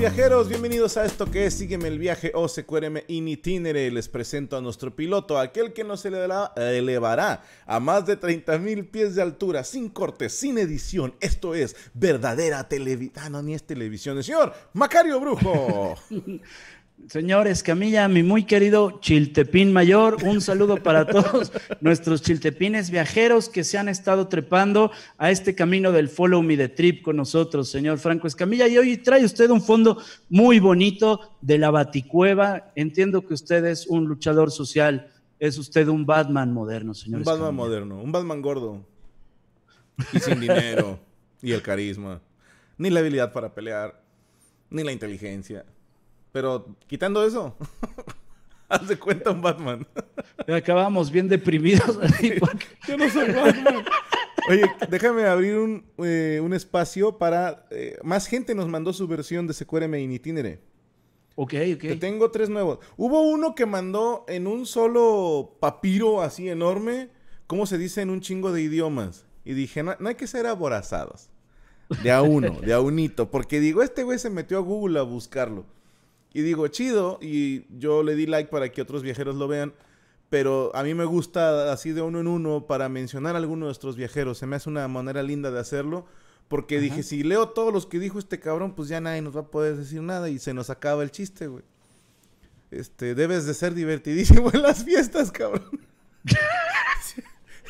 viajeros? Bienvenidos a esto que es Sígueme el viaje o se in itinere. Les presento a nuestro piloto, aquel que nos elevará, elevará a más de 30.000 pies de altura, sin corte, sin edición. Esto es verdadera televisión. Ah, no, ni es televisión, señor Macario Brujo. Señor Escamilla, mi muy querido Chiltepín Mayor, un saludo para todos nuestros chiltepines viajeros que se han estado trepando a este camino del Follow Me the Trip con nosotros, señor Franco Escamilla. Y hoy trae usted un fondo muy bonito de la Baticueva. Entiendo que usted es un luchador social, es usted un Batman moderno, señor. Un Batman moderno, un Batman gordo. Y sin dinero, y el carisma, ni la habilidad para pelear, ni la inteligencia. Pero quitando eso, haz de cuenta un Batman. Acabamos bien deprimidos. Yo no soy Batman. Oye, déjame abrir un, eh, un espacio para... Eh, más gente nos mandó su versión de Secureme in Itinere. Ok, ok. tengo tres nuevos. Hubo uno que mandó en un solo papiro así enorme, como se dice en un chingo de idiomas? Y dije, no, no hay que ser aborazados. De a uno, de a unito. Porque digo, este güey se metió a Google a buscarlo. Y digo, chido, y yo le di like para que otros viajeros lo vean, pero a mí me gusta así de uno en uno para mencionar a alguno de nuestros viajeros, se me hace una manera linda de hacerlo, porque dije, si leo todos los que dijo este cabrón, pues ya nadie nos va a poder decir nada y se nos acaba el chiste, güey. Este, debes de ser divertidísimo en las fiestas, cabrón.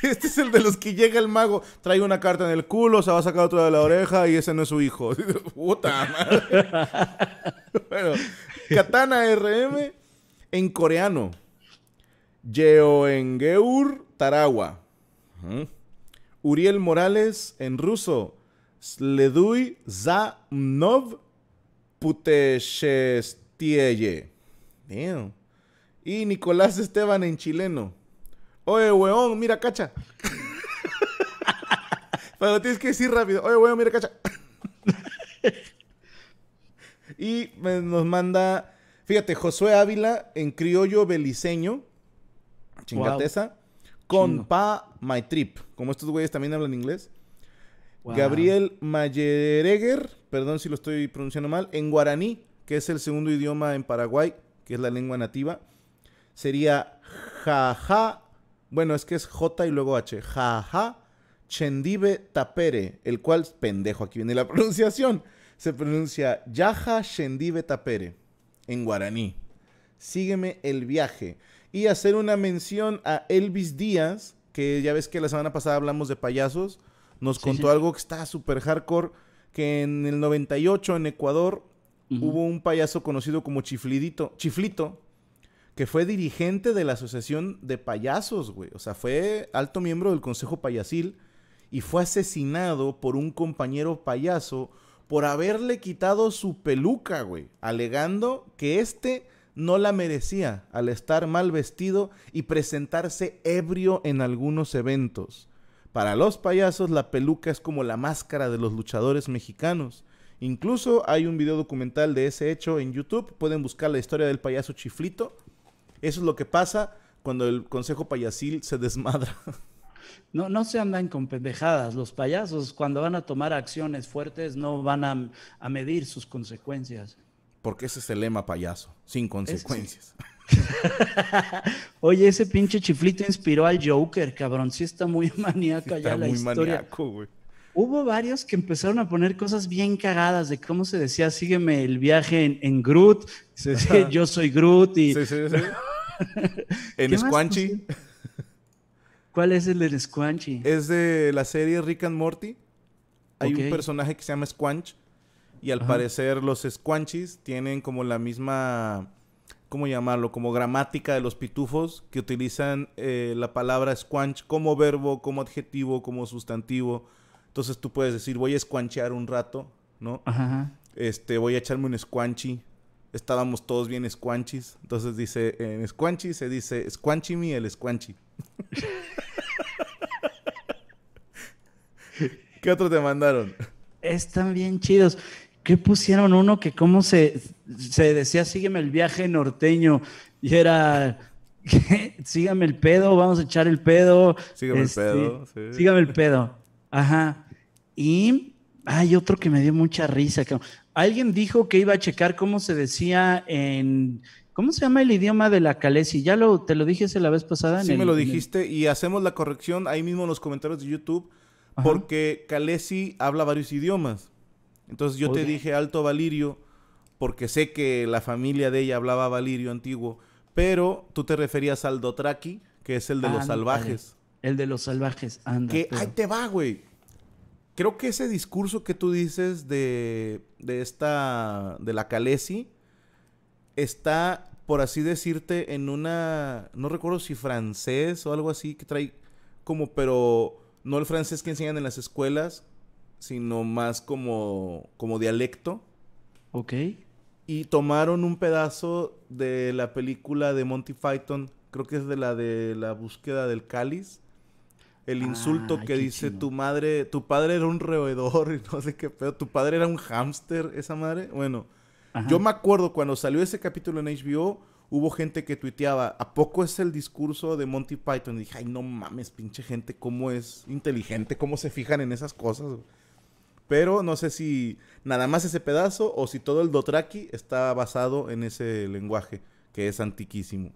Este es el de los que llega el mago, trae una carta en el culo, se va a sacar otra de la oreja y ese no es su hijo. Puta madre. bueno, Katana RM en coreano. Yeoengeur Tarawa. Uriel Morales en ruso. Sledui Zamnov Puteshestieye. Y Nicolás Esteban en chileno. Oye, weón, mira, cacha. Pero tienes que decir rápido. Oye, weón, mira, cacha. Y nos manda, fíjate, Josué Ávila en criollo beliceño, chingateza, con pa my trip. Como estos güeyes también hablan inglés. Gabriel Mayereguer, perdón si lo estoy pronunciando mal, en guaraní, que es el segundo idioma en Paraguay, que es la lengua nativa. Sería jaja, bueno, es que es J y luego H, jaja, Chendive Tapere, el cual, pendejo, aquí viene la pronunciación. Se pronuncia Yaja Shendive Tapere en guaraní. Sígueme el viaje. Y hacer una mención a Elvis Díaz, que ya ves que la semana pasada hablamos de payasos. Nos contó algo que está súper hardcore, que en el 98 en Ecuador hubo un payaso conocido como Chiflidito, Chiflito, que fue dirigente de la Asociación de Payasos, güey. O sea, fue alto miembro del Consejo Payasil y fue asesinado por un compañero payaso por haberle quitado su peluca, güey, alegando que este no la merecía al estar mal vestido y presentarse ebrio en algunos eventos. Para los payasos la peluca es como la máscara de los luchadores mexicanos. Incluso hay un video documental de ese hecho en YouTube, pueden buscar la historia del payaso chiflito. Eso es lo que pasa cuando el consejo payasil se desmadra. no, se andan con pendejadas. Los payasos cuando van a tomar acciones fuertes no van a, medir sus consecuencias. Porque ese es el lema payaso, sin consecuencias. Oye, ese pinche chiflito inspiró al Joker, cabrón. Sí está muy maníaco la historia. Está muy maníaco, güey. Hubo varios que empezaron a poner cosas bien cagadas de cómo se decía, sígueme el viaje en, Groot. Se yo soy Groot y... Sí, sí, sí. en Squanchy. ¿Cuál es el de Squanchy? Es de la serie Rick and Morty. Hay un personaje que se llama Squanch. Y al parecer los Squanchis tienen como la misma... ¿Cómo llamarlo? Como gramática de los pitufos que utilizan eh, la palabra squanch como verbo, como adjetivo, como sustantivo. Entonces tú puedes decir, voy a squanchear un rato, ¿no? Ajá. Este, voy a echarme un squanchy estábamos todos bien escuanchis. Entonces dice, en escuanchi se dice escuanchimi el escuanchi. ¿Qué otro te mandaron? Están bien chidos. ¿Qué pusieron uno que cómo se, se decía sígueme el viaje norteño? Y era sígame el pedo, vamos a echar el pedo. Sígame el este, pedo, el pedo. Ajá. Y hay otro que me dio mucha risa. Que, alguien dijo que iba a checar cómo se decía en. ¿Cómo se llama el idioma de la Calesi? Ya lo, te lo dije la vez pasada. Sí, me lo dijiste y hacemos la corrección ahí mismo en los comentarios de YouTube, porque Calesi habla varios idiomas. Entonces yo te dije Alto Valirio, porque sé que la familia de ella hablaba Valirio antiguo, pero tú te referías al Dotraki, que es el de ah, los salvajes. El de los salvajes, anda. Que ahí te va, güey creo que ese discurso que tú dices de, de esta, de la Calesi, está, por así decirte, en una, no recuerdo si francés o algo así, que trae como, pero no el francés que enseñan en las escuelas, sino más como, como dialecto. Ok. Y tomaron un pedazo de la película de Monty Python, creo que es de la de la búsqueda del cáliz el insulto que dice tu madre, tu padre era un roedor y no sé qué pedo, tu padre era un hámster, esa madre. Bueno, yo me acuerdo cuando salió ese capítulo en HBO, hubo gente que tuiteaba, ¿a poco es el discurso de Monty Python? Y dije, ay, no mames, pinche gente, cómo es inteligente, cómo se fijan en esas cosas. Pero no sé si nada más ese pedazo o si todo el Dotraki está basado en ese lenguaje que es antiquísimo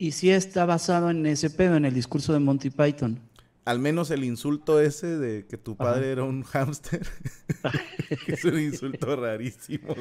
y sí está basado en ese pedo, en el discurso de Monty Python. Al menos el insulto ese de que tu padre era un hámster es un insulto rarísimo.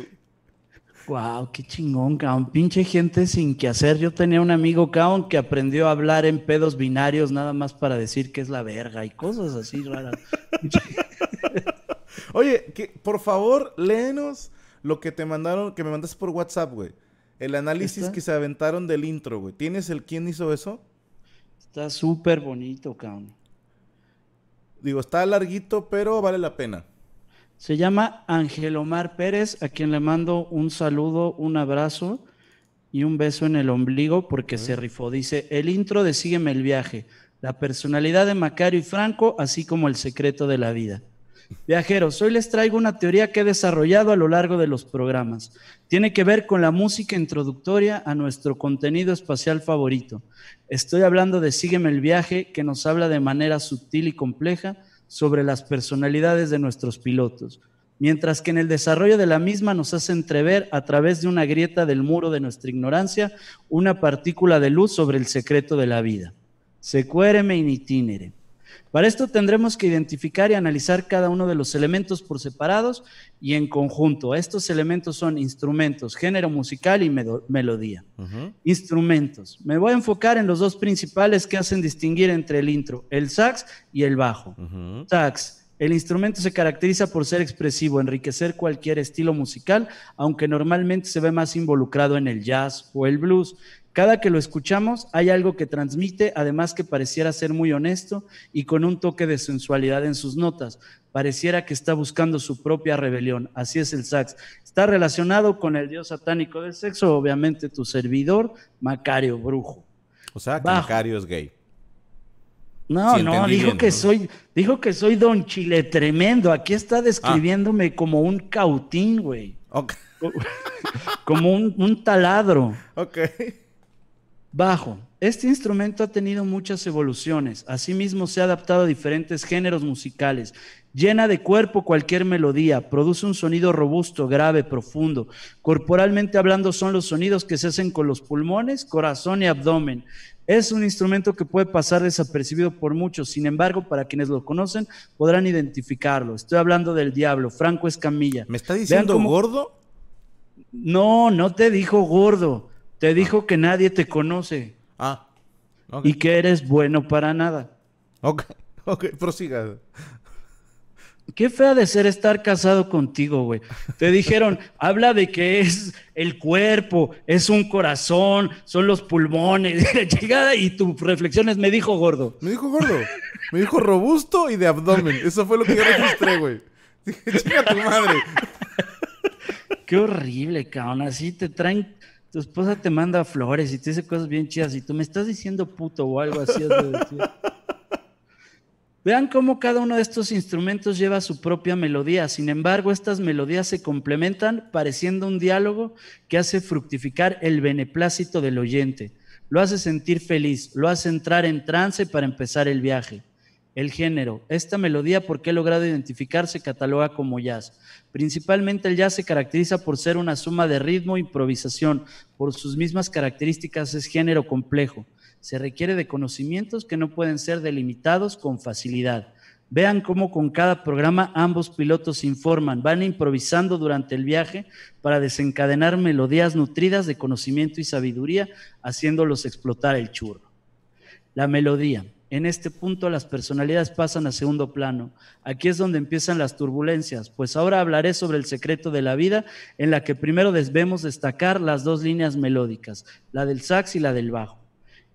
Wow, qué chingón, caón. Pinche gente sin que hacer. Yo tenía un amigo, caón, que aprendió a hablar en pedos binarios nada más para decir que es la verga y cosas así raras. Oye, que, por favor, léenos lo que te mandaron, que me mandaste por WhatsApp, güey. El análisis que se aventaron del intro, güey. ¿Tienes el quién hizo eso? Está súper bonito, cabrón. Digo, está larguito, pero vale la pena. Se llama Ángel Omar Pérez, a quien le mando un saludo, un abrazo y un beso en el ombligo porque se rifó. Dice, el intro de Sígueme el viaje, la personalidad de Macario y Franco, así como el secreto de la vida. Viajeros, hoy les traigo una teoría que he desarrollado a lo largo de los programas. Tiene que ver con la música introductoria a nuestro contenido espacial favorito. Estoy hablando de Sígueme el viaje, que nos habla de manera sutil y compleja sobre las personalidades de nuestros pilotos, mientras que en el desarrollo de la misma nos hace entrever a través de una grieta del muro de nuestra ignorancia una partícula de luz sobre el secreto de la vida. Secuéreme in itinere para esto tendremos que identificar y analizar cada uno de los elementos por separados y en conjunto. Estos elementos son instrumentos, género musical y melodía. Instrumentos. Me voy a enfocar en los dos principales que hacen distinguir entre el intro, el sax y el bajo. Sax. El instrumento se caracteriza por ser expresivo, enriquecer cualquier estilo musical, aunque normalmente se ve más involucrado en el jazz o el blues. Cada que lo escuchamos hay algo que transmite, además que pareciera ser muy honesto y con un toque de sensualidad en sus notas. Pareciera que está buscando su propia rebelión. Así es el sax. Está relacionado con el dios satánico del sexo, obviamente tu servidor, Macario Brujo. O sea, Macario es gay. No, no, dijo que soy, dijo que soy don Chile tremendo. Aquí está ah. describiéndome como un cautín, güey. Como un, un taladro. Ok. Bajo. Este instrumento ha tenido muchas evoluciones. Asimismo, se ha adaptado a diferentes géneros musicales. Llena de cuerpo cualquier melodía, produce un sonido robusto, grave, profundo. Corporalmente hablando, son los sonidos que se hacen con los pulmones, corazón y abdomen. Es un instrumento que puede pasar desapercibido por muchos, sin embargo, para quienes lo conocen podrán identificarlo. Estoy hablando del diablo, Franco Escamilla. ¿Me está diciendo gordo? No, no te dijo gordo. Te ah. dijo que nadie te conoce. Ah. Y que eres bueno para nada. Ok, ok, prosiga. Qué fea de ser estar casado contigo, güey. Te dijeron, habla de que es el cuerpo, es un corazón, son los pulmones, llegada, y tus reflexiones me dijo gordo. Me dijo gordo. Me dijo robusto y de abdomen. Eso fue lo que yo registré, güey. Dije, chica tu madre. Qué horrible, cabrón. Así te traen tu esposa te manda flores y te dice cosas bien chidas y tú me estás diciendo puto o algo así. Vean cómo cada uno de estos instrumentos lleva su propia melodía. Sin embargo, estas melodías se complementan pareciendo un diálogo que hace fructificar el beneplácito del oyente. Lo hace sentir feliz, lo hace entrar en trance para empezar el viaje el género. Esta melodía, porque he logrado identificar, se cataloga como jazz. Principalmente el jazz se caracteriza por ser una suma de ritmo e improvisación. Por sus mismas características es género complejo. Se requiere de conocimientos que no pueden ser delimitados con facilidad. Vean cómo con cada programa ambos pilotos informan, van improvisando durante el viaje para desencadenar melodías nutridas de conocimiento y sabiduría, haciéndolos explotar el churro. La melodía. En este punto las personalidades pasan a segundo plano. Aquí es donde empiezan las turbulencias, pues ahora hablaré sobre el secreto de la vida, en la que primero debemos destacar las dos líneas melódicas, la del sax y la del bajo.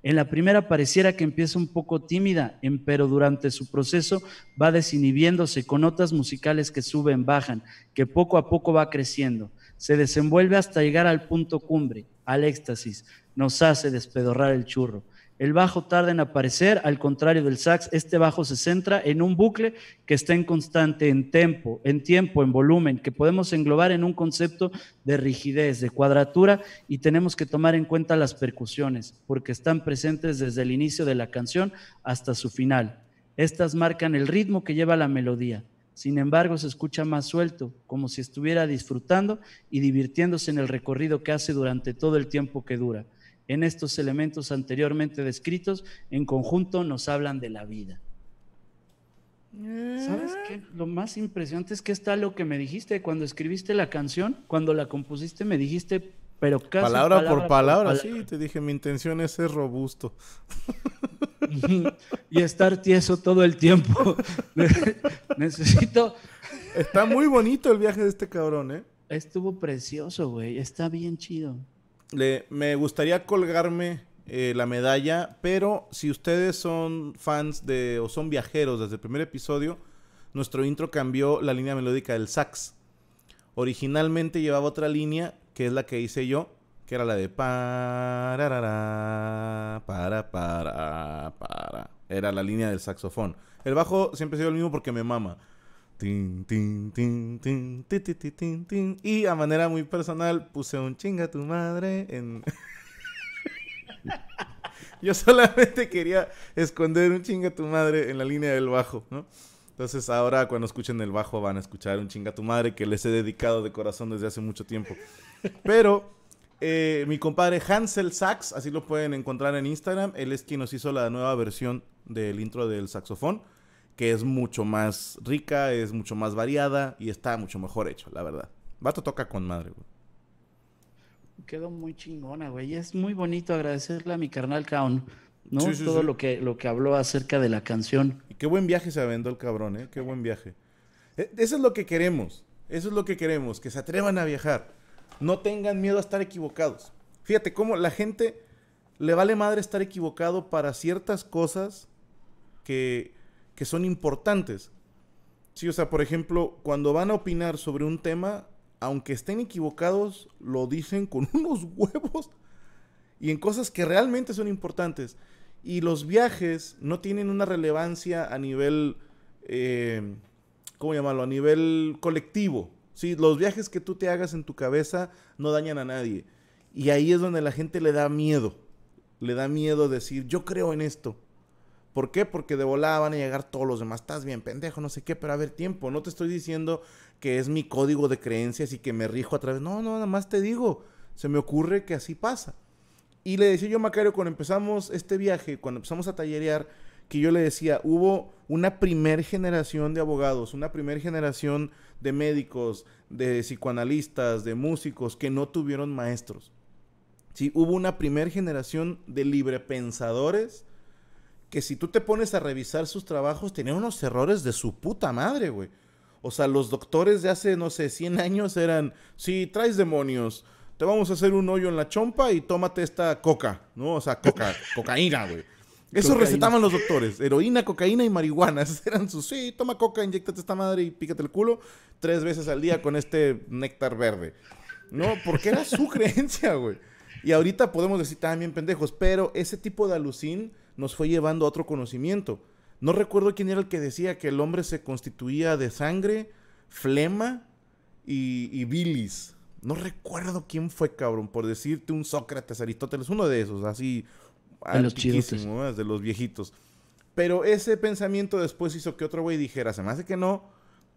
En la primera pareciera que empieza un poco tímida, pero durante su proceso va desinhibiéndose con notas musicales que suben, bajan, que poco a poco va creciendo. Se desenvuelve hasta llegar al punto cumbre, al éxtasis. Nos hace despedorrar el churro. El bajo tarda en aparecer, al contrario del sax, este bajo se centra en un bucle que está en constante en tempo, en tiempo, en volumen, que podemos englobar en un concepto de rigidez, de cuadratura y tenemos que tomar en cuenta las percusiones, porque están presentes desde el inicio de la canción hasta su final. Estas marcan el ritmo que lleva la melodía. Sin embargo, se escucha más suelto, como si estuviera disfrutando y divirtiéndose en el recorrido que hace durante todo el tiempo que dura en estos elementos anteriormente descritos, en conjunto nos hablan de la vida. ¿Sabes qué? Ah. Lo más impresionante es que está lo que me dijiste cuando escribiste la canción, cuando la compusiste, me dijiste, pero casi. Palabra, palabra, por palabra, sí, te dije, mi intención es ser robusto. y estar tieso todo el tiempo. Necesito. Está muy bonito el viaje de este cabrón, ¿eh? Estuvo precioso, güey. Está bien chido me gustaría colgarme eh, la medalla, pero si ustedes son fans de o son viajeros desde el primer episodio, nuestro intro cambió la línea melódica del sax. Originalmente llevaba otra línea, que es la que hice yo, que era la de para para para para. Era la línea del saxofón. El bajo siempre ha sido el mismo porque me mama. Tin, tin, tin, tin, Y a manera muy personal puse un chinga tu madre en... Yo solamente quería esconder un chinga tu madre en la línea del bajo, ¿no? Entonces ahora cuando escuchen el bajo van a escuchar un chinga tu madre que les he dedicado de corazón desde hace mucho tiempo. Pero eh, mi compadre Hansel Sax, así lo pueden encontrar en Instagram, él es quien nos hizo la nueva versión del intro del saxofón que es mucho más rica, es mucho más variada y está mucho mejor hecho, la verdad. Vato toca con madre, güey. Quedó muy chingona, güey. Es muy bonito agradecerle a mi carnal Kaon, ¿no? Todo Lo, que, lo que habló acerca de la canción. Y qué buen viaje se aventó el cabrón, ¿eh? Qué buen viaje. E, eso es lo que queremos. Eso es lo que queremos, que se atrevan a viajar. No tengan miedo a estar equivocados. Fíjate cómo la gente le vale madre estar equivocado para ciertas cosas que que son importantes. Sí, o sea, por ejemplo, cuando van a opinar sobre un tema, aunque estén equivocados, lo dicen con unos huevos y en cosas que realmente son importantes. Y los viajes no tienen una relevancia a nivel, eh, ¿cómo llamarlo? A nivel colectivo. Sí, los viajes que tú te hagas en tu cabeza no dañan a nadie. Y ahí es donde la gente le da miedo. Le da miedo decir, yo creo en esto. ¿Por qué? Porque de volada van a llegar todos los demás. Estás bien, pendejo, no sé qué, pero a ver, tiempo. No te estoy diciendo que es mi código de creencias y que me rijo a través. No, no, nada más te digo. Se me ocurre que así pasa. Y le decía yo a Macario cuando empezamos este viaje, cuando empezamos a tallerear, que yo le decía, hubo una primer generación de abogados, una primer generación de médicos, de psicoanalistas, de músicos que no tuvieron maestros. Sí, hubo una primer generación de librepensadores que si tú te pones a revisar sus trabajos, tenía unos errores de su puta madre, güey. O sea, los doctores de hace, no sé, 100 años eran, si traes demonios, te vamos a hacer un hoyo en la chompa y tómate esta coca, ¿no? O sea, coca, cocaína, güey. Eso recetaban los doctores. Heroína, cocaína y marihuana. eran sus, sí, toma coca, inyectate esta madre y pícate el culo tres veces al día con este néctar verde. No, porque era su creencia, güey. Y ahorita podemos decir, también pendejos, pero ese tipo de alucín nos fue llevando a otro conocimiento. No recuerdo quién era el que decía que el hombre se constituía de sangre, flema y, bilis. No recuerdo quién fue, cabrón, por decirte un Sócrates, Aristóteles, uno de esos, así de los de los viejitos. Pero ese pensamiento después hizo que otro güey dijera, se me hace que no,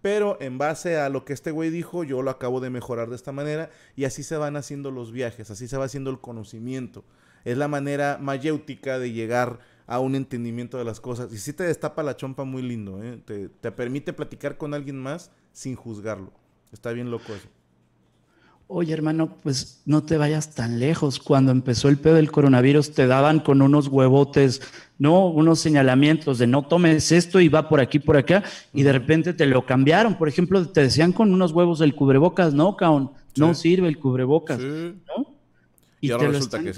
pero en base a lo que este güey dijo, yo lo acabo de mejorar de esta manera y así se van haciendo los viajes, así se va haciendo el conocimiento es la manera mayéutica de llegar a un entendimiento de las cosas. Y sí te destapa la chompa muy lindo, ¿eh? te, permite platicar con alguien más sin juzgarlo. Está bien loco eso. Oye, hermano, pues no te vayas tan lejos. Cuando empezó el pedo del coronavirus, te daban con unos huevotes, ¿no? Unos señalamientos de no tomes esto y va por aquí, por acá, y de repente te lo cambiaron. Por ejemplo, te decían con unos huevos el cubrebocas, no, caón, no sirve el cubrebocas, ¿no? Y, te resulta que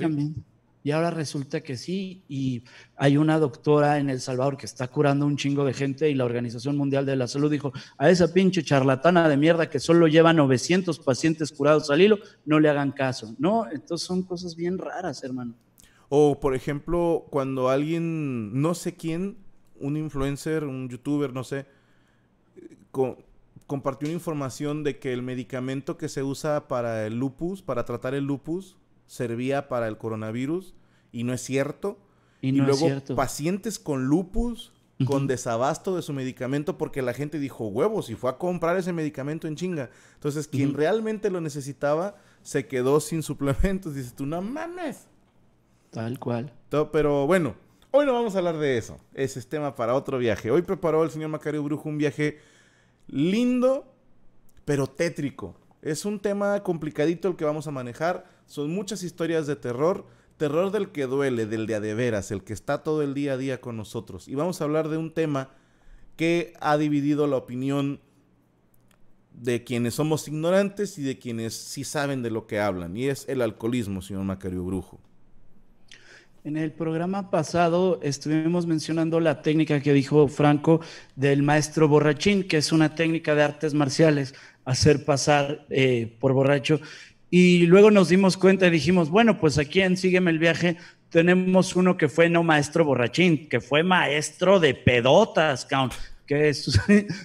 y ahora resulta que sí, y hay una doctora en El Salvador que está curando un chingo de gente y la Organización Mundial de la Salud dijo, a esa pinche charlatana de mierda que solo lleva 900 pacientes curados al hilo, no le hagan caso. No, entonces son cosas bien raras, hermano. O, por ejemplo, cuando alguien, no sé quién, un influencer, un youtuber, no sé, compartió una información de que el medicamento que se usa para el lupus, para tratar el lupus, servía para el coronavirus y no es cierto. Y, luego pacientes con lupus, con desabasto de su medicamento, porque la gente dijo huevos y fue a comprar ese medicamento en chinga. Entonces, quien realmente lo necesitaba se quedó sin suplementos. Dices tú, no mames. Tal cual. Pero bueno, hoy no vamos a hablar de eso. Ese es tema para otro viaje. Hoy preparó el señor Macario Brujo un viaje lindo, pero tétrico. Es un tema complicadito el que vamos a manejar. Son muchas historias de terror. Terror del que duele, del de veras, el que está todo el día a día con nosotros. Y vamos a hablar de un tema que ha dividido la opinión de quienes somos ignorantes y de quienes sí saben de lo que hablan. Y es el alcoholismo, señor Macario Brujo. En el programa pasado estuvimos mencionando la técnica que dijo Franco del maestro borrachín, que es una técnica de artes marciales hacer pasar eh, por borracho. Y luego nos dimos cuenta y dijimos, bueno, pues aquí en Sígueme el viaje tenemos uno que fue no maestro borrachín, que fue maestro de pedotas, count, que su,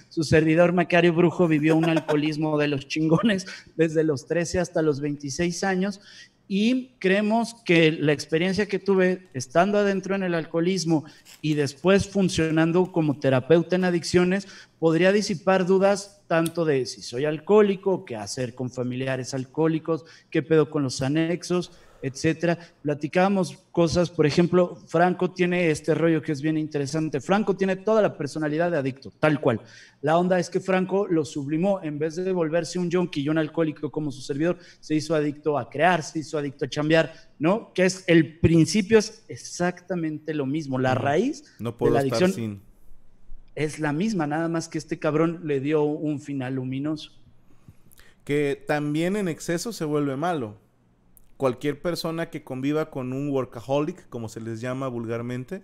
su, servidor Macario Brujo vivió un alcoholismo de los chingones desde los 13 hasta los 26 años y creemos que la experiencia que tuve estando adentro en el alcoholismo y después funcionando como terapeuta en adicciones podría disipar dudas tanto de si soy alcohólico, qué hacer con familiares alcohólicos, qué pedo con los anexos, etcétera. Platicábamos cosas, por ejemplo, Franco tiene este rollo que es bien interesante. Franco tiene toda la personalidad de adicto, tal cual. La onda es que Franco lo sublimó, en vez de volverse un junkie un alcohólico como su servidor, se hizo adicto a crear, se hizo adicto a chambear, ¿no? Que es el principio es exactamente lo mismo, la raíz no de la adicción es la misma, nada más que este cabrón le dio un final luminoso. Que también en exceso se vuelve malo cualquier persona que conviva con un workaholic, como se les llama vulgarmente,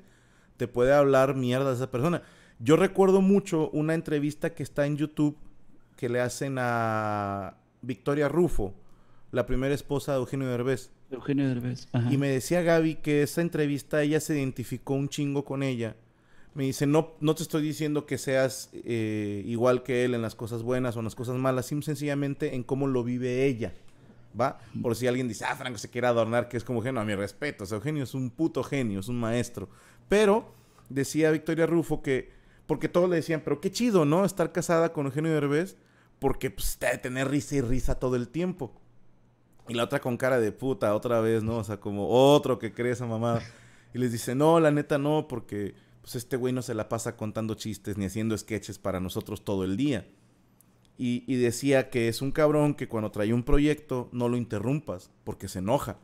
te puede hablar mierda de esa persona. Yo recuerdo mucho una entrevista que está en YouTube que le hacen a Victoria Rufo, la primera esposa de Eugenio Derbez. Eugenio Derbez. Y me decía Gaby que esa entrevista ella se identificó un chingo con ella. Me dice, no, no te estoy diciendo que seas eh, igual que él en las cosas buenas o en las cosas malas, sino sencillamente en cómo lo vive ella. ¿va? Por si alguien dice, ah, Franco se quiere adornar que es como genio, a mi respeto, o sea, Eugenio es un puto genio, es un maestro. Pero decía Victoria Rufo que, porque todos le decían, pero qué chido, ¿no? Estar casada con Eugenio Derbez, porque pues te tener risa y risa todo el tiempo. Y la otra con cara de puta, otra vez, ¿no? O sea, como otro que cree esa mamá Y les dice, no, la neta no, porque pues este güey no se la pasa contando chistes ni haciendo sketches para nosotros todo el día. Y, decía que es un cabrón que cuando trae un proyecto no lo interrumpas porque se enoja.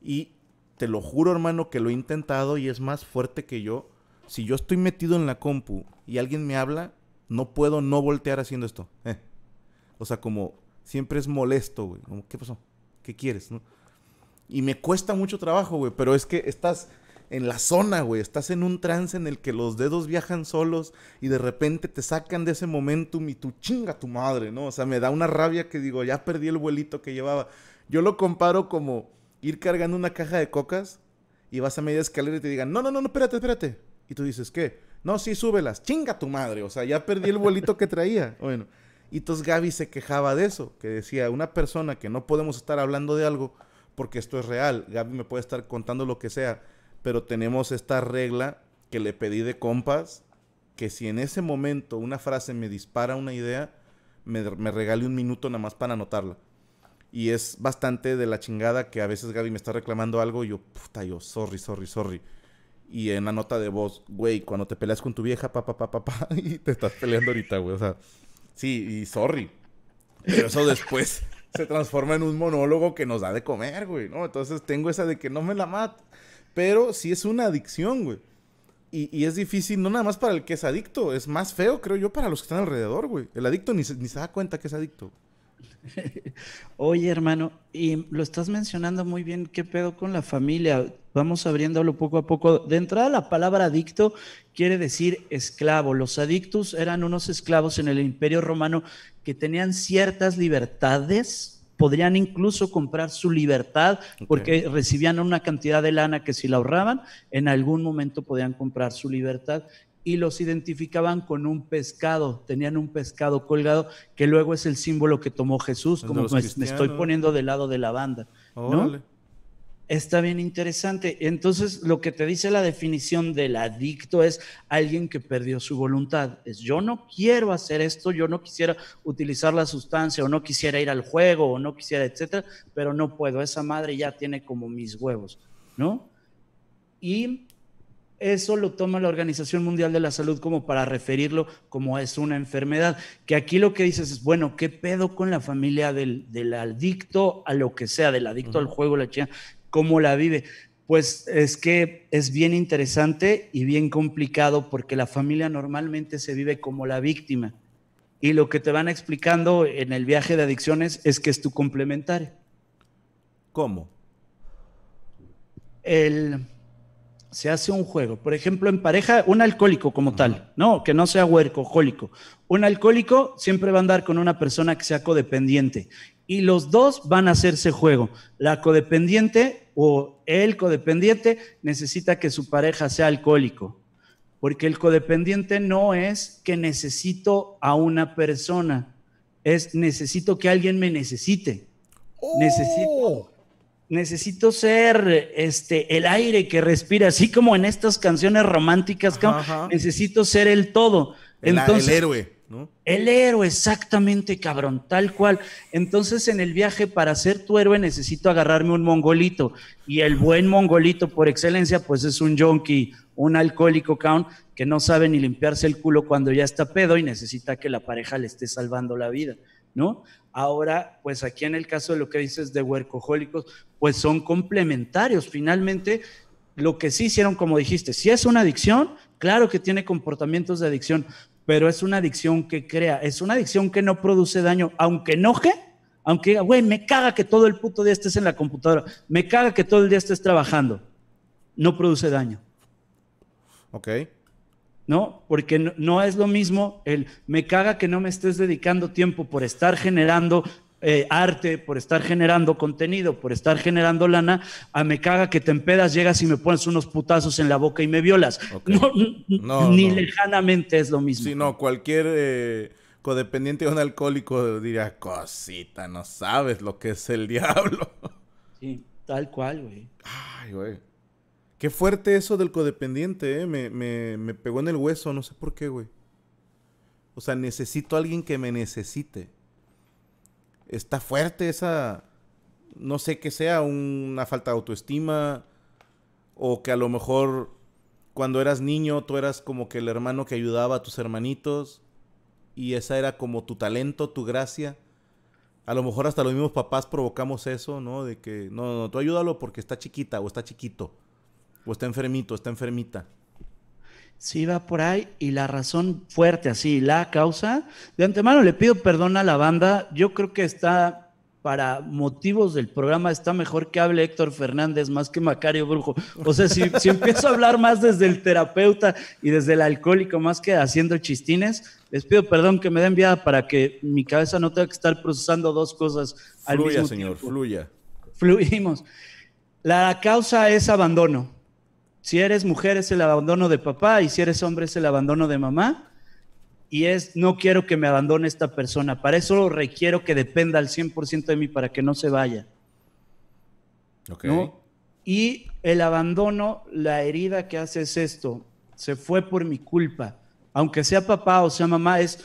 Y te lo juro, hermano, que lo he intentado y es más fuerte que yo. Si yo estoy metido en la compu y alguien me habla, no puedo no voltear haciendo esto. Eh. O sea, como siempre es molesto, güey. ¿qué pasó? ¿Qué quieres? ¿No? Y me cuesta mucho trabajo, güey, pero es que estás en la zona, güey. Estás en un trance en el que los dedos viajan solos y de repente te sacan de ese momentum y tú chinga tu madre, ¿no? O sea, me da una rabia que digo, ya perdí el vuelito que llevaba. Yo lo comparo como ir cargando una caja de cocas y vas a media escalera y te digan, no, no, no, no, espérate, espérate. Y tú dices, ¿qué? No, sí, súbelas, chinga tu madre. O sea, ya perdí el vuelito que traía. Bueno, y entonces Gaby se quejaba de eso, que decía, una persona que no podemos estar hablando de algo porque esto es real, Gaby me puede estar contando lo que sea, pero tenemos esta regla que le pedí de compas, que si en ese momento una frase me dispara una idea, me, regale un minuto nada más para anotarla. Y es bastante de la chingada que a veces Gaby me está reclamando algo y yo, puta, yo, sorry, sorry, sorry. Y en la nota de voz, güey, cuando te peleas con tu vieja, pa, pa, pa, pa, pa, y te estás peleando ahorita, güey. O sea, sí, y sorry. Pero eso después se transforma en un monólogo que nos da de comer, güey, ¿no? Entonces tengo esa de que no me la mato. Pero sí es una adicción, güey. Y, es difícil, no nada más para el que es adicto, es más feo, creo yo, para los que están alrededor, güey. El adicto ni se, ni se da cuenta que es adicto. Oye, hermano, y lo estás mencionando muy bien, ¿qué pedo con la familia? Vamos abriéndolo poco a poco. De entrada, la palabra adicto quiere decir esclavo. Los adictos eran unos esclavos en el Imperio Romano que tenían ciertas libertades, podrían incluso comprar su libertad porque recibían una cantidad de lana que si la ahorraban, en algún momento podían comprar su libertad y los identificaban con un pescado, tenían un pescado colgado que luego es el símbolo que tomó Jesús, como pues, me, estoy poniendo del lado de la banda. ¿no? Está bien interesante. Entonces, lo que te dice la definición del adicto es alguien que perdió su voluntad. Es yo no quiero hacer esto, yo no quisiera utilizar la sustancia, o no quisiera ir al juego, o no quisiera, etcétera, pero no puedo. Esa madre ya tiene como mis huevos, ¿no? Y eso lo toma la Organización Mundial de la Salud como para referirlo como es una enfermedad. Que aquí lo que dices es, bueno, ¿qué pedo con la familia del, adicto a lo que sea, del adicto al juego, la china? cómo la vive. Pues es que es bien interesante y bien complicado porque la familia normalmente se vive como la víctima. Y lo que te van explicando en el viaje de adicciones es que es tu complementario. ¿Cómo? El, se hace un juego. Por ejemplo, en pareja, un alcohólico como tal, no, que no sea huercojólico. Un alcohólico siempre va a andar con una persona que sea codependiente. Y los dos van a hacerse juego. La codependiente o el codependiente necesita que su pareja sea alcohólico, porque el codependiente no es que necesito a una persona, es necesito que alguien me necesite. ¡Oh! Necesito necesito ser este el aire que respira, así como en estas canciones románticas, necesito ser el todo. Entonces, héroe. El héroe, exactamente, cabrón, tal cual. Entonces, en el viaje para ser tu héroe necesito agarrarme un mongolito. Y el buen mongolito por excelencia, pues es un yonki, un alcohólico, caón que no sabe ni limpiarse el culo cuando ya está pedo y necesita que la pareja le esté salvando la vida, ¿no? Ahora, pues aquí en el caso de lo que dices de huercojólicos, pues son complementarios. Finalmente, lo que sí hicieron, como dijiste, si es una adicción, claro que tiene comportamientos de adicción, pero es una adicción que crea, es una adicción que no produce daño, aunque enoje, aunque diga, güey, me caga que todo el puto día estés en la computadora, me caga que todo el día estés trabajando, no produce daño. Ok. ¿no? Porque no, no, es lo mismo el me caga que no me estés dedicando tiempo por estar generando eh, arte, por estar generando contenido, por estar generando lana, a me caga que te empedas, llegas y me pones unos putazos en la boca y me violas. No, ni lejanamente es lo mismo. si no, cualquier eh, codependiente o un alcohólico diría, cosita, no sabes lo que es el diablo. Sí, tal cual, güey. Ay, güey. Qué fuerte eso del codependiente, eh. Me, me, me pegó en el hueso, no sé por qué, güey. O sea, necesito a alguien que me necesite está fuerte esa, no sé qué sea, una falta de autoestima o que a lo mejor cuando eras niño tú eras como que el hermano que ayudaba a tus hermanitos y esa era como tu talento, tu gracia. A lo mejor hasta los mismos papás provocamos eso, ¿no? De que, no, no, tú ayúdalo porque está chiquita o está chiquito, o está enfermito, está enfermita. Sí va por ahí y la razón fuerte así, la causa. De antemano le pido perdón a la banda. Yo creo que está para motivos del programa está mejor que hable Héctor Fernández más que Macario Brujo. O sea, si, empiezo a hablar más desde el terapeuta y desde el alcohólico más que haciendo chistines, les pido perdón que me den enviada para que mi cabeza no tenga que estar procesando dos cosas al mismo tiempo. Fluya, señor, fluya. Fluimos. La causa es abandono. Si eres mujer es el abandono de papá y si eres hombre es el abandono de mamá. Y es, no quiero que me abandone esta persona. Para eso requiero que dependa al 100% de mí para que no se vaya. Y el abandono, la herida que hace es esto. Se fue por mi culpa. Aunque sea papá o sea mamá, es...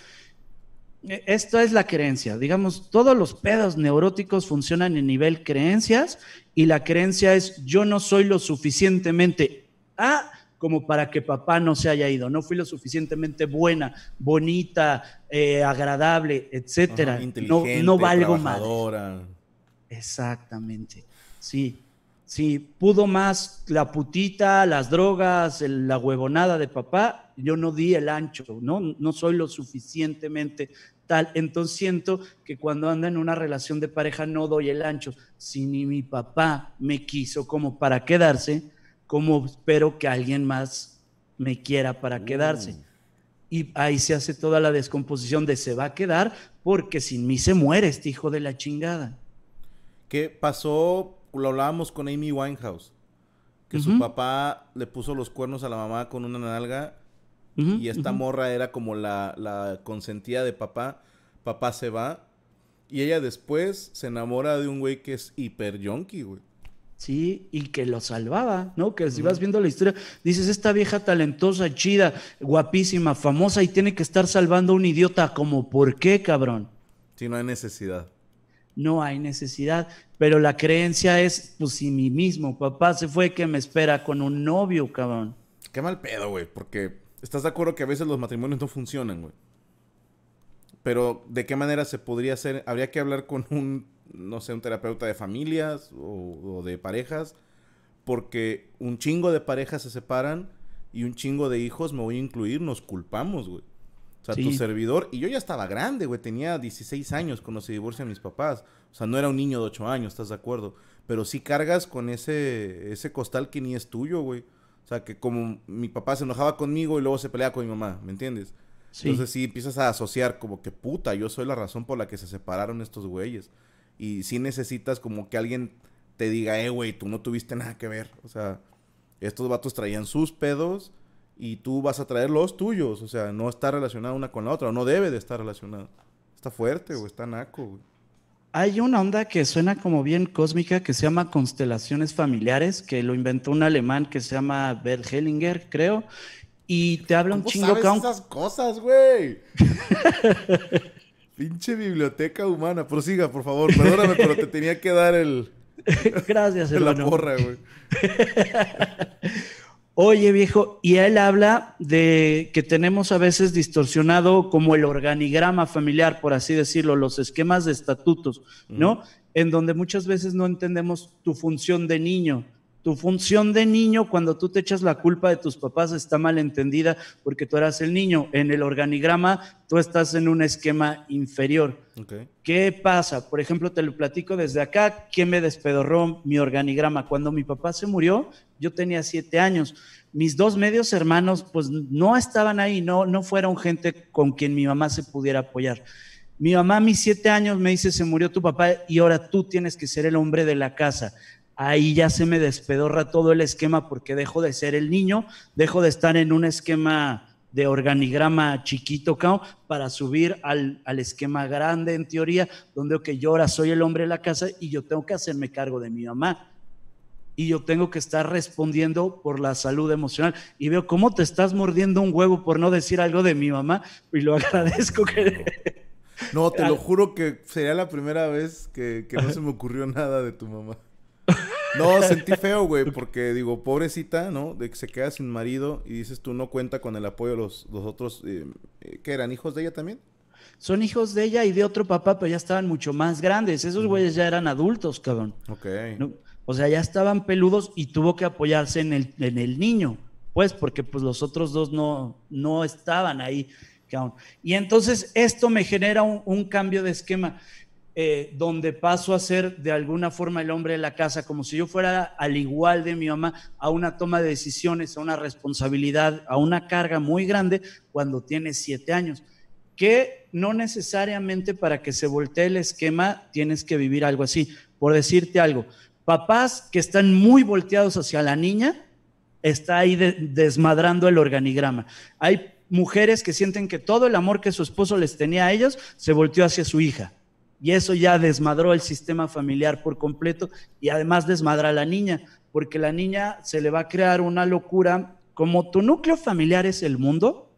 Esta es la creencia. Digamos, todos los pedos neuróticos funcionan en nivel creencias y la creencia es yo no soy lo suficientemente ah, como para que papá no se haya ido. No fui lo suficientemente buena, bonita, eh, agradable, etcétera. no, valgo más. Exactamente. Sí, sí. Pudo más la putita, las drogas, la huevonada de papá. Yo no di el ancho, ¿no? No soy lo suficientemente tal. Entonces siento que cuando anda en una relación de pareja no doy el ancho. Si ni mi papá me quiso como para quedarse, como espero que alguien más me quiera para mm. quedarse? Y ahí se hace toda la descomposición de se va a quedar porque sin mí se muere este hijo de la chingada. ¿Qué pasó? Lo hablábamos con Amy Winehouse, que su papá le puso los cuernos a la mamá con una nalga y esta morra era como la, la consentida de papá. Papá se va y ella después se enamora de un güey que es hiper yonky, güey. ¿sí? Y que lo salvaba, ¿no? Que si vas viendo la historia, dices, esta vieja talentosa, chida, guapísima, famosa y tiene que estar salvando a un idiota, como, ¿por qué, cabrón? Si no hay necesidad. No hay necesidad, pero la creencia es, pues si mi mismo papá se fue, que me espera con un novio, cabrón. Qué mal pedo, güey, porque estás de acuerdo que a veces los matrimonios no funcionan, güey. Pero, ¿de qué manera se podría hacer? Habría que hablar con un no sé, un terapeuta de familias o, de parejas, porque un chingo de parejas se separan y un chingo de hijos, me voy a incluir, nos culpamos, güey. O sea, tu servidor, y yo ya estaba grande, güey, tenía 16 años cuando se divorcian mis papás. O sea, no era un niño de 8 años, ¿estás de acuerdo? Pero sí cargas con ese, ese costal que ni es tuyo, güey. O sea, que como mi papá se enojaba conmigo y luego se peleaba con mi mamá, ¿me entiendes? Entonces sí empiezas a asociar como que puta, yo soy la razón por la que se separaron estos güeyes y sí necesitas como que alguien te diga, eh, güey, tú no tuviste nada que ver. O sea, estos vatos traían sus pedos y tú vas a traer los tuyos. O sea, no está relacionada una con la otra, no debe de estar relacionada. Está fuerte, o está naco, Hay una onda que suena como bien cósmica que se llama constelaciones familiares, que lo inventó un alemán que se llama Bert Hellinger, creo. Y te habla un chingo. ¿Cómo sabes esas cosas, güey? Pinche biblioteca humana. Prosiga, por favor. Perdóname, pero te tenía que dar el. Gracias, hermano. La porra, güey. Oye, viejo, y él habla de que tenemos a veces distorsionado como el organigrama familiar, por así decirlo, los esquemas de estatutos, ¿no? Mm. En donde muchas veces no entendemos tu función de niño tu función de niño, cuando tú te echas la culpa de tus papás, está mal entendida porque tú eras el niño. En el organigrama, tú estás en un esquema inferior. ¿Qué pasa? Por ejemplo, te lo platico desde acá. ¿Quién me despedorró mi organigrama? Cuando mi papá se murió, yo tenía siete años. Mis dos medios hermanos, pues no estaban ahí, no, no fueron gente con quien mi mamá se pudiera apoyar. Mi mamá a mis siete años me dice, se murió tu papá y ahora tú tienes que ser el hombre de la casa ahí ya se me despedorra todo el esquema porque dejo de ser el niño, dejo de estar en un esquema de organigrama chiquito para subir al, esquema grande en teoría, donde que yo ahora soy el hombre de la casa y yo tengo que hacerme cargo de mi mamá. Y yo tengo que estar respondiendo por la salud emocional. Y veo cómo te estás mordiendo un huevo por no decir algo de mi mamá. Y lo agradezco que... No, te lo juro que sería la primera vez que, que no se me ocurrió nada de tu mamá. No, sentí feo, güey, porque digo, pobrecita, ¿no? De que se queda sin marido y dices tú no cuenta con el apoyo de los, otros, que eh, eh, ¿qué eran? ¿Hijos de ella también? Son hijos de ella y de otro papá, pero ya estaban mucho más grandes. Esos güeyes ya eran adultos, cabrón. Ok. O sea, ya estaban peludos y tuvo que apoyarse en el, en el niño, pues, porque pues los otros dos no, no estaban ahí. Cabrón. Y entonces esto me genera un cambio de esquema. Eh, donde paso a ser de alguna forma el hombre de la casa, como si yo fuera al igual de mi mamá, a una toma de decisiones, a una responsabilidad, a una carga muy grande cuando tiene siete años. Que no necesariamente para que se voltee el esquema tienes que vivir algo así. Por decirte algo, papás que están muy volteados hacia la niña, está ahí desmadrando el organigrama. Hay mujeres que sienten que todo el amor que su esposo les tenía a ellos se volteó hacia su hija y eso ya desmadró el sistema familiar por completo y además desmadra a la niña, porque la niña se le va a crear una locura. Como tu núcleo familiar es el mundo,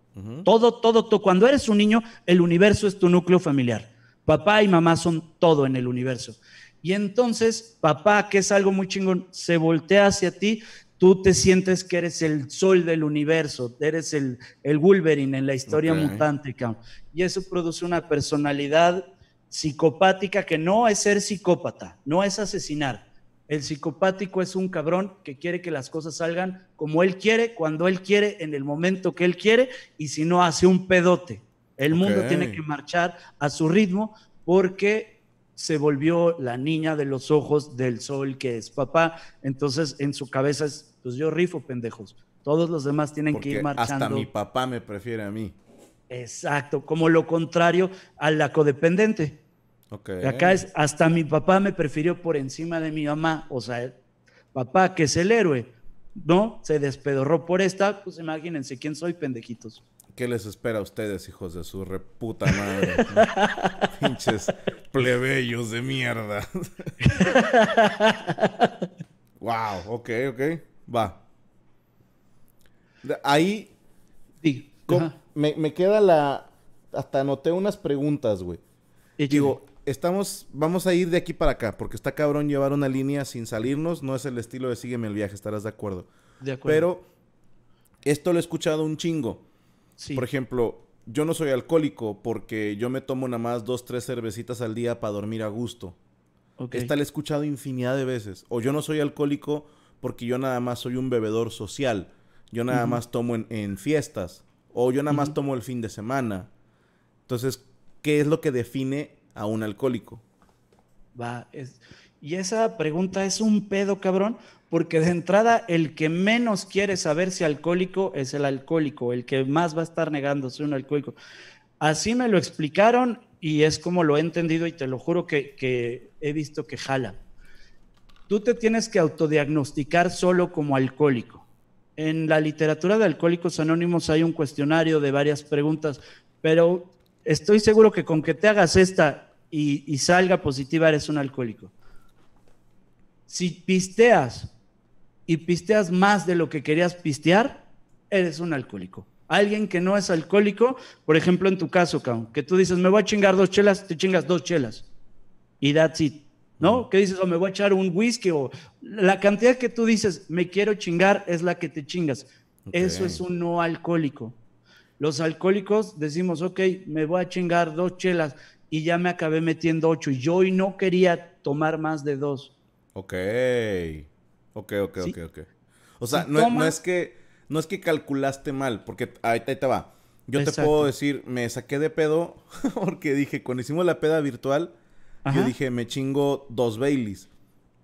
todo, todo, todo, cuando eres un niño, el universo es tu núcleo familiar. Papá y mamá son todo en el universo. Y entonces, papá, que es algo muy chingón, se voltea hacia ti, tú te sientes que eres el sol del universo, eres el, el Wolverine en la historia mutántica. mutante, Y eso produce una personalidad psicopática que no es ser psicópata, no es asesinar. El psicopático es un cabrón que quiere que las cosas salgan como él quiere, cuando él quiere, en el momento que él quiere, y si no hace un pedote. El mundo tiene que marchar a su ritmo porque se volvió la niña de los ojos del sol que es papá. Entonces en su cabeza es, pues yo rifo, pendejos. Todos los demás tienen que ir marchando. Hasta mi papá me prefiere a mí. Exacto, como lo contrario a la codependente. Okay. Acá es, hasta mi papá me prefirió por encima de mi mamá, o sea, papá que es el héroe, ¿no? Se despedorró por esta, pues imagínense quién soy, pendejitos. ¿Qué les espera a ustedes, hijos de su reputa madre? Pinches plebeyos de mierda. wow, ok, ok. Va. Ahí. Sí. Me, me, queda la. Hasta anoté unas preguntas, güey. Digo, estamos, vamos a ir de aquí para acá, porque está cabrón llevar una línea sin salirnos, no es el estilo de sígueme el viaje, estarás de acuerdo. De acuerdo. Pero esto lo he escuchado un chingo. Sí. Por ejemplo, yo no soy alcohólico porque yo me tomo nada más dos, tres cervecitas al día para dormir a gusto. Esta la he escuchado infinidad de veces. O yo no soy alcohólico porque yo nada más soy un bebedor social. Yo nada más tomo en, fiestas. O yo nada más tomo el fin de semana. Entonces, ¿qué es lo que define a un alcohólico? Va, es, y esa pregunta es un pedo, cabrón, porque de entrada el que menos quiere saber si alcohólico es el alcohólico, el que más va a estar negándose un alcohólico. Así me lo explicaron y es como lo he entendido y te lo juro que, que he visto que jala. Tú te tienes que autodiagnosticar solo como alcohólico. En la literatura de Alcohólicos Anónimos hay un cuestionario de varias preguntas, pero estoy seguro que con que te hagas esta y, salga positiva eres un alcohólico. Si pisteas y pisteas más de lo que querías pistear, eres un alcohólico. Alguien que no es alcohólico, por ejemplo, en tu caso, que tú dices, me voy a chingar dos chelas, te chingas dos chelas. Y that's it. ¿No? Que dices, o me voy a echar un whisky, o la cantidad que tú dices, me quiero chingar, es la que te chingas. Eso es un no alcohólico. Los alcohólicos decimos, ok, me voy a chingar dos chelas y ya me acabé metiendo ocho. Y yo hoy no quería tomar más de dos. Ok. Ok, ok, ok, ok. O sea, no, es que, no es que calculaste mal, porque ahí, te va. Yo te puedo decir, me saqué de pedo porque dije, cuando hicimos la peda virtual, yo dije, me chingo dos Baileys.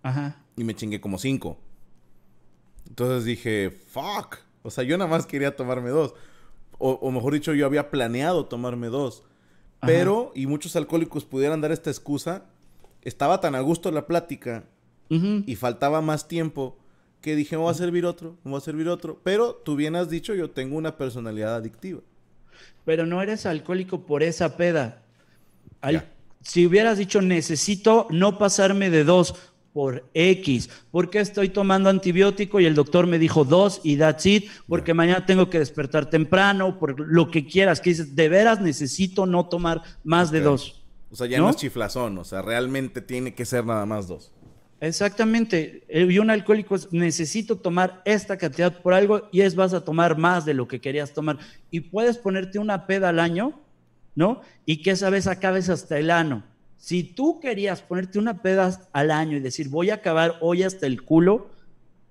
Ajá. Y me chingué como cinco. Entonces dije, fuck. O sea, yo nada más quería tomarme dos o, mejor dicho, yo había planeado tomarme dos. Pero, y muchos alcohólicos pudieran dar esta excusa, estaba tan a gusto la plática y faltaba más tiempo que dije, me a servir otro, me a servir otro. Pero tú bien has dicho, yo tengo una personalidad adictiva. Pero no eres alcohólico por esa peda. si hubieras dicho, necesito no pasarme de dos por X. Porque estoy tomando antibiótico y el doctor me dijo dos y that's it? Porque mañana tengo que despertar temprano, por lo que quieras. Que dices, de veras necesito no tomar más de dos. O sea, ya ¿no? es chiflazón, o sea, realmente tiene que ser nada más dos. Exactamente. Y un alcohólico es, necesito tomar esta cantidad por algo y es vas a tomar más de lo que querías tomar. Y puedes ponerte una peda al año, ¿no? Y que esa vez acabes hasta el ano si tú querías ponerte una peda al año y decir, voy a acabar hoy hasta el culo,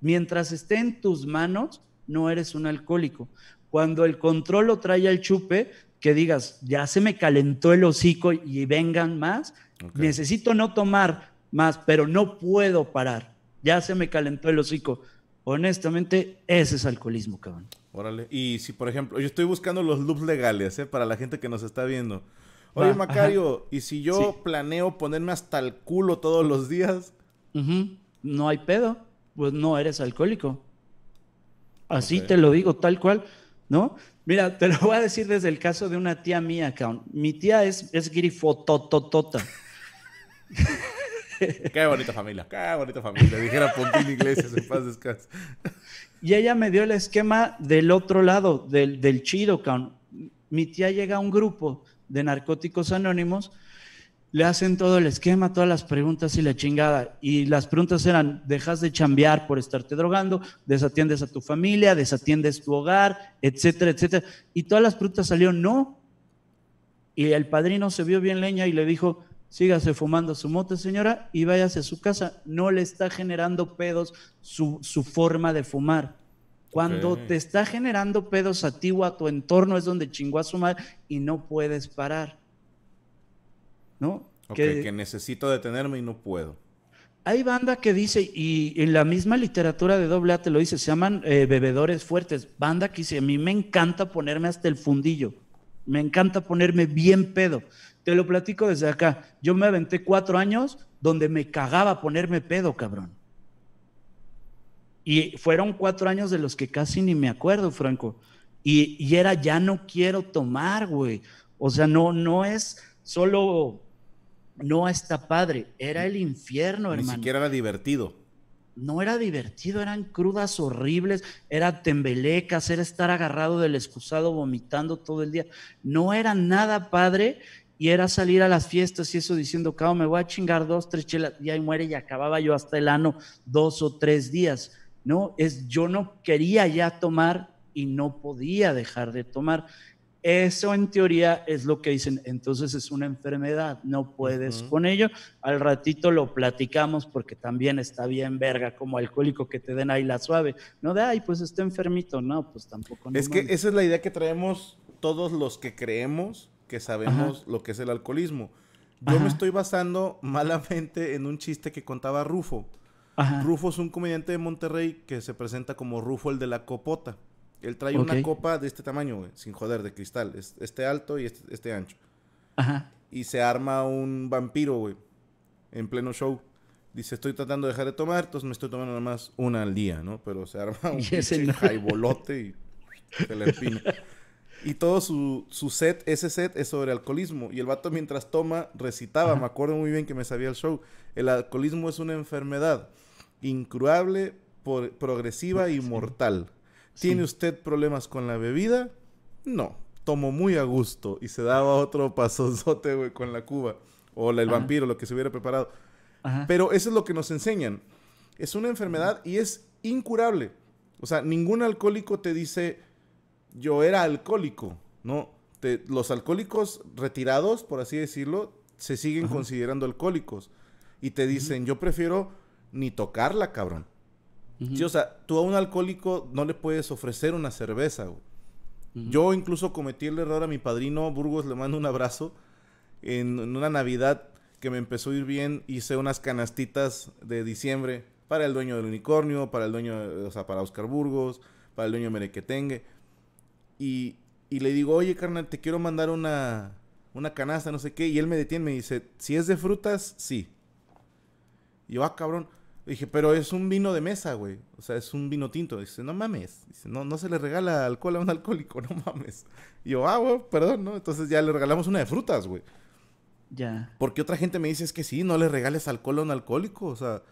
mientras esté en tus manos, no eres un alcohólico. Cuando el control lo trae al chupe, que digas, ya se me calentó el hocico y vengan más, necesito no tomar más, pero no puedo parar, ya se me calentó el hocico. Honestamente, ese es alcoholismo, cabrón. Órale, y si por ejemplo, yo estoy buscando los loops legales, ¿eh? para la gente que nos está viendo. Oye, Macario, ¿y si yo planeo ponerme hasta el culo todos los días? No hay pedo, pues no eres alcohólico. Así te lo digo, tal cual, ¿no? Mira, te lo voy a decir desde el caso de una tía mía, Count. Mi tía es, es grifotototota. Qué bonita familia, qué bonita familia. Dijera Pontín Iglesias en paz descanso. Y ella me dio el esquema del otro lado, del, del chido, Mi tía llega a un grupo de Narcóticos Anónimos, le hacen todo el esquema, todas las preguntas y la chingada. Y las preguntas eran, dejas de chambear por estarte drogando, desatiendes a tu familia, desatiendes tu hogar, etcétera, etcétera. Y todas las preguntas salieron, no. Y el padrino se vio bien leña y le dijo, sígase fumando su moto señora, y váyase a su casa. No le está generando pedos su, su forma de fumar. Cuando te está generando pedos a ti o a tu entorno es donde chingó a su madre y no puedes parar. ¿No? que, necesito detenerme y no puedo hay banda que dice, y en la misma literatura de doble A te lo dice, se llaman eh, bebedores fuertes. Banda que dice, a mí me encanta ponerme hasta el fundillo. Me encanta ponerme bien pedo. Te lo platico desde acá. Yo me aventé cuatro años donde me cagaba ponerme pedo, cabrón. Y fueron cuatro años de los que casi ni me acuerdo, Franco. Y, era, ya no quiero tomar, güey. O sea, no, no es solo, no está padre, era el infierno, hermano. Ni siquiera era divertido. No era divertido, eran crudas horribles, era tembelecas, era estar agarrado del excusado vomitando todo el día. No era nada padre y era salir a las fiestas y eso diciendo, cabo, me voy a chingar dos, tres chelas, y ahí muere y acababa yo hasta el ano dos o tres días ¿no? Es yo no quería ya tomar y no podía dejar de tomar. Eso en teoría es lo que dicen, entonces es una enfermedad, no puedes con ello. Al ratito lo platicamos porque también está bien verga como alcohólico que te den ahí la suave, no de, ay, pues está enfermito, no, pues tampoco. Es que esa es la idea que traemos todos los que creemos que sabemos lo que es el alcoholismo. Yo me estoy basando malamente en un chiste que contaba Rufo. Rufo es un comediante de Monterrey que se presenta como Rufo el de la copota. Él trae una copa de este tamaño, sin joder, de cristal. Es, este alto y este, este ancho. Y se arma un vampiro, güey, en pleno show. Dice, estoy tratando de dejar de tomar, entonces me estoy tomando nada más una al día, ¿no? Pero se arma un jai bolote y se le Y todo su, set, ese set es sobre alcoholismo. Y el vato mientras toma recitaba, me acuerdo muy bien que me sabía el show. El alcoholismo es una enfermedad incurable, progresiva y mortal. ¿Tiene usted problemas con la bebida? No, tomo muy a gusto y se daba otro pasozote con la cuba o el vampiro, lo que se hubiera preparado. Pero eso es lo que nos enseñan. Es una enfermedad y es incurable. O sea, ningún alcohólico te dice, yo era alcohólico, ¿no? los alcohólicos retirados, por así decirlo, se siguen considerando alcohólicos. Y te dicen, yo prefiero ni tocarla, cabrón. o sea, tú a un alcohólico no le puedes ofrecer una cerveza, Yo incluso cometí el error a mi padrino Burgos, le mando un abrazo. En, una Navidad que me empezó a ir bien, hice unas canastitas de diciembre para el dueño del unicornio, para el dueño, o sea, para Oscar Burgos, para el dueño Merequetengue. Y, y le digo, oye, carnal, te quiero mandar una, una canasta, no sé qué. Y él me detiene, me dice, si es de frutas, sí. Y yo, ah, cabrón. Dije, pero es un vino de mesa, güey. O sea, es un vino tinto. Dice, no mames. Dice, no, no se le regala alcohol a un alcohólico, no mames. Y yo, ah, güey, perdón, ¿no? Entonces ya le regalamos una de frutas, güey. Ya. Porque otra gente me dice, es que sí, no le regales alcohol a un alcohólico. O sea,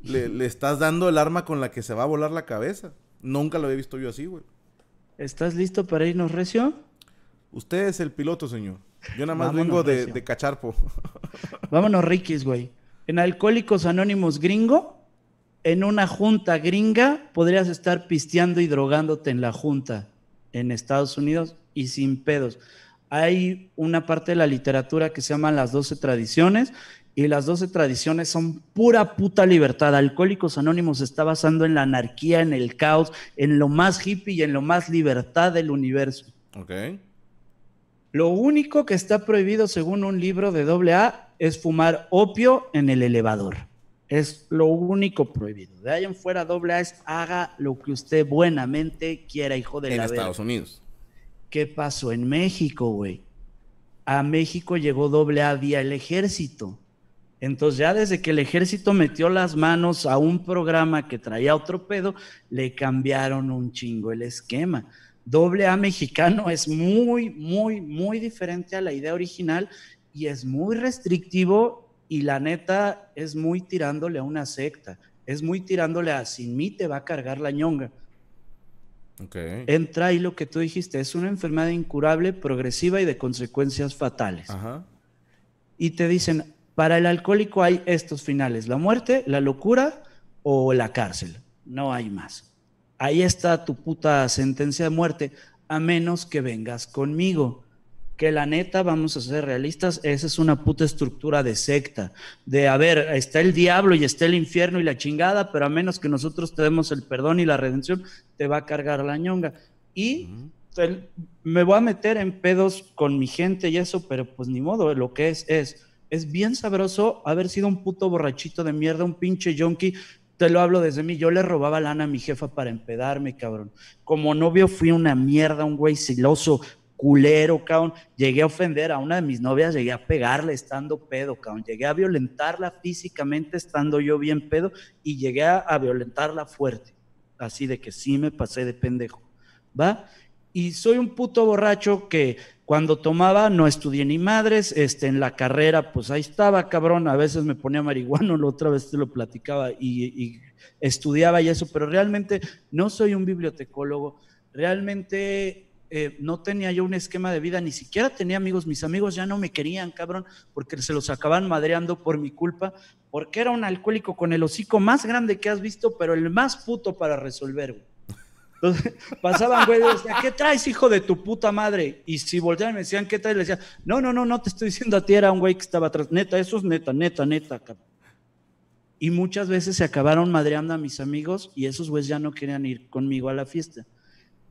le, estás dando el arma con la que se va a volar la cabeza. Nunca lo había visto yo así, güey. ¿Estás listo para irnos recio? Usted es el piloto, señor. Yo nada más vengo de, cacharpo. Vámonos, Rikis, güey en Alcohólicos Anónimos gringo, en una junta gringa, podrías estar pisteando y drogándote en la junta en Estados Unidos y sin pedos. Hay una parte de la literatura que se llama Las 12 Tradiciones y las 12 tradiciones son pura puta libertad. Alcohólicos Anónimos está basando en la anarquía, en el caos, en lo más hippie y en lo más libertad del universo. Lo único que está prohibido según un libro de AA es fumar opio en el elevador. Es lo único prohibido. De ahí en fuera, doble A es haga lo que usted buenamente quiera, hijo de la En Estados Unidos. ¿Qué pasó en México, güey? A México llegó doble A vía el ejército. Entonces ya desde que el ejército metió las manos a un programa que traía otro pedo, le cambiaron un chingo el esquema. Doble A mexicano es muy, muy, muy diferente a la idea original y es muy restrictivo y la neta es muy tirándole a una secta, es muy tirándole a sin mí te va a cargar la ñonga. Okay. Entra ahí lo que tú dijiste, es una enfermedad incurable, progresiva y de consecuencias fatales. Ajá. Y te dicen, para el alcohólico hay estos finales, la muerte, la locura o la cárcel, no hay más. Ahí está tu puta sentencia de muerte, a menos que vengas conmigo que la neta, vamos a ser realistas, esa es una puta estructura de secta, de, a ver, está el diablo y está el infierno y la chingada, pero a menos que nosotros te demos el perdón y la redención, te va a cargar la ñonga. Y me voy a meter en pedos con mi gente y eso, pero pues ni modo, lo que es es. Es bien sabroso haber sido un puto borrachito de mierda, un pinche yonki te lo hablo desde mí, yo le robaba lana a mi jefa para empedarme, cabrón. Como novio fui una mierda, un güey siloso, culero, cabrón. Llegué a ofender a una de mis novias, llegué a pegarle estando pedo, cabrón. Llegué a violentarla físicamente estando yo bien pedo y llegué a, violentarla fuerte. Así de que sí me pasé de pendejo, ¿va? Y soy un puto borracho que cuando tomaba no estudié ni madres, este, en la carrera pues ahí estaba, cabrón, a veces me ponía marihuana, la otra vez te lo platicaba y, y estudiaba y eso, pero realmente no soy un bibliotecólogo, realmente eh, no tenía yo un esquema de vida, ni siquiera tenía amigos, mis amigos ya no me querían, cabrón, porque se los acaban madreando por mi culpa, porque era un alcohólico con el hocico más grande que has visto, pero el más puto para resolver, Entonces pasaban, güey, ¿qué traes, hijo de tu puta madre? Y si volteaban y me decían, ¿qué traes? Le decía, no, no, no, no te estoy diciendo a ti, era un güey que estaba atrás. Neta, eso es neta, neta, neta, cabrón. Y muchas veces se acabaron madreando a mis amigos y esos güeyes ya no querían ir conmigo a la fiesta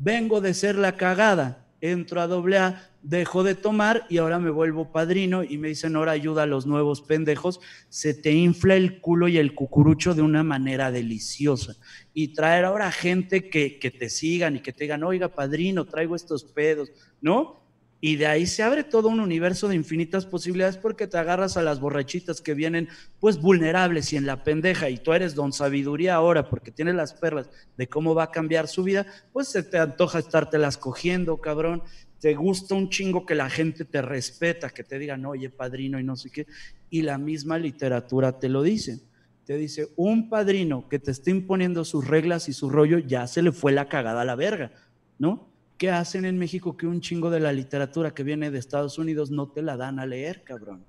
vengo de ser la cagada, entro a doble A, dejo de tomar y ahora me vuelvo padrino y me dicen, ahora ayuda a los nuevos pendejos, se te infla el culo y el cucurucho de una manera deliciosa. Y traer ahora gente que, que te sigan y que te digan, oiga, padrino, traigo estos pedos, ¿no? y de ahí se abre todo un universo de infinitas posibilidades porque te agarras a las borrachitas que vienen pues vulnerables y en la pendeja y tú eres don sabiduría ahora porque tienes las perlas de cómo va a cambiar su vida, pues se te antoja estártelas cogiendo, cabrón. Te gusta un chingo que la gente te respeta, que te digan, oye, padrino y no sé qué. Y la misma literatura te lo dice. Te dice, un padrino que te está imponiendo sus reglas y su rollo, ya se le fue la cagada a la verga, ¿no? ¿qué hacen en México que un chingo de la literatura que viene de Estados Unidos no te la dan a leer, cabrón.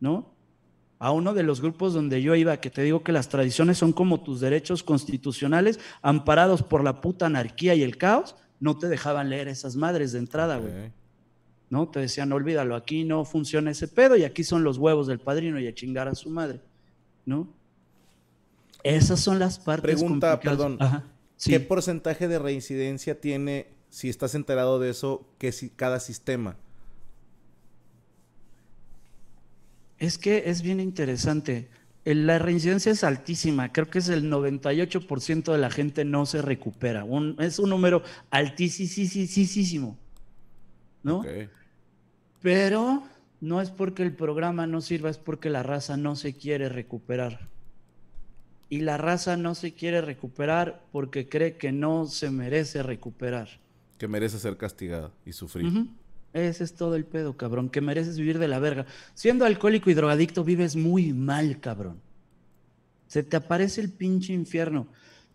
¿No? A uno de los grupos donde yo iba, que te digo que las tradiciones son como tus derechos constitucionales, amparados por la puta anarquía y el caos, no te dejaban leer esas madres de entrada, güey. ¿No? Te decían, olvídalo, aquí no funciona ese pedo y aquí son los huevos del padrino y a chingar a su madre, ¿no? Esas son las partes. Pregunta, perdón. ¿Qué porcentaje de reincidencia tiene si estás enterado de eso, que si cada sistema. Es que es bien interesante. La reincidencia es altísima, creo que es el 98% de la gente no se recupera. es un número altísimo, ¿no? Pero no es porque el programa no sirva, es porque la raza no se quiere recuperar. Y la raza no se quiere recuperar porque cree que no se merece recuperar que merece ser castigado y sufrir. Ese es todo el pedo, cabrón, que mereces vivir de la verga. Siendo alcohólico y drogadicto vives muy mal, cabrón. Se te aparece el pinche infierno.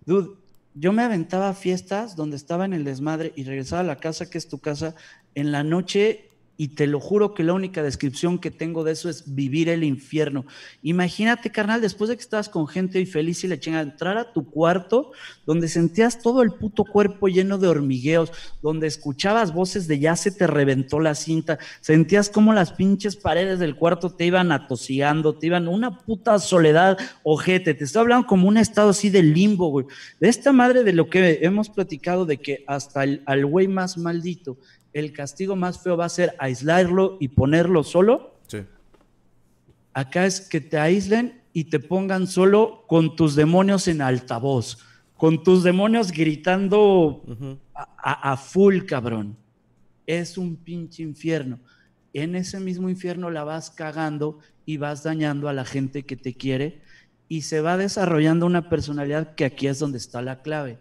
Dude, yo me aventaba a fiestas donde estaba en el desmadre y regresaba a la casa, que es tu casa, en la noche y te lo juro que la única descripción que tengo de eso es vivir el infierno. Imagínate, carnal, después de que estabas con gente y feliz y le chinga, entrar a tu cuarto donde sentías todo el puto cuerpo lleno de hormigueos, donde escuchabas voces de ya se te reventó la cinta, sentías como las pinches paredes del cuarto te iban atosigando, te iban una puta soledad, ojete. Te estoy hablando como un estado así de limbo, güey. De esta madre de lo que hemos platicado, de que hasta el, al güey más maldito el castigo más feo va a ser aislarlo y ponerlo solo. Sí. Acá es que te aíslen y te pongan solo con tus demonios en altavoz, con tus demonios gritando a, full, cabrón. Es un pinche infierno. En ese mismo infierno la vas cagando y vas dañando a la gente que te quiere y se va desarrollando una personalidad que aquí es donde está la clave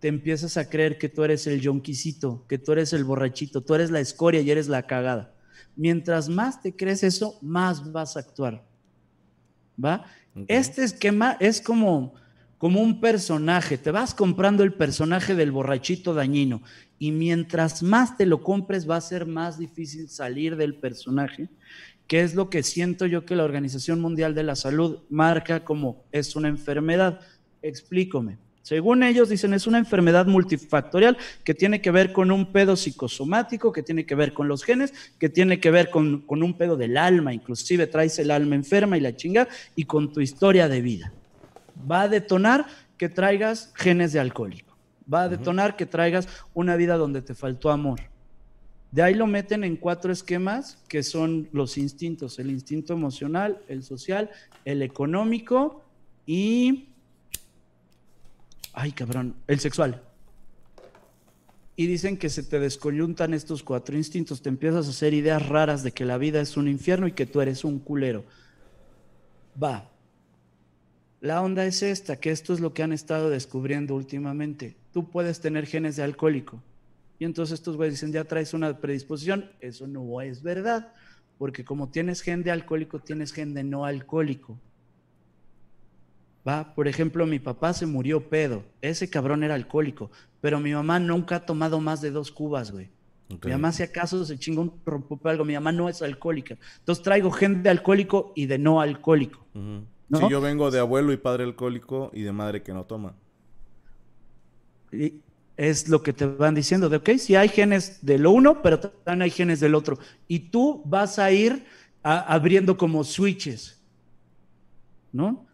te empiezas a creer que tú eres el yonquisito, que tú eres el borrachito, tú eres la escoria y eres la cagada. Mientras más te crees eso, más vas a actuar. ¿Va? Este esquema es como, como un personaje, te vas comprando el personaje del borrachito dañino y mientras más te lo compres va a ser más difícil salir del personaje, que es lo que siento yo que la Organización Mundial de la Salud marca como es una enfermedad. Explícame. Según ellos dicen, es una enfermedad multifactorial que tiene que ver con un pedo psicosomático, que tiene que ver con los genes, que tiene que ver con, un pedo del alma, inclusive traes el alma enferma y la chinga, y con tu historia de vida. Va a detonar que traigas genes de alcohólico, va a detonar que traigas una vida donde te faltó amor. De ahí lo meten en cuatro esquemas que son los instintos, el instinto emocional, el social, el económico y Ay, cabrón, el sexual. Y dicen que se te descoyuntan estos cuatro instintos, te empiezas a hacer ideas raras de que la vida es un infierno y que tú eres un culero. Va. La onda es esta, que esto es lo que han estado descubriendo últimamente. Tú puedes tener genes de alcohólico. Y entonces estos güeyes dicen, ya traes una predisposición. Eso no es verdad, porque como tienes gen de alcohólico, tienes gen de no alcohólico. ¿va? Por ejemplo, mi papá se murió pedo, ese cabrón era alcohólico, pero mi mamá nunca ha tomado más de dos cubas, güey. Mi mamá si acaso se chingó un algo, mi mamá no es alcohólica. Entonces traigo gente de alcohólico y de no alcohólico. Si yo vengo de abuelo y padre alcohólico y de madre que no toma. es lo que te van diciendo, de ok, si hay genes de lo uno, pero también hay genes del otro. Y tú vas a ir abriendo como switches, ¿no?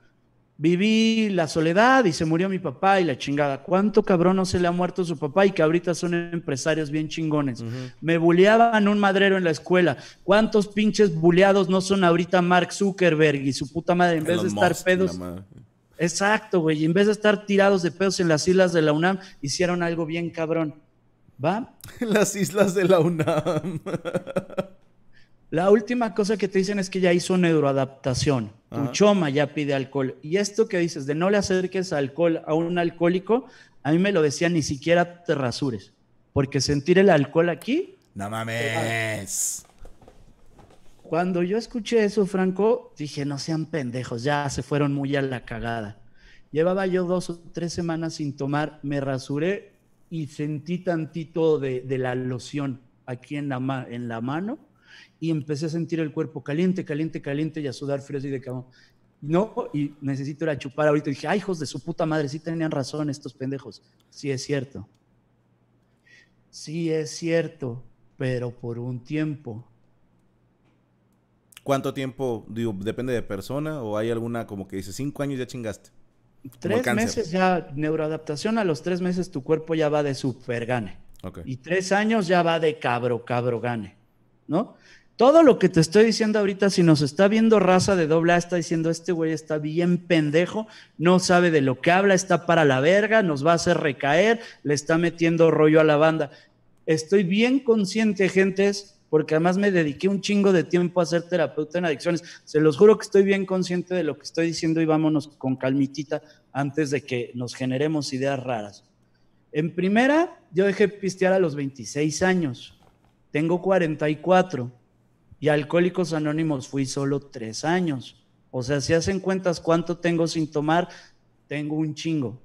viví la soledad y se murió mi papá y la chingada. ¿Cuánto cabrón no se le ha muerto su papá y que ahorita son empresarios bien chingones? Me buleaban un madrero en la escuela. ¿Cuántos pinches buleados no son ahorita Mark Zuckerberg y su puta madre en vez de estar pedos? Exacto, güey. En vez de estar tirados de pedos en las islas de la UNAM, hicieron algo bien cabrón. ¿Va? las islas de la UNAM. la última cosa que te dicen es que ya hizo neuroadaptación tu choma ya pide alcohol. Y esto que dices de no le acerques alcohol a un alcohólico, a mí me lo decía, ni siquiera te rasures, porque sentir el alcohol aquí... No mames. Cuando yo escuché eso, Franco, dije, no sean pendejos, ya se fueron muy a la cagada. Llevaba yo dos o tres semanas sin tomar, me rasuré y sentí tantito de, de la loción aquí en la, en la mano y empecé a sentir el cuerpo caliente, caliente, caliente y a sudar frío y de cabrón. No, y necesito ir a chupar ahorita. Y dije, ay, hijos de su puta madre, sí tenían razón estos pendejos. Sí es cierto. Sí es cierto, pero por un tiempo. ¿Cuánto tiempo? Digo, depende de persona o hay alguna como que dice cinco años ya chingaste. Tres meses ya, neuroadaptación a los tres meses tu cuerpo ya va de super gane. Y tres años ya va de cabro, cabro gane. ¿no? Todo lo que te estoy diciendo ahorita, si nos está viendo raza de doble A, está diciendo, este güey está bien pendejo, no sabe de lo que habla, está para la verga, nos va a hacer recaer, le está metiendo rollo a la banda. Estoy bien consciente, gentes, porque además me dediqué un chingo de tiempo a ser terapeuta en adicciones. Se los juro que estoy bien consciente de lo que estoy diciendo y vámonos con calmitita antes de que nos generemos ideas raras. En primera, yo dejé pistear a los 26 años tengo 44 y Alcohólicos Anónimos fui solo tres años. O sea, si hacen cuentas cuánto tengo sin tomar, tengo un chingo.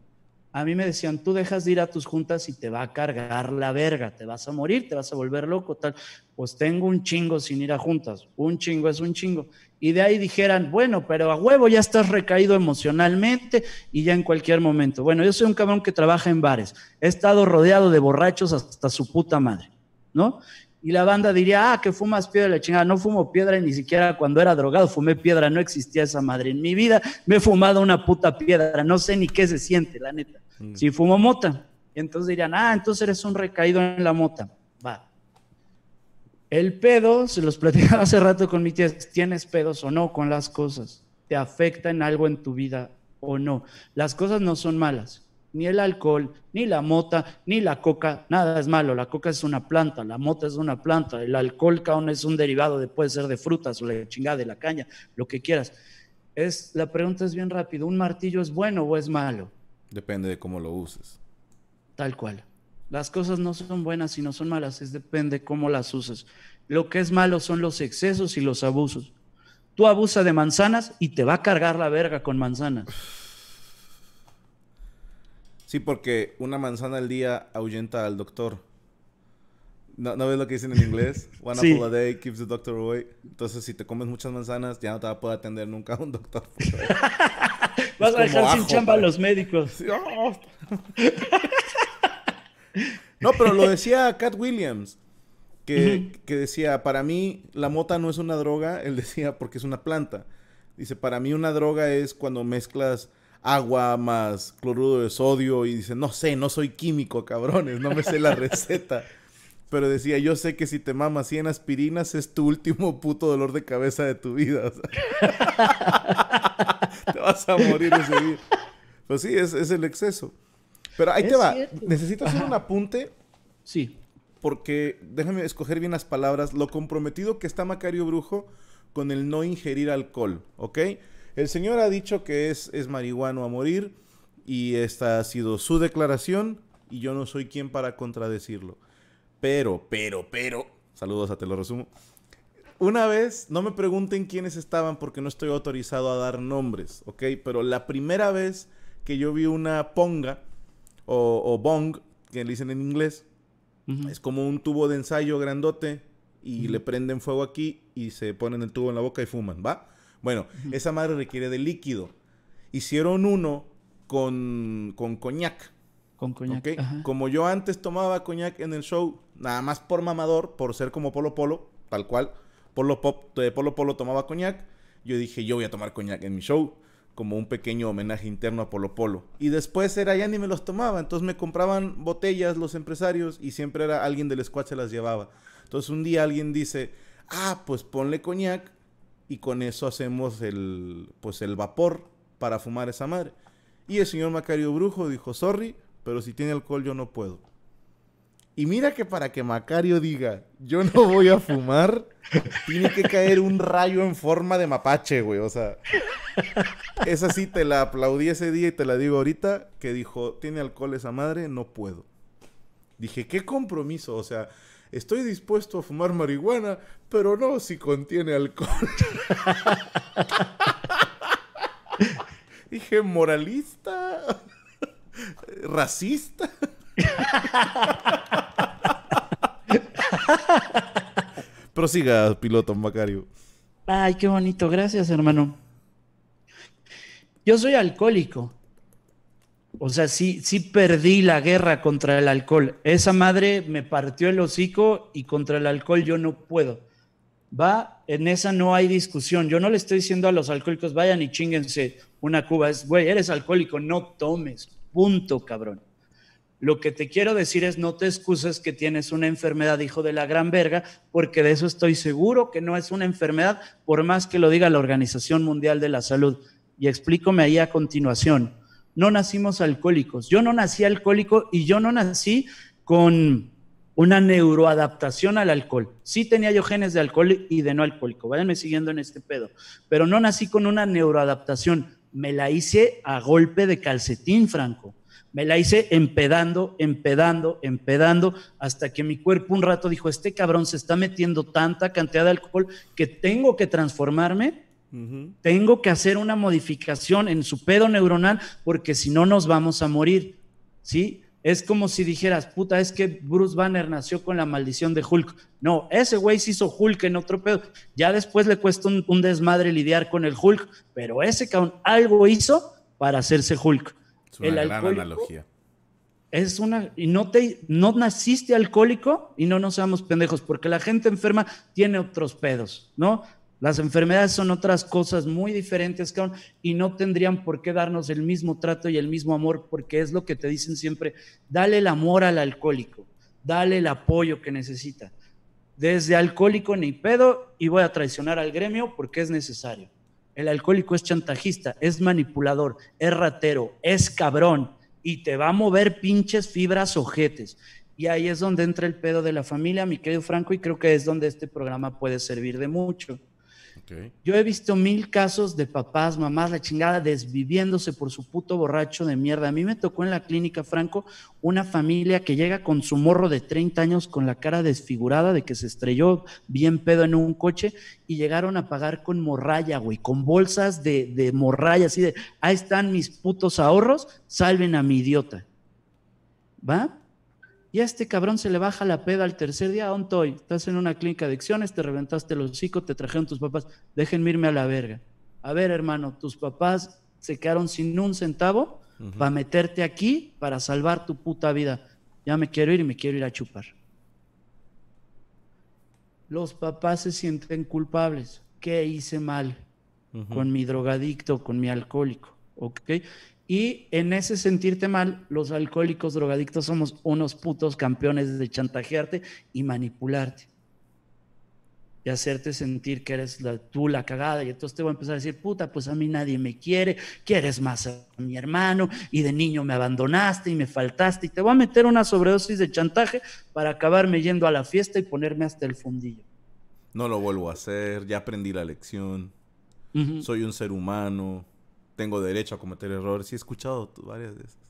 A mí me decían, tú dejas de ir a tus juntas y te va a cargar la verga, te vas a morir, te vas a volver loco, tal. Pues tengo un chingo sin ir a juntas, un chingo es un chingo. Y de ahí dijeran, bueno, pero a huevo ya estás recaído emocionalmente y ya en cualquier momento. Bueno, yo soy un cabrón que trabaja en bares, he estado rodeado de borrachos hasta su puta madre, ¿no? Y la banda diría, ah, que fumas piedra la chingada. No fumo piedra ni siquiera cuando era drogado, fumé piedra, no existía esa madre. En mi vida me he fumado una puta piedra, no sé ni qué se siente, la neta. Mm. Si fumo mota, entonces dirían, ah, entonces eres un recaído en la mota. Va. El pedo, se los platicaba hace rato con mi tía, tienes pedos o no con las cosas, te afecta en algo en tu vida o no. Las cosas no son malas, ni el alcohol, ni la mota, ni la coca, nada es malo. La coca es una planta, la mota es una planta, el alcohol caón es un derivado, de, puede ser de frutas o la chingada de la caña, lo que quieras. Es, la pregunta es bien rápido, ¿un martillo es bueno o es malo? Depende de cómo lo uses. Tal cual. Las cosas no son buenas y no son malas, es depende cómo las uses. Lo que es malo son los excesos y los abusos. Tú abusas de manzanas y te va a cargar la verga con manzanas. Sí, porque una manzana al día ahuyenta al doctor. ¿No, ves lo que dicen en inglés? One apple a day keeps the doctor away. Entonces, si te comes muchas manzanas, ya no te va a poder atender nunca un doctor. Vas a dejar sin chamba a los médicos. Oh, oh. no, pero lo decía Cat Williams. Que, que, decía, para mí la mota no es una droga, él decía, porque es una planta. Dice, para mí una droga es cuando mezclas agua más cloruro de sodio y dice, no sé, no soy químico, cabrones, no me sé la receta. Pero decía, yo sé que si te mamas 100 aspirinas es tu último puto dolor de cabeza de tu vida. te vas a morir Pues sí, es, el exceso. Pero ahí te va. Necesito hacer un apunte. Sí. Porque déjame escoger bien las palabras. Lo comprometido que está Macario Brujo con el no ingerir alcohol, ¿ok? El señor ha dicho que es, es marihuano a morir y esta ha sido su declaración y yo no soy quien para contradecirlo. Pero, pero, pero, saludos a te lo resumo. Una vez, no me pregunten quiénes estaban porque no estoy autorizado a dar nombres, ¿ok? Pero la primera vez que yo vi una ponga o, bong, que le dicen en inglés, es como un tubo de ensayo grandote y le prenden fuego aquí y se ponen el tubo en la boca y fuman, ¿va? Bueno, esa madre requiere de líquido. Hicieron uno con, con coñac. Con coñac. Como yo antes tomaba coñac en el show, nada más por mamador, por ser como Polo Polo, tal cual. Polo, Pop, de eh, Polo Polo tomaba coñac. Yo dije, yo voy a tomar coñac en mi show como un pequeño homenaje interno a Polo Polo. Y después era ya ni me los tomaba, entonces me compraban botellas los empresarios y siempre era alguien del squad se las llevaba. Entonces un día alguien dice, ah, pues ponle coñac y con eso hacemos el, pues el vapor para fumar esa madre. Y el señor Macario Brujo dijo, sorry, pero si tiene alcohol yo no puedo. Y mira que para que Macario diga, yo no voy a fumar, tiene que caer un rayo en forma de mapache, güey. O sea, esa sí te la aplaudí ese día y te la digo ahorita, que dijo, tiene alcohol esa madre, no puedo. Dije, qué compromiso, o sea, estoy dispuesto a fumar marihuana, pero no si contiene alcohol. Dije, moralista, racista. Prosiga, piloto Macario. Ay, qué bonito, gracias, hermano. Yo soy alcohólico o sea, sí, sí perdí la guerra contra el alcohol. Esa madre me partió el hocico y contra el alcohol yo no puedo. Va, en esa no hay discusión. Yo no le estoy diciendo a los alcohólicos, vayan y chinguense una cuba. Es, güey, eres alcohólico, no tomes. Punto, cabrón. Lo que te quiero decir es no te excuses que tienes una enfermedad, hijo de la gran verga, porque de eso estoy seguro que no es una enfermedad, por más que lo diga la Organización Mundial de la Salud. Y explícame ahí a continuación no nacimos alcohólicos. Yo no nací alcohólico y yo no nací con una neuroadaptación al alcohol. Sí tenía yo genes de alcohol y de no alcohólico. Váyanme siguiendo en este pedo. Pero no nací con una neuroadaptación. Me la hice a golpe de calcetín, Franco. Me la hice empedando, empedando, empedando, hasta que mi cuerpo un rato dijo, este cabrón se está metiendo tanta cantidad de alcohol que tengo que transformarme tengo que hacer una modificación en su pedo neuronal porque si no nos vamos a morir. ¿Sí? Es como si dijeras, puta, es que Bruce Banner nació con la maldición de Hulk. No, ese güey se hizo Hulk en otro pedo. Ya después le cuesta un, desmadre lidiar con el Hulk, pero ese cabrón algo hizo para hacerse Hulk. Es una analogía. Es una. Y no, te, no naciste alcohólico y no nos seamos pendejos, porque la gente enferma tiene otros pedos, ¿no? Las enfermedades son otras cosas muy diferentes, cabrón, y no tendrían por qué darnos el mismo trato y el mismo amor, porque es lo que te dicen siempre, dale el amor al alcohólico, dale el apoyo que necesita. Desde alcohólico ni pedo y voy a traicionar al gremio porque es necesario. El alcohólico es chantajista, es manipulador, es ratero, es cabrón y te va a mover pinches fibras ojetes. Y ahí es donde entra el pedo de la familia, mi querido Franco, y creo que es donde este programa puede servir de mucho. Yo he visto mil casos de papás, mamás, la chingada, desviviéndose por su puto borracho de mierda. A mí me tocó en la clínica, Franco, una familia que llega con su morro de 30 años con la cara desfigurada de que se estrelló bien pedo en un coche y llegaron a pagar con morralla, güey, con bolsas de, de morralla, así de, ahí están mis putos ahorros, salven a mi idiota. ¿Va? Y a este cabrón se le baja la peda al tercer día. estoy? estás en una clínica de adicciones, te reventaste los hocico, te trajeron tus papás. Déjenme irme a la verga. A ver, hermano, tus papás se quedaron sin un centavo para meterte aquí para salvar tu puta vida. Ya me quiero ir y me quiero ir a chupar. Los papás se sienten culpables. ¿Qué hice mal con mi drogadicto, con mi alcohólico? ¿Ok? Y en ese sentirte mal, los alcohólicos drogadictos somos unos putos campeones de chantajearte y manipularte. Y hacerte sentir que eres la, tú la cagada. Y entonces te voy a empezar a decir, puta, pues a mí nadie me quiere, quieres más a mi hermano, y de niño me abandonaste y me faltaste. Y te voy a meter una sobredosis de chantaje para acabarme yendo a la fiesta y ponerme hasta el fundillo. No lo vuelvo a hacer, ya aprendí la lección, soy un ser humano tengo derecho a cometer errores. Sí, he escuchado varias de estas.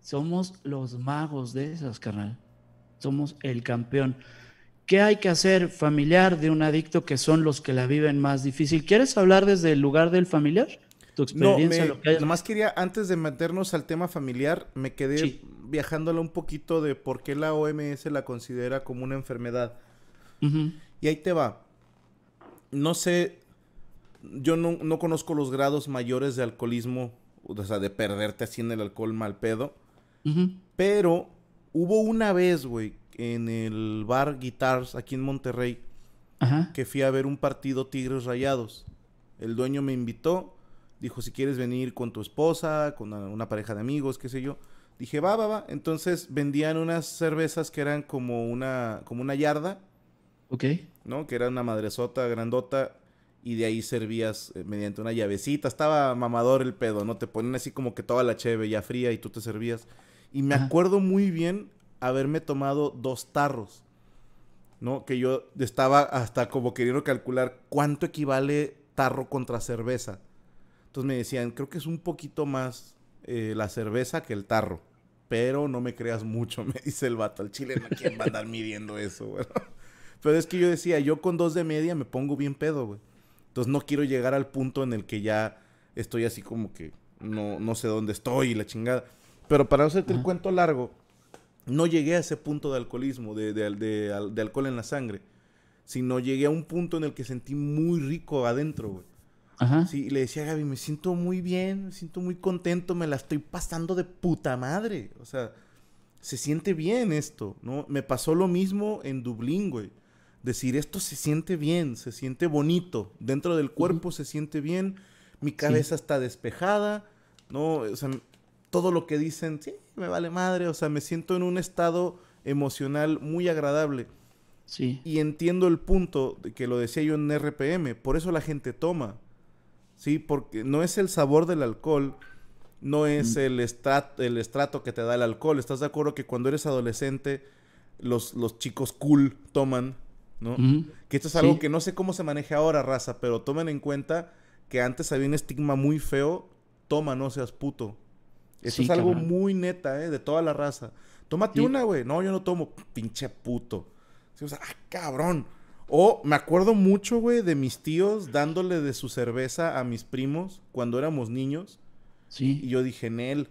Somos los magos de esas, carnal. Somos el campeón. ¿Qué hay que hacer familiar de un adicto que son los que la viven más difícil? ¿Quieres hablar desde el lugar del familiar? Tu experiencia, no, me, Nomás quería, antes de meternos al tema familiar, me quedé viajándolo un poquito de por qué la OMS la considera como una enfermedad. Y ahí te va. No sé yo no, no, conozco los grados mayores de alcoholismo, o sea, de perderte así en el alcohol mal pedo. Pero hubo una vez, güey, en el bar Guitars aquí en Monterrey, que fui a ver un partido Tigres Rayados. El dueño me invitó, dijo, si quieres venir con tu esposa, con una, pareja de amigos, qué sé yo. Dije, va, va, va. Entonces vendían unas cervezas que eran como una, como una yarda. Ok. ¿No? Que era una madresota grandota y de ahí servías eh, mediante una llavecita. Estaba mamador el pedo, ¿no? Te ponen así como que toda la cheve ya fría y tú te servías. Y me acuerdo muy bien haberme tomado dos tarros, ¿no? Que yo estaba hasta como queriendo calcular cuánto equivale tarro contra cerveza. Entonces me decían, creo que es un poquito más eh, la cerveza que el tarro. Pero no me creas mucho, me dice el vato. El chileno, ¿quién va a andar midiendo eso, güey? Pero es que yo decía, yo con dos de media me pongo bien pedo, güey. Entonces no quiero llegar al punto en el que ya estoy así como que no, no sé dónde estoy y la chingada. Pero para no hacerte el cuento largo, no llegué a ese punto de alcoholismo, de, alcohol en la sangre, sino llegué a un punto en el que sentí muy rico adentro, güey. Sí, y le decía a Gaby, me siento muy bien, me siento muy contento, me la estoy pasando de puta madre. O sea, se siente bien esto, ¿no? Me pasó lo mismo en Dublín, güey decir, esto se siente bien, se siente bonito, dentro del cuerpo se siente bien, mi cabeza está despejada, ¿no? O todo lo que dicen, sí, me vale madre, o sea, me siento en un estado emocional muy agradable. Sí. Y entiendo el punto que lo decía yo en RPM, por eso la gente toma, ¿sí? Porque no es el sabor del alcohol, no es el, estrato, el estrato que te da el alcohol. ¿Estás de acuerdo que cuando eres adolescente, los, los chicos cool toman, que esto es algo que no sé cómo se maneja ahora, raza, pero tomen en cuenta que antes había un estigma muy feo, toma, no seas puto. Eso es algo muy neta, ¿eh? De toda la raza. Tómate una, güey. No, yo no tomo, pinche puto. o sea, ah, cabrón. O me acuerdo mucho, güey, de mis tíos dándole de su cerveza a mis primos cuando éramos niños. Sí. Y yo dije, en él.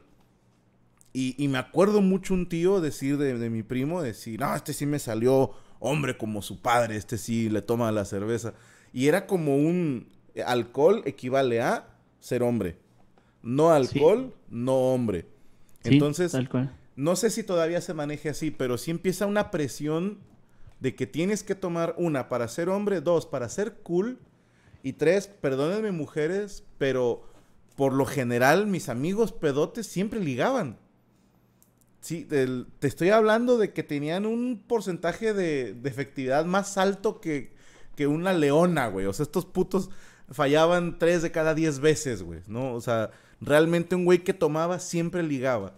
Y, me acuerdo mucho un tío decir de, de mi primo, decir, no, este sí me salió hombre como su padre, este sí le toma la cerveza. Y era como un eh, alcohol equivale a ser hombre. No alcohol, no hombre. Entonces, no sé si todavía se maneje así, pero sí empieza una presión de que tienes que tomar una para ser hombre, dos para ser cool y tres, perdónenme mujeres, pero por lo general mis amigos pedotes siempre ligaban. Sí, te estoy hablando de que tenían un porcentaje de, efectividad más alto que, una leona, güey. O sea, estos putos fallaban tres de cada diez veces, güey, ¿no? O sea, realmente un güey que tomaba siempre ligaba.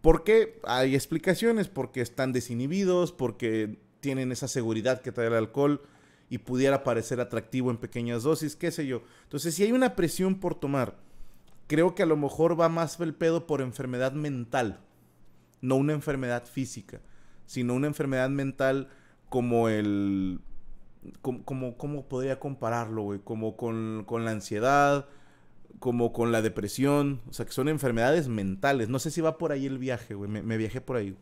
¿Por qué? Hay explicaciones, porque están desinhibidos, porque tienen esa seguridad que trae el alcohol y pudiera parecer atractivo en pequeñas dosis, qué sé yo. Entonces, si hay una presión por tomar, creo que a lo mejor va más el pedo por enfermedad mental no una enfermedad física, sino una enfermedad mental como el... Como, como, ¿Cómo podría compararlo, güey? Como con, con la ansiedad, como con la depresión, o sea, que son enfermedades mentales. No sé si va por ahí el viaje, güey, me, viajé por ahí.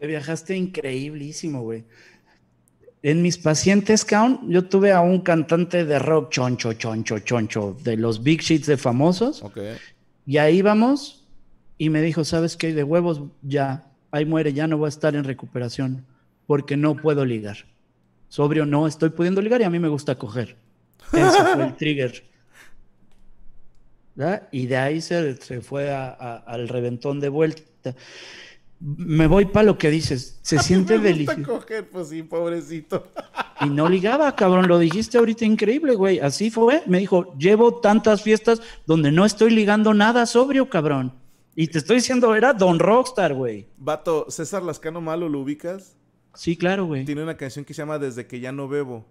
Te viajaste increíblísimo, güey. En mis pacientes, Count, yo tuve a un cantante de rock choncho, choncho, choncho, de los big sheets de famosos. ok Y ahí vamos y me dijo, ¿sabes qué? De huevos ya, ahí muere, ya no va a estar en recuperación porque no puedo ligar. Sobrio, no estoy pudiendo ligar y a mí me gusta coger. Ese fue el trigger. Y de ahí se, fue al reventón de vuelta. Me voy para lo que dices. Se siente delicioso. pues sí, pobrecito. Y no ligaba, cabrón. Lo dijiste ahorita increíble, güey. Así fue. Me dijo, llevo tantas fiestas donde no estoy ligando nada sobrio, cabrón. Y te estoy diciendo, era Don Rockstar, güey. Vato, César Lascano Malo, ¿lo ubicas? Sí, claro, güey. Tiene una canción que se llama Desde que ya no bebo.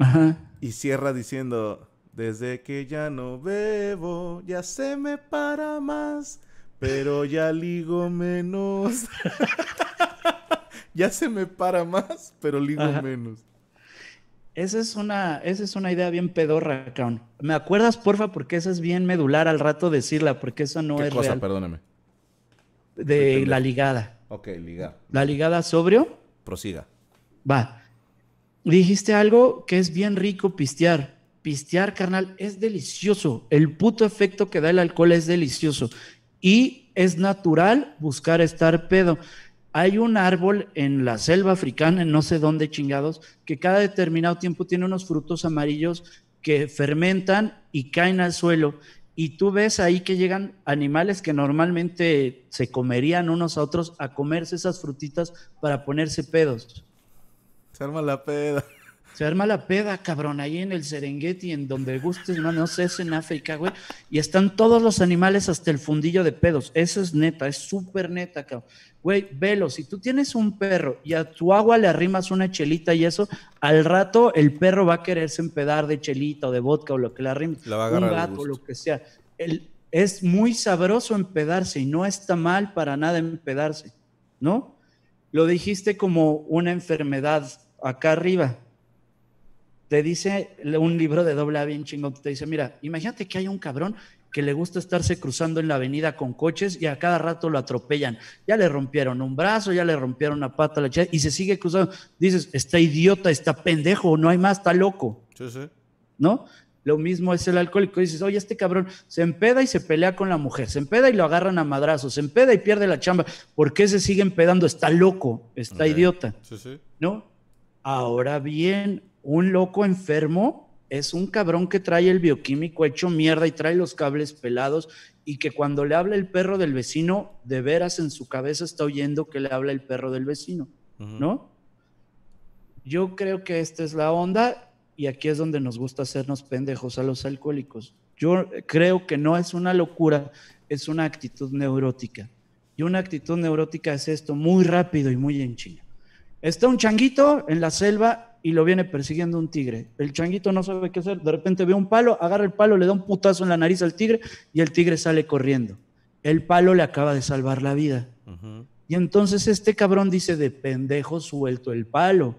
Ajá. Y cierra diciendo, desde que ya no bebo, ya se me para más, pero ya ligo menos. ya se me para más, pero ligo menos. Esa es una, esa es una idea bien pedorra, cabrón. ¿Me acuerdas, porfa? Porque esa es bien medular al rato decirla, porque eso no ¿Qué es cosa? De la ligada. Ok, ligada. La ligada sobrio. Prosiga. Va. Dijiste algo que es bien rico pistear. Pistear, carnal, es delicioso. El puto efecto que da el alcohol es delicioso. Y es natural buscar estar pedo. Hay un árbol en la selva africana, en no sé dónde chingados, que cada determinado tiempo tiene unos frutos amarillos que fermentan y caen al suelo. Y tú ves ahí que llegan animales que normalmente se comerían unos a otros a comerse esas frutitas para ponerse pedos. Se arma la peda. Se arma la peda, cabrón, ahí en el Serengeti, en donde gustes, no, sé, es en África, güey. Y están todos los animales hasta el fundillo de pedos. Eso es neta, es súper neta, cabrón. Güey, velo, si tú tienes un perro y a tu agua le arrimas una chelita y eso, al rato el perro va a quererse empedar de chelita o de vodka o lo que le arrimes. La va a un gato, lo que sea. es muy sabroso empedarse y no está mal para nada empedarse, ¿no? Lo dijiste como una enfermedad acá arriba te dice un libro de doble A bien chingón, te dice, mira, imagínate que hay un cabrón que le gusta estarse cruzando en la avenida con coches y a cada rato lo atropellan. Ya le rompieron un brazo, ya le rompieron una pata, la chica, y se sigue cruzando. Dices, está idiota, está pendejo, no hay más, está loco. Sí, sí. ¿No? Lo mismo es el alcohólico. Dices, oye, este cabrón se empeda y se pelea con la mujer, se empeda y lo agarran a madrazos, se empeda y pierde la chamba. ¿Por qué se sigue empedando? Está loco, está idiota. Sí, sí. ¿No? Ahora bien, un loco enfermo es un cabrón que trae el bioquímico hecho mierda y trae los cables pelados y que cuando le habla el perro del vecino, de veras en su cabeza está oyendo que le habla el perro del vecino, ¿no? Yo creo que esta es la onda y aquí es donde nos gusta hacernos pendejos a los alcohólicos. Yo creo que no es una locura, es una actitud neurótica. Y una actitud neurótica es esto, muy rápido y muy en China. Está un changuito en la selva y lo viene persiguiendo un tigre. El changuito no sabe qué hacer, de repente ve un palo, agarra el palo, le da un putazo en la nariz al tigre y el tigre sale corriendo. El palo le acaba de salvar la vida. Y entonces este cabrón dice, de pendejo suelto el palo,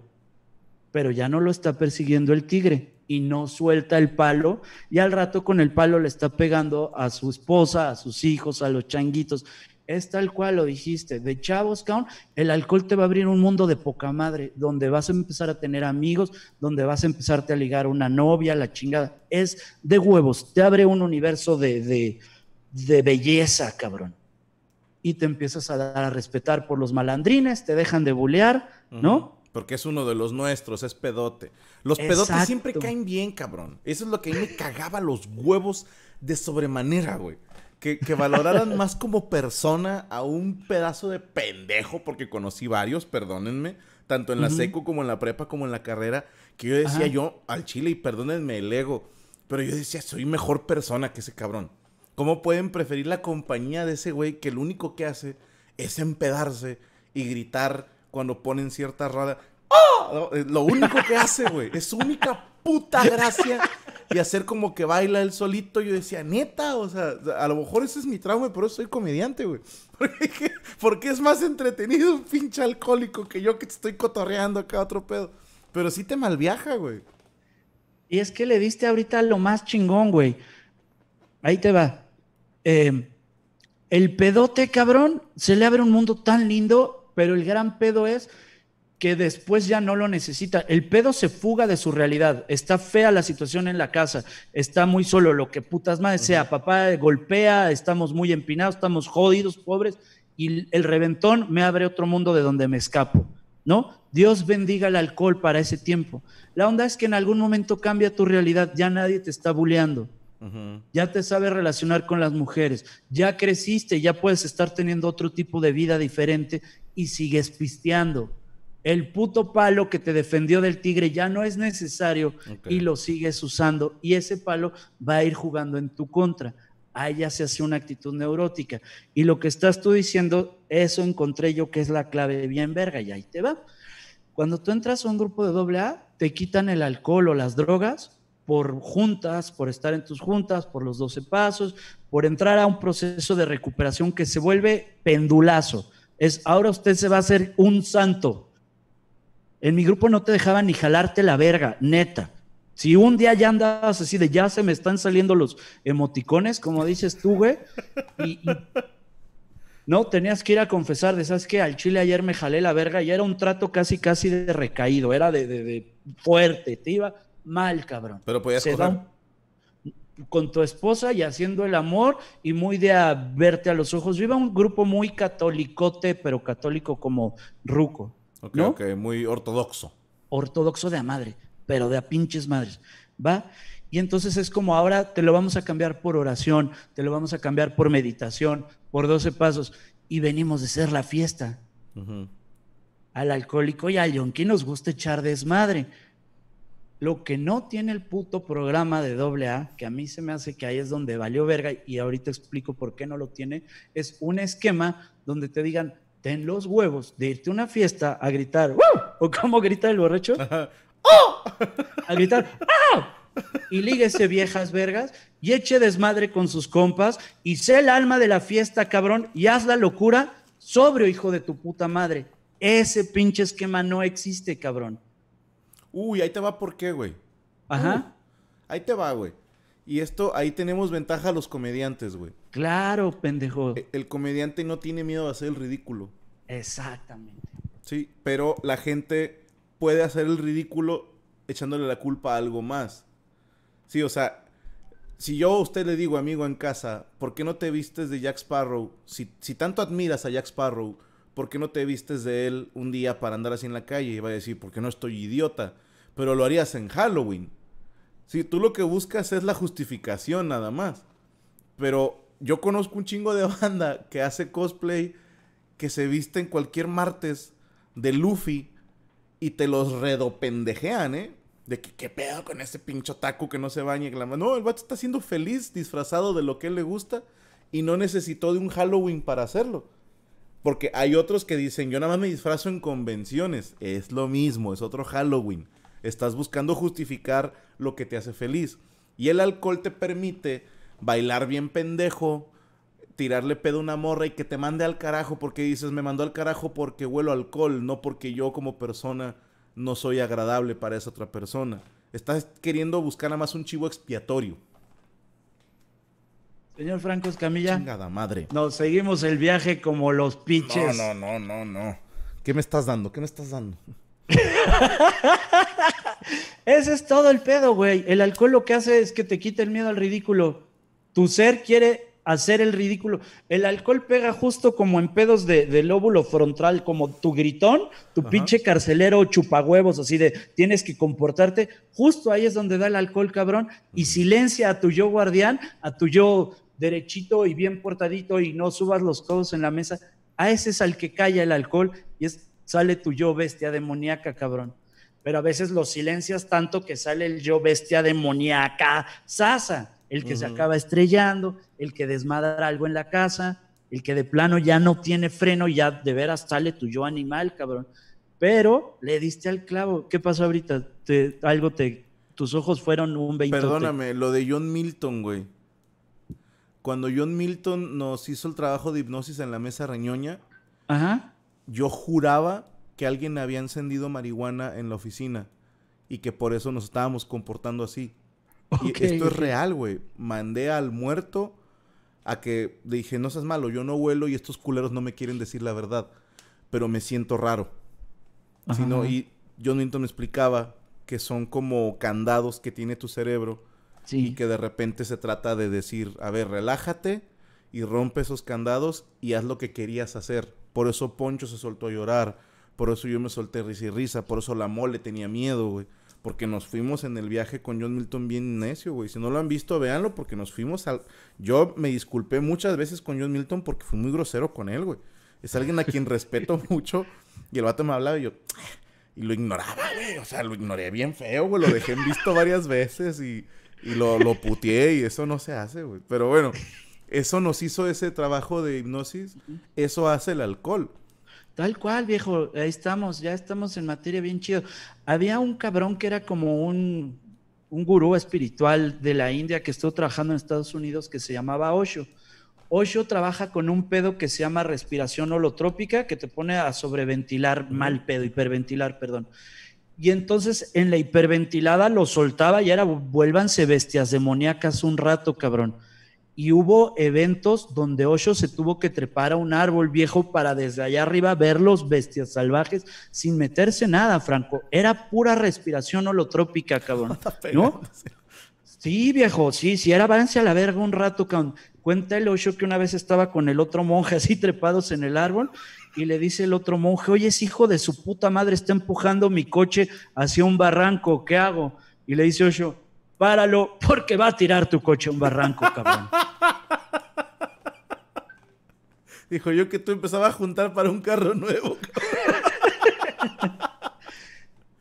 pero ya no lo está persiguiendo el tigre y no suelta el palo y al rato con el palo le está pegando a su esposa, a sus hijos, a los changuitos es tal cual lo dijiste, de chavos, cabrón, el alcohol te va a abrir un mundo de poca madre, donde vas a empezar a tener amigos, donde vas a empezarte a ligar una novia, la chingada. Es de huevos, te abre un universo de, belleza, cabrón. Y te empiezas a dar a respetar por los malandrines, te dejan de bulear, ¿no? Porque es uno de los nuestros, es pedote. Los pedotes siempre caen bien, cabrón. Eso es lo que a mí me cagaba los huevos de sobremanera, güey que, valoraran más como persona a un pedazo de pendejo, porque conocí varios, perdónenme, tanto en la secu seco como en la prepa como en la carrera, que yo decía yo al chile, y perdónenme el ego, pero yo decía, soy mejor persona que ese cabrón. ¿Cómo pueden preferir la compañía de ese güey que lo único que hace es empedarse y gritar cuando ponen cierta rada? ¡Oh! Eh, lo único que hace, güey, es su única puta gracia y hacer como que baila él solito. Yo decía, neta, o sea, a lo mejor ese es mi trauma, pero soy comediante, güey. Porque, es más entretenido un pinche alcohólico que yo que te estoy cotorreando acá otro pedo. Pero sí te malviaja, güey. Y es que le diste ahorita lo más chingón, güey. Ahí te va. Em, el pedote, cabrón, se le abre un mundo tan lindo, pero el gran pedo es que después ya no lo necesita. El pedo se fuga de su realidad. Está fea la situación en la casa. Está muy solo. Lo que putas madre sea, papá golpea, estamos muy empinados, estamos jodidos, pobres. Y el reventón me abre otro mundo de donde me escapo. ¿No? Dios bendiga el alcohol para ese tiempo. La onda es que en algún momento cambia tu realidad. Ya nadie te está buleando. Ya te sabes relacionar con las mujeres, ya creciste, ya puedes estar teniendo otro tipo de vida diferente y sigues pisteando el puto palo que te defendió del tigre ya no es necesario y lo sigues usando y ese palo va a ir jugando en tu contra. Ahí ya se hace una actitud neurótica. Y lo que estás tú diciendo, eso encontré yo que es la clave bien verga y ahí te va. Cuando tú entras a un grupo de doble A, te quitan el alcohol o las drogas por juntas, por estar en tus juntas, por los 12 pasos, por entrar a un proceso de recuperación que se vuelve pendulazo. Es ahora usted se va a hacer un santo, en mi grupo no te dejaban ni jalarte la verga, neta. Si un día ya andabas así de ya se me están saliendo los emoticones, como dices tú, güey, y, no tenías que ir a confesar de, ¿sabes que Al chile ayer me jalé la verga y era un trato casi, casi de recaído, era de, fuerte, te iba mal, cabrón. Pero podías con tu esposa y haciendo el amor y muy de verte a los ojos. Yo iba a un grupo muy catolicote, pero católico como ruco. Ok, muy ortodoxo. Ortodoxo de a madre, pero de a pinches madres. ¿Va? Y entonces es como ahora te lo vamos a cambiar por oración, te lo vamos a cambiar por meditación, por 12 pasos. Y venimos de ser la fiesta. Al alcohólico y al que nos gusta echar desmadre. Lo que no tiene el puto programa de doble A, que a mí se me hace que ahí es donde valió verga, y ahorita explico por qué no lo tiene, es un esquema donde te digan, ten los huevos de irte a una fiesta a gritar, ¿O cómo grita el borracho? ¡Oh! A gritar, ¡Ah! Y líguese viejas vergas y eche desmadre con sus compas y sé el alma de la fiesta, cabrón, y haz la locura sobrio, hijo de tu puta madre. Ese pinche esquema no existe, cabrón. Uy, ahí te va por qué, güey. Ajá. ahí te va, güey. Y esto, ahí tenemos ventaja a los comediantes, güey. Claro, pendejo. E, el comediante no tiene miedo a hacer el ridículo. Exactamente. Sí, pero la gente puede hacer el ridículo echándole la culpa a algo más. Sí, o sea, si yo a usted le digo, amigo en casa, ¿por qué no te vistes de Jack Sparrow? Si, tanto admiras a Jack Sparrow, ¿por qué no te vistes de él un día para andar así en la calle? Y va a decir, porque no estoy idiota. Pero lo harías en Halloween. Sí, tú lo que buscas es la justificación nada más. Pero yo conozco un chingo de banda que hace cosplay, que se viste en cualquier martes de Luffy y te los redopendejean, ¿eh? De que qué pedo con ese pincho taco que no se baña y No, el vato está siendo feliz disfrazado de lo que él le gusta y no necesitó de un Halloween para hacerlo. Porque hay otros que dicen, yo nada más me disfrazo en convenciones. Es lo mismo, es otro Halloween. Estás buscando justificar lo que te hace feliz. Y el alcohol te permite bailar bien pendejo, tirarle pedo a una morra y que te mande al carajo porque dices, me mandó al carajo porque huelo alcohol, no porque yo como persona no soy agradable para esa otra persona. Estás queriendo buscar nada más un chivo expiatorio. Señor Franco Escamilla. Chingada madre. Nos seguimos el viaje como los pinches. No, no, no, no, no. ¿Qué me estás dando? ¿Qué me estás dando? Ese es todo el pedo, güey. El alcohol lo que hace es que te quita el miedo al ridículo. Tu ser quiere hacer el ridículo. El alcohol pega justo como en pedos de, del lóbulo frontal, como tu gritón, tu pinche carcelero chupahuevos, así de tienes que comportarte. Justo ahí es donde da el alcohol, cabrón, y silencia a tu yo guardián, a tu yo derechito y bien portadito y no subas los codos en la mesa. A ese es al que calla el alcohol y es, sale tu yo bestia demoníaca, cabrón. Pero a veces lo silencias tanto que sale el yo bestia demoníaca, sasa el que se acaba estrellando, el que desmadra algo en la casa, el que de plano ya no tiene freno, ya de veras sale tu yo animal, cabrón. Pero le diste al clavo. ¿Qué pasó ahorita? algo te. Tus ojos fueron un 20. Perdóname, lo de John Milton, güey. Cuando John Milton nos hizo el trabajo de hipnosis en la mesa reñoña, yo juraba que alguien había encendido marihuana en la oficina y que por eso nos estábamos comportando así y esto es real, güey. Mandé al muerto a que le dije, no seas malo, yo no vuelo y estos culeros no me quieren decir la verdad, pero me siento raro. y John me explicaba que son como candados que tiene tu cerebro y que de repente se trata de decir, a ver, relájate y rompe esos candados y haz lo que querías hacer. Por eso Poncho se soltó a llorar, por eso yo me solté risa y risa, por eso la mole tenía miedo, güey. Porque nos fuimos en el viaje con John Milton bien necio, güey. Si no lo han visto, véanlo porque nos fuimos al... Yo me disculpé muchas veces con John Milton porque fui muy grosero con él, güey. Es alguien a quien respeto mucho. Y el vato me hablaba y yo... Y lo ignoraba, güey. O sea, lo ignoré bien feo, güey. Lo dejé en visto varias veces y, lo, lo puteé y eso no se hace, güey. Pero bueno, eso nos hizo ese trabajo de hipnosis. Eso hace el alcohol. Tal cual, viejo, ahí estamos, ya estamos en materia bien chido. Había un cabrón que era como un, un gurú espiritual de la India que estuvo trabajando en Estados Unidos que se llamaba Osho. Osho trabaja con un pedo que se llama respiración holotrópica, que te pone a sobreventilar mal pedo, hiperventilar, perdón. Y entonces en la hiperventilada lo soltaba y era vuélvanse bestias demoníacas un rato, cabrón y hubo eventos donde Osho se tuvo que trepar a un árbol viejo para desde allá arriba ver los bestias salvajes sin meterse nada, Franco. Era pura respiración holotrópica, cabrón. ¿No? Sí, viejo, sí, sí, era váyanse a la verga un rato, cabrón. Cuéntale, el Osho que una vez estaba con el otro monje así trepados en el árbol y le dice el otro monje, oye, es hijo de su puta madre está empujando mi coche hacia un barranco, ¿qué hago? Y le dice Osho, páralo porque va a tirar tu coche a un barranco, cabrón. Dijo, yo que tú empezabas a juntar para un carro nuevo.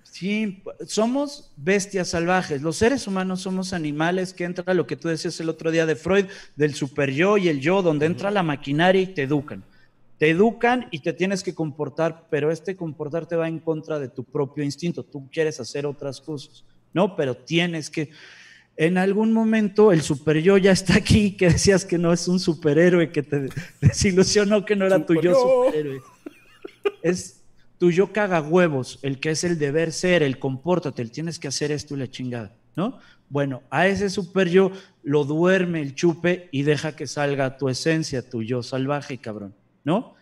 Sí, somos bestias salvajes. Los seres humanos somos animales que entra lo que tú decías el otro día de Freud, del super yo y el yo, donde entra la maquinaria y te educan. Te educan y te tienes que comportar, pero este comportarte va en contra de tu propio instinto. Tú quieres hacer otras cosas, ¿no? Pero tienes que en algún momento el super yo ya está aquí, que decías que no es un superhéroe, que te desilusionó que no era tu yo superhéroe. Es tu yo caga huevos, el que es el deber ser, el compórtate, el tienes que hacer esto y la chingada, ¿no? Bueno, a ese super yo lo duerme el chupe y deja que salga tu esencia, tu yo salvaje, cabrón, ¿no?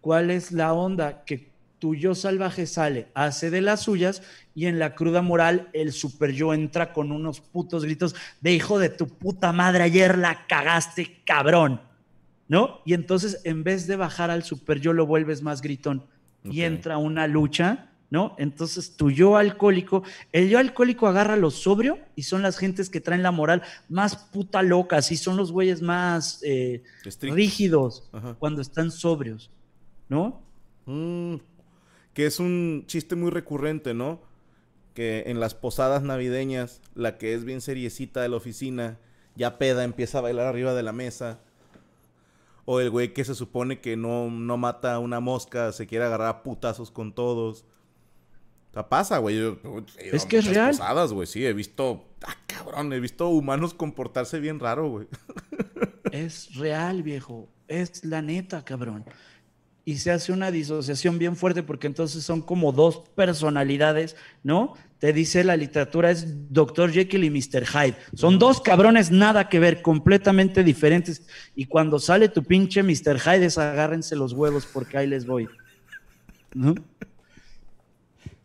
¿Cuál es la onda? Que tu yo salvaje sale, hace de las suyas y en la cruda moral el super yo entra con unos putos gritos de hijo de tu puta madre, ayer la cagaste, cabrón, ¿no? Y entonces en vez de bajar al super yo lo vuelves más gritón y entra una lucha, ¿no? Entonces tu yo alcohólico, el yo alcohólico agarra lo sobrio y son las gentes que traen la moral más puta loca, y son los güeyes más eh, rígidos cuando están sobrios, ¿no? mmm que es un chiste muy recurrente, ¿no? Que en las posadas navideñas, la que es bien seriecita de la oficina, ya peda, empieza a bailar arriba de la mesa. O el güey que se supone que no, no mata una mosca, se quiere agarrar a putazos con todos. O sea, pasa, güey. es que es real. Posadas, güey, sí. He visto... Ah, cabrón. He visto humanos comportarse bien raro, güey. es real, viejo. Es la neta, cabrón y se hace una disociación bien fuerte porque entonces son como dos personalidades, ¿no? Te dice la literatura es Dr. Jekyll y Mr. Hyde. Son dos cabrones nada que ver, completamente diferentes. Y cuando sale tu pinche Mr. Hyde es agárrense los huevos porque ahí les voy. ¿No?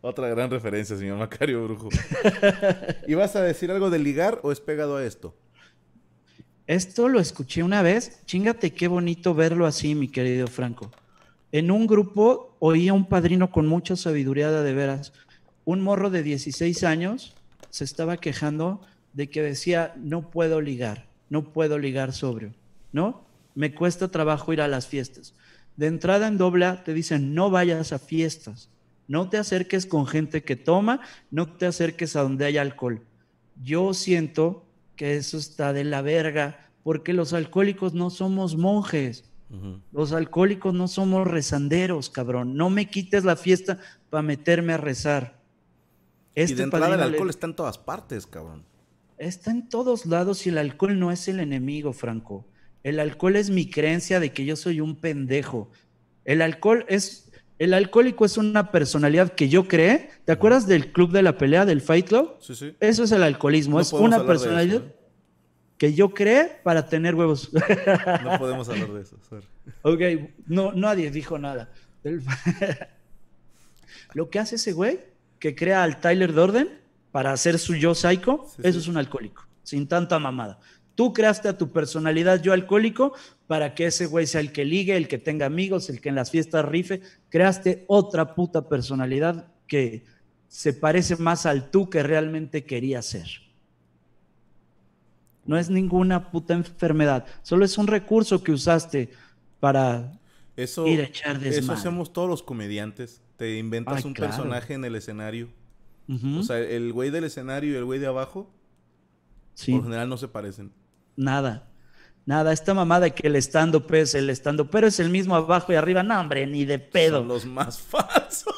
Otra gran referencia, señor Macario Brujo. ¿Y vas a decir algo de ligar o es pegado a esto? Esto lo escuché una vez. Chingate qué bonito verlo así, mi querido Franco. En un grupo oía un padrino con mucha sabiduría de veras. Un morro de 16 años se estaba quejando de que decía, no puedo ligar, no puedo ligar sobrio, ¿no? Me cuesta trabajo ir a las fiestas. De entrada en dobla te dicen, no vayas a fiestas, no te acerques con gente que toma, no te acerques a donde hay alcohol. Yo siento que eso está de la verga, porque los alcohólicos no somos monjes. Los alcohólicos no somos rezanderos, cabrón. No me quites la fiesta para meterme a rezar. y este el alcohol está en todas partes, cabrón. Está en todos lados y el alcohol no es el enemigo, Franco. El alcohol es mi creencia de que yo soy un pendejo. El alcohol es el alcohólico es una personalidad que yo creé. ¿Te acuerdas del club de la pelea del Fight Club? Sí, sí. Eso es el alcoholismo, es una personalidad. ¿eh? que yo creé para tener huevos. No podemos hablar de eso. Ok, no, nadie dijo nada. Lo que hace ese güey, que crea al Tyler Dorden para hacer su yo psycho, eso es un alcohólico, sin tanta mamada. Tú creaste a tu personalidad yo alcohólico para que ese güey sea el que ligue, el que tenga amigos, el que en las fiestas rife. Creaste otra puta personalidad que se parece más al tú que realmente quería ser. No es ninguna puta enfermedad. Solo es un recurso que usaste para eso, ir a echar desmadre. Eso hacemos todos los comediantes. Te inventas un personaje en el escenario. O sea, el güey del escenario y el güey de abajo, sí. por general no se parecen. Nada. Nada, esta mamada que el estando es el estando pero es el mismo abajo y arriba, no, hombre, ni de pedo. los más falsos.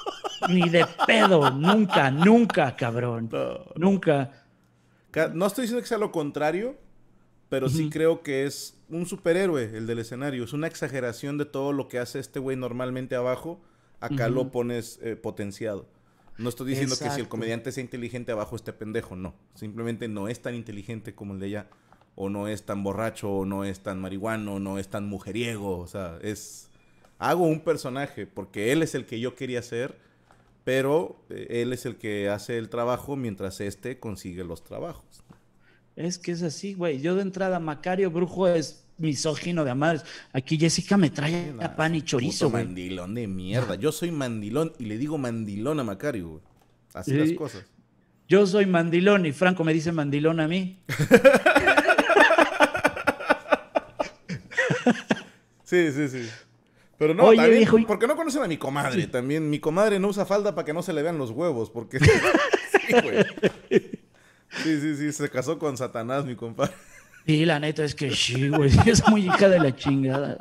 Ni de pedo, nunca, nunca, cabrón. nunca. No estoy diciendo que sea lo contrario, pero sí creo que es un superhéroe el del escenario. Es una exageración de todo lo que hace este güey normalmente abajo. Acá lo pones eh, potenciado. No estoy diciendo que si el comediante sea inteligente abajo este pendejo, no. Simplemente no es tan inteligente como el de ella. O no es tan borracho, o no es tan marihuano, o no es tan mujeriego. O sea, es. Hago un personaje porque él es el que yo quería ser pero eh, él es el que hace el trabajo mientras este consigue los trabajos. Es que es así, güey. Yo de entrada, Macario Brujo es misógino de amar. Aquí Jessica me trae pan y chorizo, güey. Mandilón de mierda. Yo soy mandilón y le digo mandilón a Macario, güey. Así las cosas. Yo soy mandilón y Franco me dice mandilón a mí. sí, sí, sí. Pero no, porque no conocen a mi comadre también. Mi comadre no usa falda para que no se le vean los huevos, porque... sí, Sí, sí, se casó con Satanás, mi compadre. Sí, la neta es que sí, güey. Es muy hija de la chingada.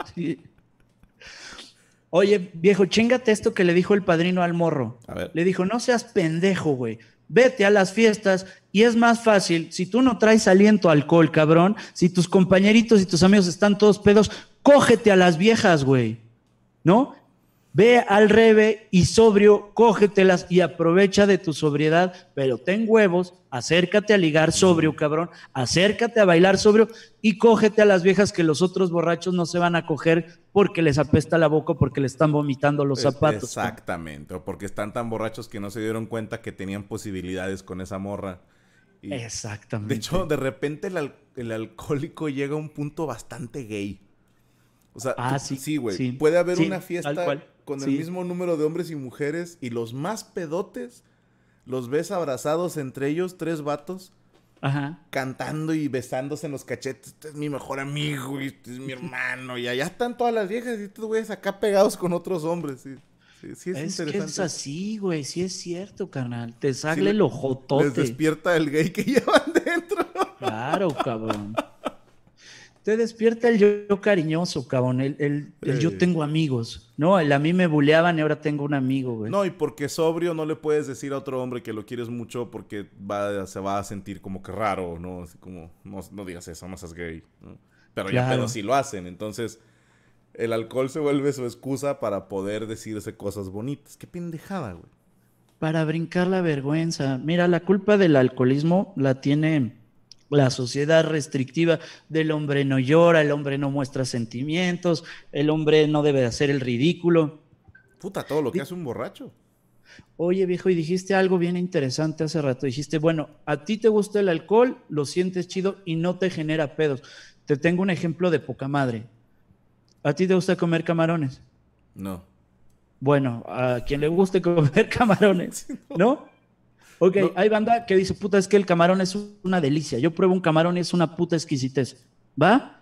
Oye, viejo, chingate esto que le dijo el padrino al morro. Le dijo, no seas pendejo, güey. Vete a las fiestas y es más fácil, si tú no traes aliento alcohol, cabrón, si tus compañeritos y tus amigos están todos pedos, cógete a las viejas, güey. ¿no? Ve al revés y sobrio, cógetelas y aprovecha de tu sobriedad, pero ten huevos, acércate a ligar sobrio, cabrón, acércate a bailar sobrio y cógete a las viejas que los otros borrachos no se van a coger porque les apesta la boca, porque le están vomitando los zapatos. Exactamente, o porque están tan borrachos que no se dieron cuenta que tenían posibilidades con esa morra. Exactamente. De hecho, de repente el alcohólico llega a un punto bastante gay. O sea, ah, sí, güey. Puede haber una fiesta con el mismo número de hombres y mujeres y los más pedotes los ves abrazados entre ellos, tres vatos. Ajá. Cantando y besándose en los cachetes. Este es mi mejor amigo y este es mi hermano. Y allá están todas las viejas y estos güeyes acá pegados con otros hombres. Sí, es, es interesante. Que es así, güey. Sí es cierto, carnal. Te sale el ojotote. Les despierta el gay que llevan dentro. Claro, cabrón te despierta el yo cariñoso, cabrón. El, yo tengo amigos. No, el a mí me buleaban y ahora tengo un amigo, güey. No, y porque sobrio no le puedes decir a otro hombre que lo quieres mucho porque se va a sentir como que raro, ¿no? como, no, digas eso, más seas gay. ¿no? Pero ya pero sí lo hacen. Entonces, el alcohol se vuelve su excusa para poder decirse cosas bonitas. Qué pendejada, güey. Para brincar la vergüenza. Mira, la culpa del alcoholismo la tiene la sociedad restrictiva del hombre no llora, el hombre no muestra sentimientos, el hombre no debe hacer el ridículo. Puta, todo lo que hace un borracho. Oye, viejo, y dijiste algo bien interesante hace rato. Dijiste, bueno, a ti te gusta el alcohol, lo sientes chido y no te genera pedos. Te tengo un ejemplo de poca madre. ¿A ti te gusta comer camarones? No. Bueno, a quien le guste comer camarones, ¿no? Ok, hay banda que dice, puta, es que el camarón es una delicia. Yo pruebo un camarón y es una puta exquisitez. ¿Va?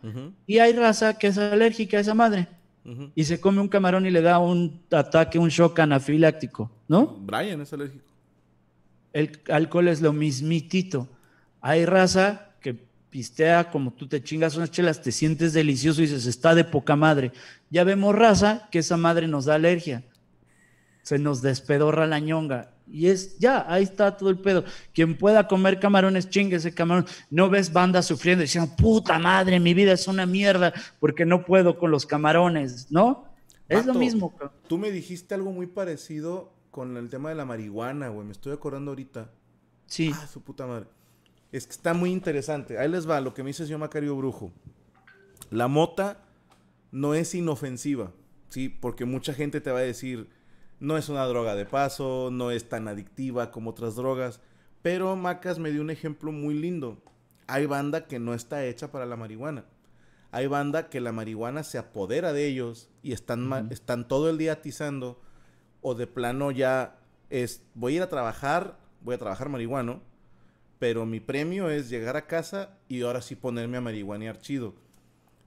Y hay raza que es alérgica a esa madre. Y se come un camarón y le da un ataque, un shock anafiláctico, ¿no? Brian es alérgico. El alcohol es lo mismitito. Hay raza que pistea como tú te chingas unas chelas, te sientes delicioso y dices, está de poca madre. Ya vemos raza que esa madre nos da alergia se nos despedorra la ñonga. Y es ya, ahí está todo el pedo. Quien pueda comer camarones, chingue ese camarón. No ves bandas sufriendo diciendo, puta madre, mi vida es una mierda porque no puedo con los camarones, ¿no? es lo mismo. Tú me dijiste algo muy parecido con el tema de la marihuana, güey. Me estoy acordando ahorita. Sí. Ah, su puta madre. Es que está muy interesante. Ahí les va lo que me dice el señor Macario Brujo. La mota no es inofensiva, ¿sí? Porque mucha gente te va a decir no es una droga de paso, no es tan adictiva como otras drogas. Pero Macas me dio un ejemplo muy lindo. Hay banda que no está hecha para la marihuana. Hay banda que la marihuana se apodera de ellos y están, están todo el día atizando. O de plano ya es, voy a ir a trabajar, voy a trabajar marihuano. Pero mi premio es llegar a casa y ahora sí ponerme a marihuanear chido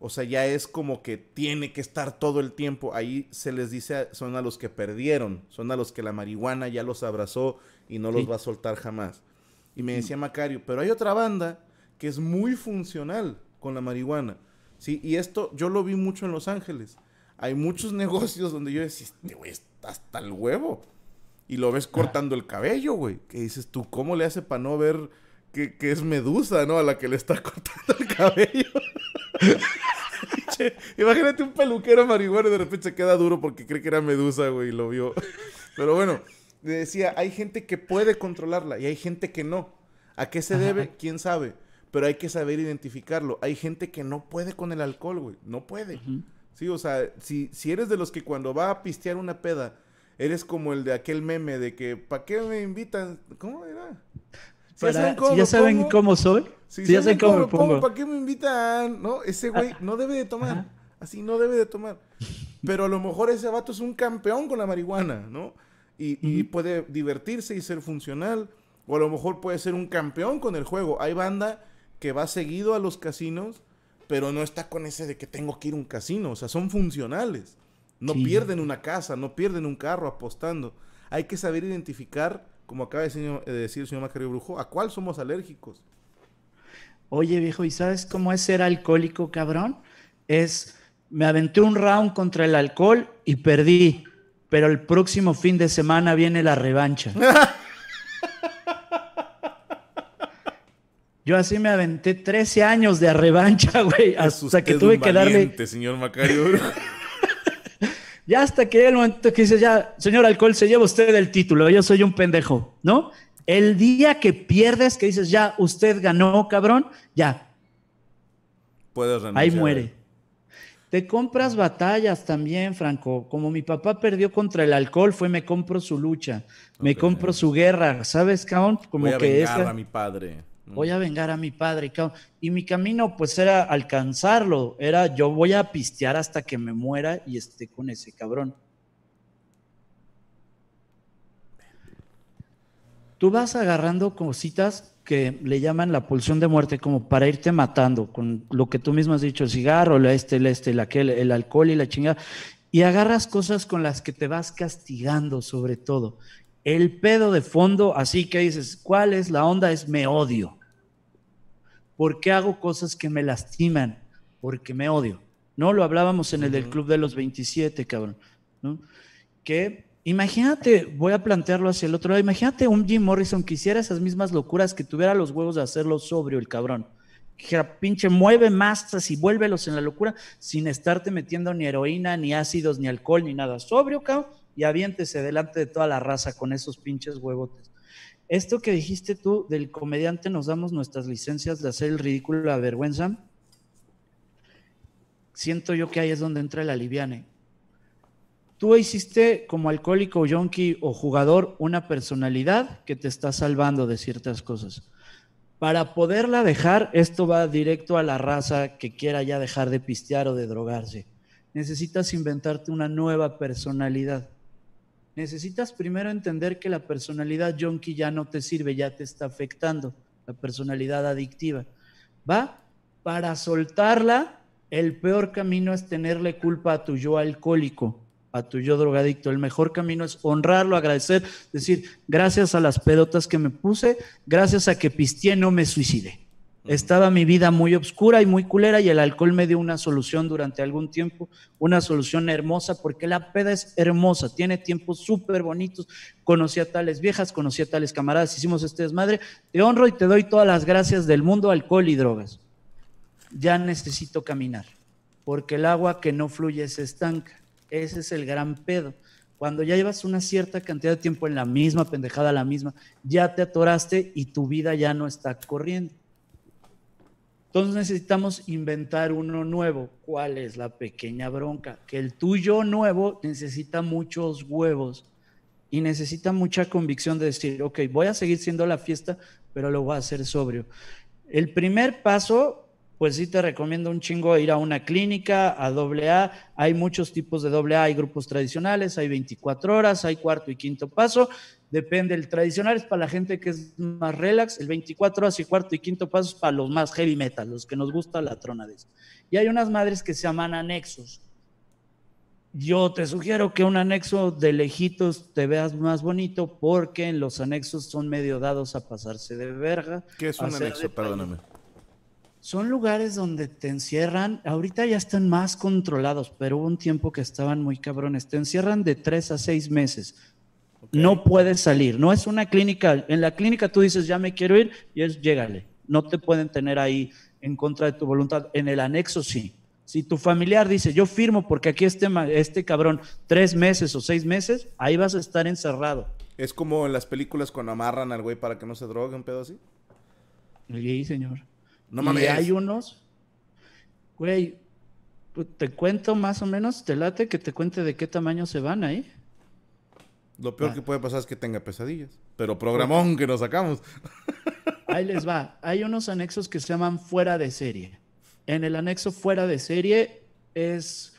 o sea, ya es como que tiene que estar todo el tiempo. Ahí se les dice, son a los que perdieron, son a los que la marihuana ya los abrazó y no los va a soltar jamás. Y me decía Macario, pero hay otra banda que es muy funcional con la marihuana. Sí, y esto yo lo vi mucho en Los Ángeles. Hay muchos negocios donde yo decía, este güey está hasta el huevo. Y lo ves cortando el cabello, güey. Que dices tú, ¿cómo le hace para no ver que, que es Medusa, ¿no? A la que le está cortando el cabello. Imagínate un peluquero marihuana y de repente se queda duro porque cree que era medusa, güey, y lo vio. Pero bueno, decía, hay gente que puede controlarla y hay gente que no. ¿A qué se debe? ¿Quién sabe? Pero hay que saber identificarlo. Hay gente que no puede con el alcohol, güey. No puede. Sí, o sea, si, si eres de los que cuando va a pistear una peda, eres como el de aquel meme de que, ¿para qué me invitan? ¿Cómo era? Si ya saben, cómo soy. ¿Para qué me invitan? No, ese güey ah. no debe de tomar. Así no debe de tomar. Pero a lo mejor ese vato es un campeón con la marihuana, ¿no? Y, puede divertirse y ser funcional. O a lo mejor puede ser un campeón con el juego. Hay banda que va seguido a los casinos, pero no está con ese de que tengo que ir a un casino. O sea, son funcionales. No pierden una casa, no pierden un carro apostando. Hay que saber identificar, como acaba de decir, eh, el señor Macario Brujo, a cuál somos alérgicos oye viejo, ¿y sabes cómo es ser alcohólico, cabrón? Es, me aventé un round contra el alcohol y perdí, pero el próximo fin de semana viene la revancha. Yo así me aventé 13 años de revancha, güey, O pues sea, que tuve que darle... señor Macario. ya hasta que el momento que dices, ya, señor alcohol, se lleva usted el título, yo soy un pendejo, ¿no? El día que pierdes, que dices, ya, usted ganó, cabrón, ya. Puedes renunciar. Ahí muere. Te compras batallas también, Franco. Como mi papá perdió contra el alcohol, fue me compro su lucha, me compro su guerra, ¿sabes, cabrón? Como Voy a vengar a mi padre. Voy a vengar a mi padre, cabrón. Y mi camino, pues, era alcanzarlo. Era yo voy a pistear hasta que me muera y esté con ese cabrón. tú vas agarrando cositas que le llaman la pulsión de muerte como para irte matando con lo que tú mismo has dicho, el cigarro, el este, el este, la aquel, el alcohol y la chingada. Y agarras cosas con las que te vas castigando sobre todo. El pedo de fondo, así que dices, ¿cuál es la onda? Es me odio. ¿Por qué hago cosas que me lastiman? Porque me odio. No lo hablábamos en el del Club de los 27, cabrón. ¿no? Que Imagínate, voy a plantearlo hacia el otro lado, imagínate un Jim Morrison que hiciera esas mismas locuras, que tuviera los huevos de hacerlo sobrio el cabrón. Que pinche mueve masas y vuélvelos en la locura sin estarte metiendo ni heroína, ni ácidos, ni alcohol, ni nada. Sobrio, cabrón, y aviéntese delante de toda la raza con esos pinches huevotes. Esto que dijiste tú del comediante, nos damos nuestras licencias de hacer el ridículo, la vergüenza. Siento yo que ahí es donde entra el aliviane tú hiciste como alcohólico o yonki o jugador una personalidad que te está salvando de ciertas cosas. Para poderla dejar, esto va directo a la raza que quiera ya dejar de pistear o de drogarse. Necesitas inventarte una nueva personalidad. Necesitas primero entender que la personalidad yonki ya no te sirve, ya te está afectando, la personalidad adictiva. ¿Va? Para soltarla, el peor camino es tenerle culpa a tu yo alcohólico a tu yo drogadicto. El mejor camino es honrarlo, agradecer, decir, gracias a las pedotas que me puse, gracias a que pistié no me suicidé. Estaba mi vida muy oscura y muy culera y el alcohol me dio una solución durante algún tiempo, una solución hermosa, porque la peda es hermosa, tiene tiempos súper bonitos. Conocí a tales viejas, conocí a tales camaradas, hicimos este desmadre. Te honro y te doy todas las gracias del mundo, alcohol y drogas. Ya necesito caminar, porque el agua que no fluye se estanca. Ese es el gran pedo. Cuando ya llevas una cierta cantidad de tiempo en la misma pendejada, la misma, ya te atoraste y tu vida ya no está corriendo. Entonces necesitamos inventar uno nuevo. ¿Cuál es la pequeña bronca? Que el tuyo nuevo necesita muchos huevos y necesita mucha convicción de decir, ok, voy a seguir siendo la fiesta, pero lo voy a hacer sobrio. El primer paso pues sí te recomiendo un chingo ir a una clínica, a AA. Hay muchos tipos de AA, hay grupos tradicionales, hay 24 horas, hay cuarto y quinto paso. Depende, el tradicional es para la gente que es más relax, el 24 horas y cuarto y quinto paso es para los más heavy metal, los que nos gusta la trona de eso. Y hay unas madres que se llaman anexos. Yo te sugiero que un anexo de lejitos te veas más bonito porque en los anexos son medio dados a pasarse de verga. ¿Qué es un anexo? Perdóname son lugares donde te encierran, ahorita ya están más controlados, pero hubo un tiempo que estaban muy cabrones, te encierran de tres a seis meses. No puedes salir, no es una clínica, en la clínica tú dices, ya me quiero ir, y es, llégale, no te pueden tener ahí en contra de tu voluntad, en el anexo sí. Si tu familiar dice, yo firmo porque aquí este, este cabrón tres meses o seis meses, ahí vas a estar encerrado. Es como en las películas cuando amarran al güey para que no se drogue un pedo así. Sí, señor. No mames. Y hay unos, güey, pues, te cuento más o menos, te late que te cuente de qué tamaño se van ahí. Lo peor ah. que puede pasar es que tenga pesadillas. Pero programón pues, que nos sacamos. Ahí les va. Hay unos anexos que se llaman fuera de serie. En el anexo fuera de serie es...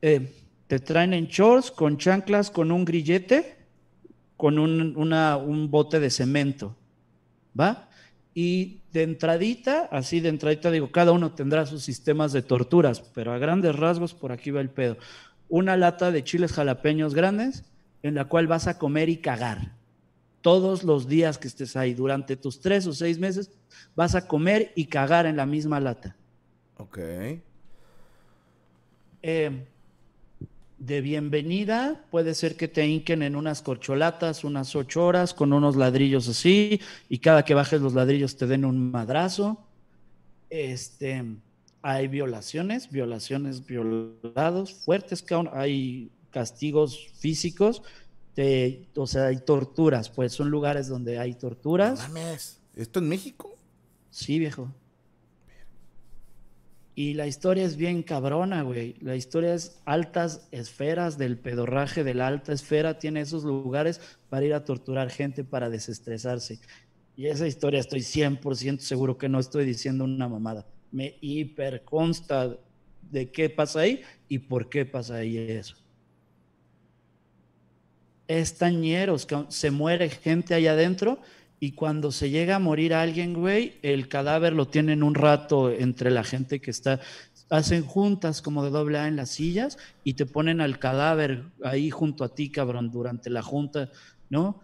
Eh, te traen en shorts, con chanclas, con un grillete, con un, un bote de cemento. ¿Va? Y de entradita, así de entradita digo, cada uno tendrá sus sistemas de torturas, pero a grandes rasgos por aquí va el pedo. Una lata de chiles jalapeños grandes en la cual vas a comer y cagar. Todos los días que estés ahí, durante tus tres o seis meses, vas a comer y cagar en la misma lata. Ok. Eh, de bienvenida, puede ser que te hinquen en unas corcholatas unas ocho horas con unos ladrillos así, y cada que bajes los ladrillos te den un madrazo. Este, hay violaciones, violaciones violados, fuertes, hay castigos físicos, o sea, hay torturas, pues son lugares donde hay torturas. ¿esto en México? Sí, viejo. Y la historia es bien cabrona, güey. La historia es altas esferas del pedorraje de la alta esfera, tiene esos lugares para ir a torturar gente, para desestresarse. Y esa historia estoy 100% seguro que no estoy diciendo una mamada. Me hiperconsta de qué pasa ahí y por qué pasa ahí eso. Estañeros, se muere gente allá adentro y cuando se llega a morir alguien, güey, el cadáver lo tienen un rato entre la gente que está. Hacen juntas como de doble A en las sillas y te ponen al cadáver ahí junto a ti, cabrón, durante la junta, ¿no?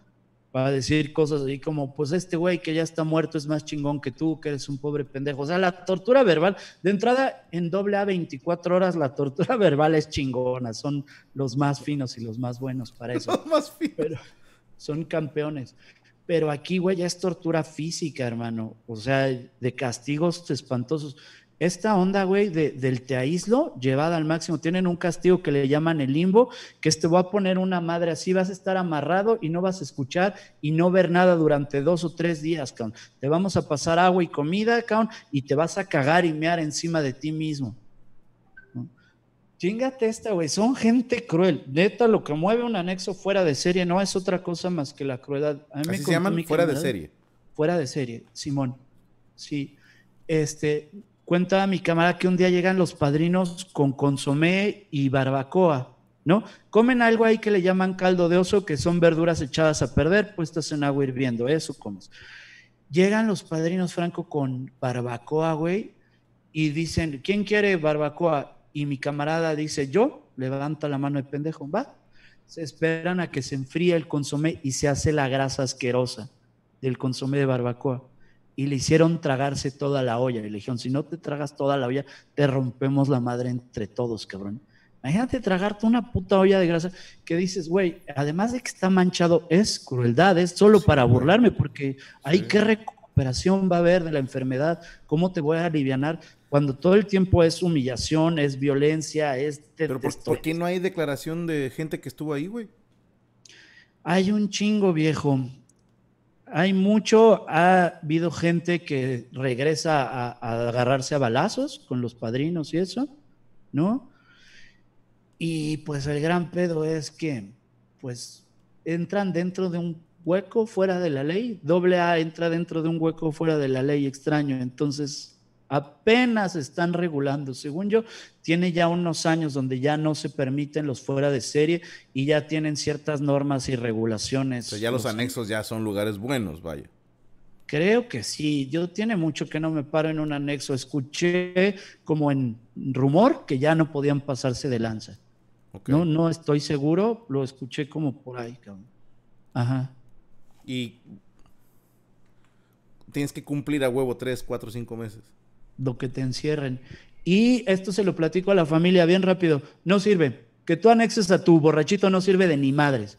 Para decir cosas así como, pues este güey que ya está muerto es más chingón que tú, que eres un pobre pendejo. O sea, la tortura verbal, de entrada en doble A 24 horas, la tortura verbal es chingona. Son los más finos y los más buenos para eso. más finos. Pero son campeones. Pero aquí, güey, ya es tortura física, hermano. O sea, de castigos espantosos. Esta onda, güey, de, del te aíslo llevada al máximo. Tienen un castigo que le llaman el limbo, que te va a poner una madre así, vas a estar amarrado y no vas a escuchar y no ver nada durante dos o tres días, caón. Te vamos a pasar agua y comida, caón, y te vas a cagar y mear encima de ti mismo. Chingate esta, güey. Son gente cruel. Neta, lo que mueve un anexo fuera de serie no es otra cosa más que la crueldad. A mí Así me se llaman fuera de serie. Fuera de serie, Simón. Sí. Este, cuenta mi cámara que un día llegan los padrinos con consomé y barbacoa, ¿no? Comen algo ahí que le llaman caldo de oso, que son verduras echadas a perder, puestas en agua hirviendo. Eso comes. Llegan los padrinos, Franco, con barbacoa, güey, y dicen, ¿quién quiere barbacoa? y mi camarada dice yo, levanta la mano de pendejo, va. Se esperan a que se enfríe el consomé y se hace la grasa asquerosa del consomé de barbacoa. Y le hicieron tragarse toda la olla. Y le dijeron, si no te tragas toda la olla, te rompemos la madre entre todos, cabrón. Imagínate tragarte una puta olla de grasa que dices, güey, además de que está manchado, es crueldad, es solo para burlarme, porque ahí qué recuperación va a haber de la enfermedad, cómo te voy a aliviar cuando todo el tiempo es humillación, es violencia, es... Pero por, qué no hay declaración de gente que estuvo ahí, güey? Hay un chingo viejo. Hay mucho, ha habido gente que regresa a, a agarrarse a balazos con los padrinos y eso, ¿no? Y pues el gran pedo es que, pues, entran dentro de un hueco fuera de la ley. Doble A entra dentro de un hueco fuera de la ley extraño. Entonces, apenas están regulando. Según yo, tiene ya unos años donde ya no se permiten los fuera de serie y ya tienen ciertas normas y regulaciones. O sea, ya los, anexos ya son lugares buenos, vaya. Creo que sí. Yo tiene mucho que no me paro en un anexo. Escuché como en rumor que ya no podían pasarse de lanza. No, no estoy seguro. Lo escuché como por ahí, Ajá. Y tienes que cumplir a huevo tres, cuatro, cinco meses lo que te encierren. Y esto se lo platico a la familia bien rápido. No sirve. Que tú anexes a tu borrachito no sirve de ni madres.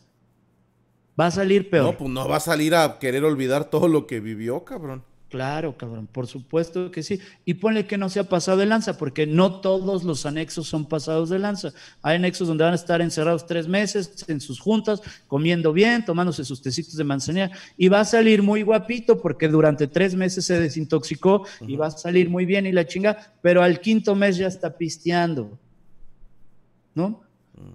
Va a salir peor. No, pues no va a salir a querer olvidar todo lo que vivió, cabrón. Claro, cabrón, por supuesto que sí. Y ponle que no se ha pasado de lanza, porque no todos los anexos son pasados de lanza. Hay anexos donde van a estar encerrados tres meses en sus juntas, comiendo bien, tomándose sus tecitos de manzanilla, y va a salir muy guapito porque durante tres meses se desintoxicó y va a salir muy bien y la chinga, pero al quinto mes ya está pisteando, ¿no?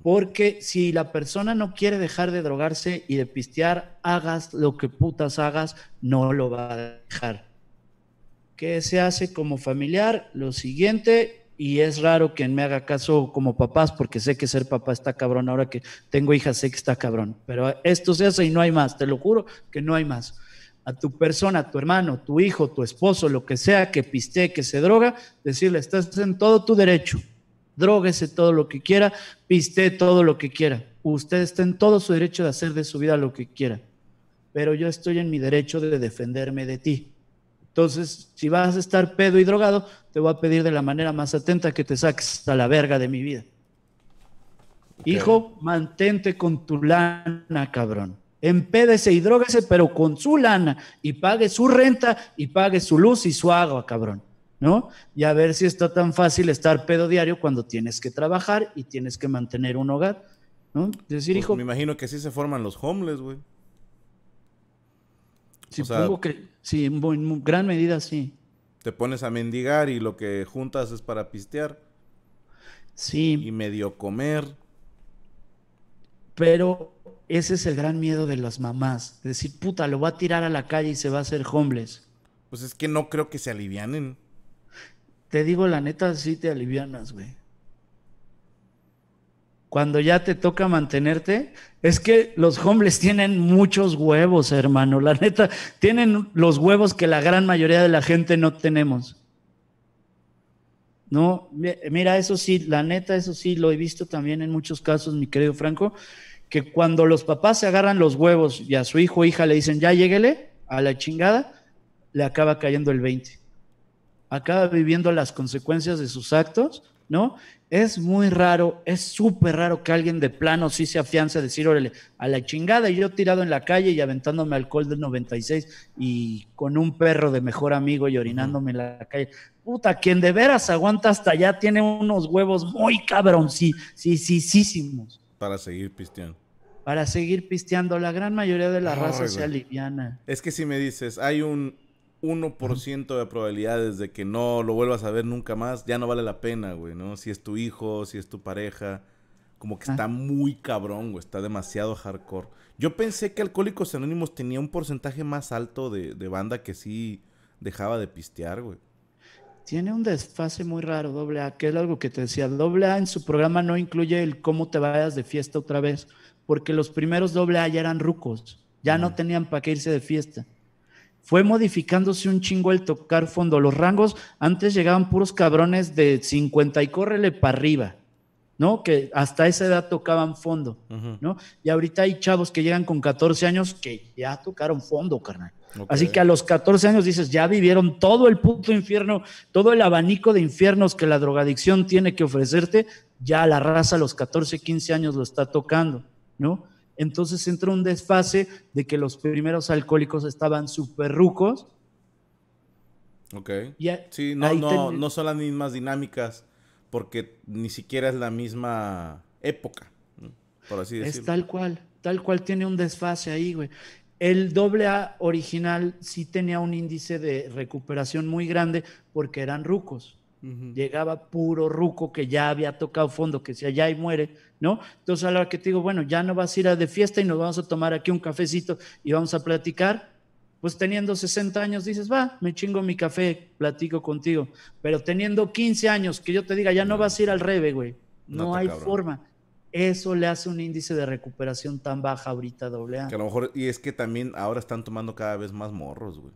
Porque si la persona no quiere dejar de drogarse y de pistear, hagas lo que putas hagas, no lo va a dejar. ¿Qué se hace como familiar? Lo siguiente, y es raro que me haga caso como papás, porque sé que ser papá está cabrón, ahora que tengo hijas sé que está cabrón, pero esto se hace y no hay más, te lo juro que no hay más. A tu persona, a tu hermano, tu hijo, tu esposo, lo que sea que pistee, que se droga, decirle, estás en todo tu derecho dróguese todo lo que quiera, piste todo lo que quiera. Usted está en todo su derecho de hacer de su vida lo que quiera, pero yo estoy en mi derecho de defenderme de ti. Entonces, si vas a estar pedo y drogado, te voy a pedir de la manera más atenta que te saques a la verga de mi vida. Hijo, mantente con tu lana, cabrón. Empédese y droguese, pero con su lana y pague su renta y pague su luz y su agua, cabrón. ¿no? Y a ver si está tan fácil estar pedo diario cuando tienes que trabajar y tienes que mantener un hogar, ¿no? Es decir, pues hijo. Me imagino que así se forman los homeless, güey. Sí, que, sí, en, gran medida sí. Te pones a mendigar y lo que juntas es para pistear. Sí. Y medio comer. Pero ese es el gran miedo de las mamás. Decir, puta, lo va a tirar a la calle y se va a hacer homeless. Pues es que no creo que se alivianen te digo la neta, sí te alivianas, güey. Cuando ya te toca mantenerte, es que los hombres tienen muchos huevos, hermano. La neta, tienen los huevos que la gran mayoría de la gente no tenemos. No, mira, eso sí, la neta, eso sí, lo he visto también en muchos casos, mi querido Franco, que cuando los papás se agarran los huevos y a su hijo o hija le dicen, ya lleguele a la chingada, le acaba cayendo el 20 acaba viviendo las consecuencias de sus actos, ¿no? Es muy raro, es súper raro que alguien de plano sí se afiance a decir, órale, a la chingada, y yo tirado en la calle y aventándome alcohol del 96 y con un perro de mejor amigo y orinándome en la calle. Puta, quien de veras aguanta hasta allá tiene unos huevos muy cabrón, sí, sí, sí, sí Para seguir pisteando. Para seguir pisteando, la gran mayoría de la raza sea liviana. Es que si me dices, hay un, 1% de probabilidades de que no lo vuelvas a ver nunca más, ya no vale la pena, güey, ¿no? Si es tu hijo, si es tu pareja, como que está ah. muy cabrón, güey, está demasiado hardcore. Yo pensé que Alcohólicos Anónimos tenía un porcentaje más alto de, banda que sí dejaba de pistear, güey. Tiene un desfase muy raro, doble A, que es algo que te decía. Doble A en su programa no incluye el cómo te vayas de fiesta otra vez, porque los primeros doble A ya eran rucos, ya no tenían para qué irse de fiesta fue modificándose un chingo el tocar fondo. Los rangos antes llegaban puros cabrones de 50 y córrele para arriba, ¿no? Que hasta esa edad tocaban fondo, ¿no? Y ahorita hay chavos que llegan con 14 años que ya tocaron fondo, carnal. Así que a los 14 años dices, ya vivieron todo el puto infierno, todo el abanico de infiernos que la drogadicción tiene que ofrecerte, ya la raza a los 14, 15 años lo está tocando, ¿no? Entonces entró un desfase de que los primeros alcohólicos estaban súper rucos. Ok. sí, no, no, no son las mismas dinámicas porque ni siquiera es la misma época, por así decirlo. Es tal cual, tal cual tiene un desfase ahí, güey. El doble A original sí tenía un índice de recuperación muy grande porque eran rucos. Llegaba puro ruco que ya había tocado fondo, que si allá y muere, ¿no? Entonces a la hora que te digo, bueno, ya no vas a ir a de fiesta y nos vamos a tomar aquí un cafecito y vamos a platicar, pues teniendo 60 años dices, va, me chingo mi café, platico contigo. Pero teniendo 15 años, que yo te diga, ya no vas a ir al revés güey. No, hay forma. Eso le hace un índice de recuperación tan baja ahorita, doble A. Que a lo mejor, y es que también ahora están tomando cada vez más morros, güey.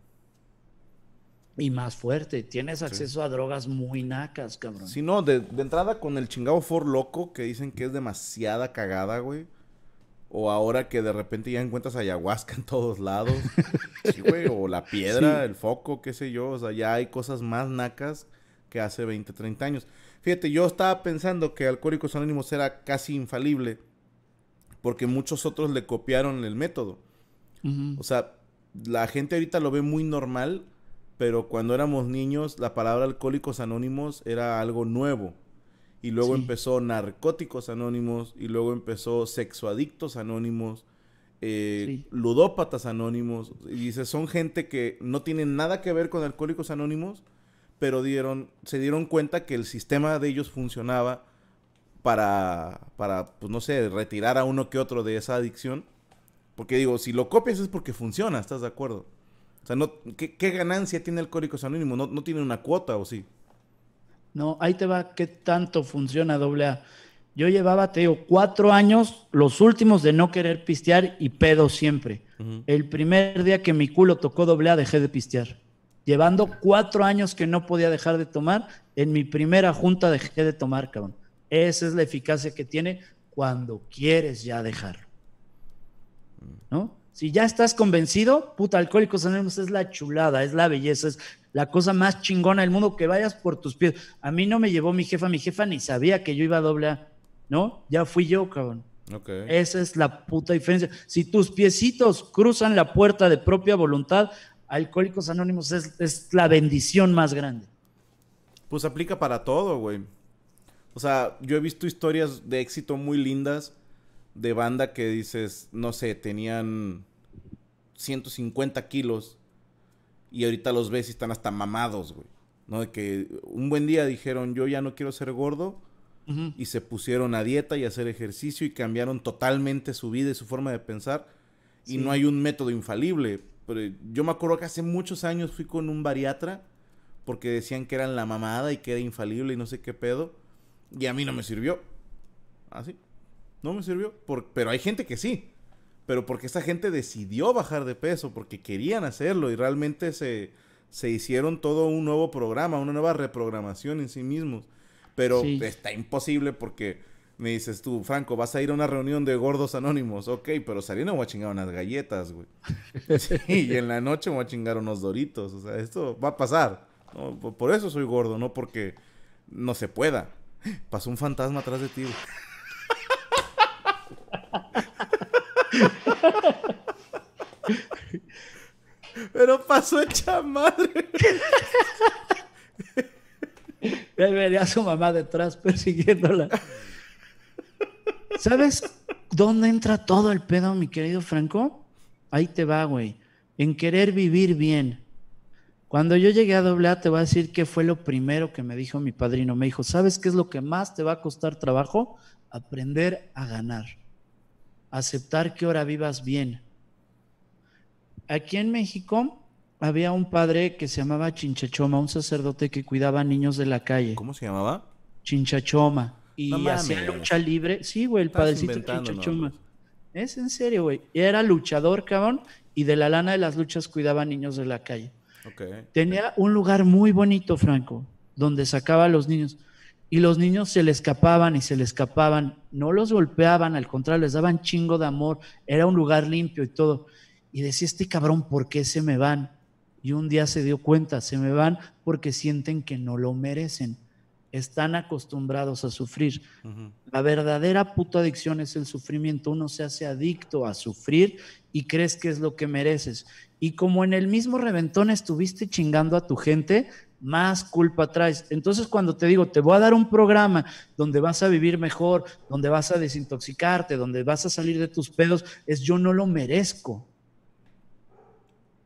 Y más fuerte, tienes acceso a drogas muy nacas, cabrón. Si no, de, entrada con el chingado For Loco, que dicen que es demasiada cagada, güey. O ahora que de repente ya encuentras ayahuasca en todos lados. sí, güey. O la piedra, el foco, qué sé yo. O sea, ya hay cosas más nacas que hace 20, 30 años. Fíjate, yo estaba pensando que Alcohólicos Anónimos era casi infalible. Porque muchos otros le copiaron el método. O sea, la gente ahorita lo ve muy normal pero cuando éramos niños la palabra alcohólicos anónimos era algo nuevo. Y luego empezó narcóticos anónimos, y luego empezó sexoadictos anónimos, eh, ludópatas anónimos. Y dice, son gente que no tienen nada que ver con alcohólicos anónimos, pero dieron, se dieron cuenta que el sistema de ellos funcionaba para, para, pues, no sé, retirar a uno que otro de esa adicción. Porque digo, si lo copias es porque funciona, ¿estás de acuerdo? O sea, ¿qué, ganancia tiene el Código Anónimo? ¿No, tiene una cuota o sí? No, ahí te va qué tanto funciona AA. Yo llevaba, te digo, cuatro años, los últimos de no querer pistear y pedo siempre. El primer día que mi culo tocó doble A, dejé de pistear. Llevando cuatro años que no podía dejar de tomar, en mi primera junta dejé de tomar, cabrón. Esa es la eficacia que tiene cuando quieres ya dejar. ¿No? Si ya estás convencido, puta, Alcohólicos Anónimos es la chulada, es la belleza, es la cosa más chingona del mundo, que vayas por tus pies. A mí no me llevó mi jefa, mi jefa ni sabía que yo iba a doble A, ¿no? Ya fui yo, cabrón. Okay. Esa es la puta diferencia. Si tus piecitos cruzan la puerta de propia voluntad, Alcohólicos Anónimos es, es la bendición más grande. Pues aplica para todo, güey. O sea, yo he visto historias de éxito muy lindas de banda que dices, no sé, tenían 150 kilos y ahorita los ves y están hasta mamados, güey. ¿No? De que un buen día dijeron, yo ya no quiero ser gordo y se pusieron a dieta y a hacer ejercicio y cambiaron totalmente su vida y su forma de pensar y no hay un método infalible. Pero yo me acuerdo que hace muchos años fui con un bariatra porque decían que eran la mamada y que era infalible y no sé qué pedo y a mí no me sirvió. Así. no me sirvió. pero hay gente que sí pero porque esta gente decidió bajar de peso, porque querían hacerlo y realmente se, se hicieron todo un nuevo programa, una nueva reprogramación en sí mismos. Pero está imposible porque me dices tú, Franco, vas a ir a una reunión de gordos anónimos. Ok, pero saliendo voy a chingar unas galletas, güey. sí, y en la noche voy a chingar unos doritos. O sea, esto va a pasar. por eso soy gordo, no porque no se pueda. Pasó un fantasma atrás de ti, Pero pasó hecha madre. Él a su mamá detrás persiguiéndola. ¿Sabes dónde entra todo el pedo, mi querido Franco? Ahí te va, güey. En querer vivir bien. Cuando yo llegué a doblar, te voy a decir que fue lo primero que me dijo mi padrino. Me dijo, ¿sabes qué es lo que más te va a costar trabajo? Aprender a ganar aceptar que ahora vivas bien. Aquí en México había un padre que se llamaba Chinchachoma, un sacerdote que cuidaba a niños de la calle. ¿Cómo se llamaba? Chinchachoma. Y hacía lucha libre. Sí, güey, el padrecito Chinchachoma. Es en serio, güey. Era luchador, cabrón, y de la lana de las luchas cuidaba niños de la calle. Tenía un lugar muy bonito, Franco, donde sacaba a los niños y los niños se le escapaban y se le escapaban, no los golpeaban, al contrario, les daban chingo de amor, era un lugar limpio y todo. Y decía, este cabrón, ¿por qué se me van? Y un día se dio cuenta, se me van porque sienten que no lo merecen, están acostumbrados a sufrir. La verdadera puta adicción es el sufrimiento, uno se hace adicto a sufrir y crees que es lo que mereces. Y como en el mismo reventón estuviste chingando a tu gente, más culpa traes. Entonces cuando te digo, te voy a dar un programa donde vas a vivir mejor, donde vas a desintoxicarte, donde vas a salir de tus pedos, es yo no lo merezco.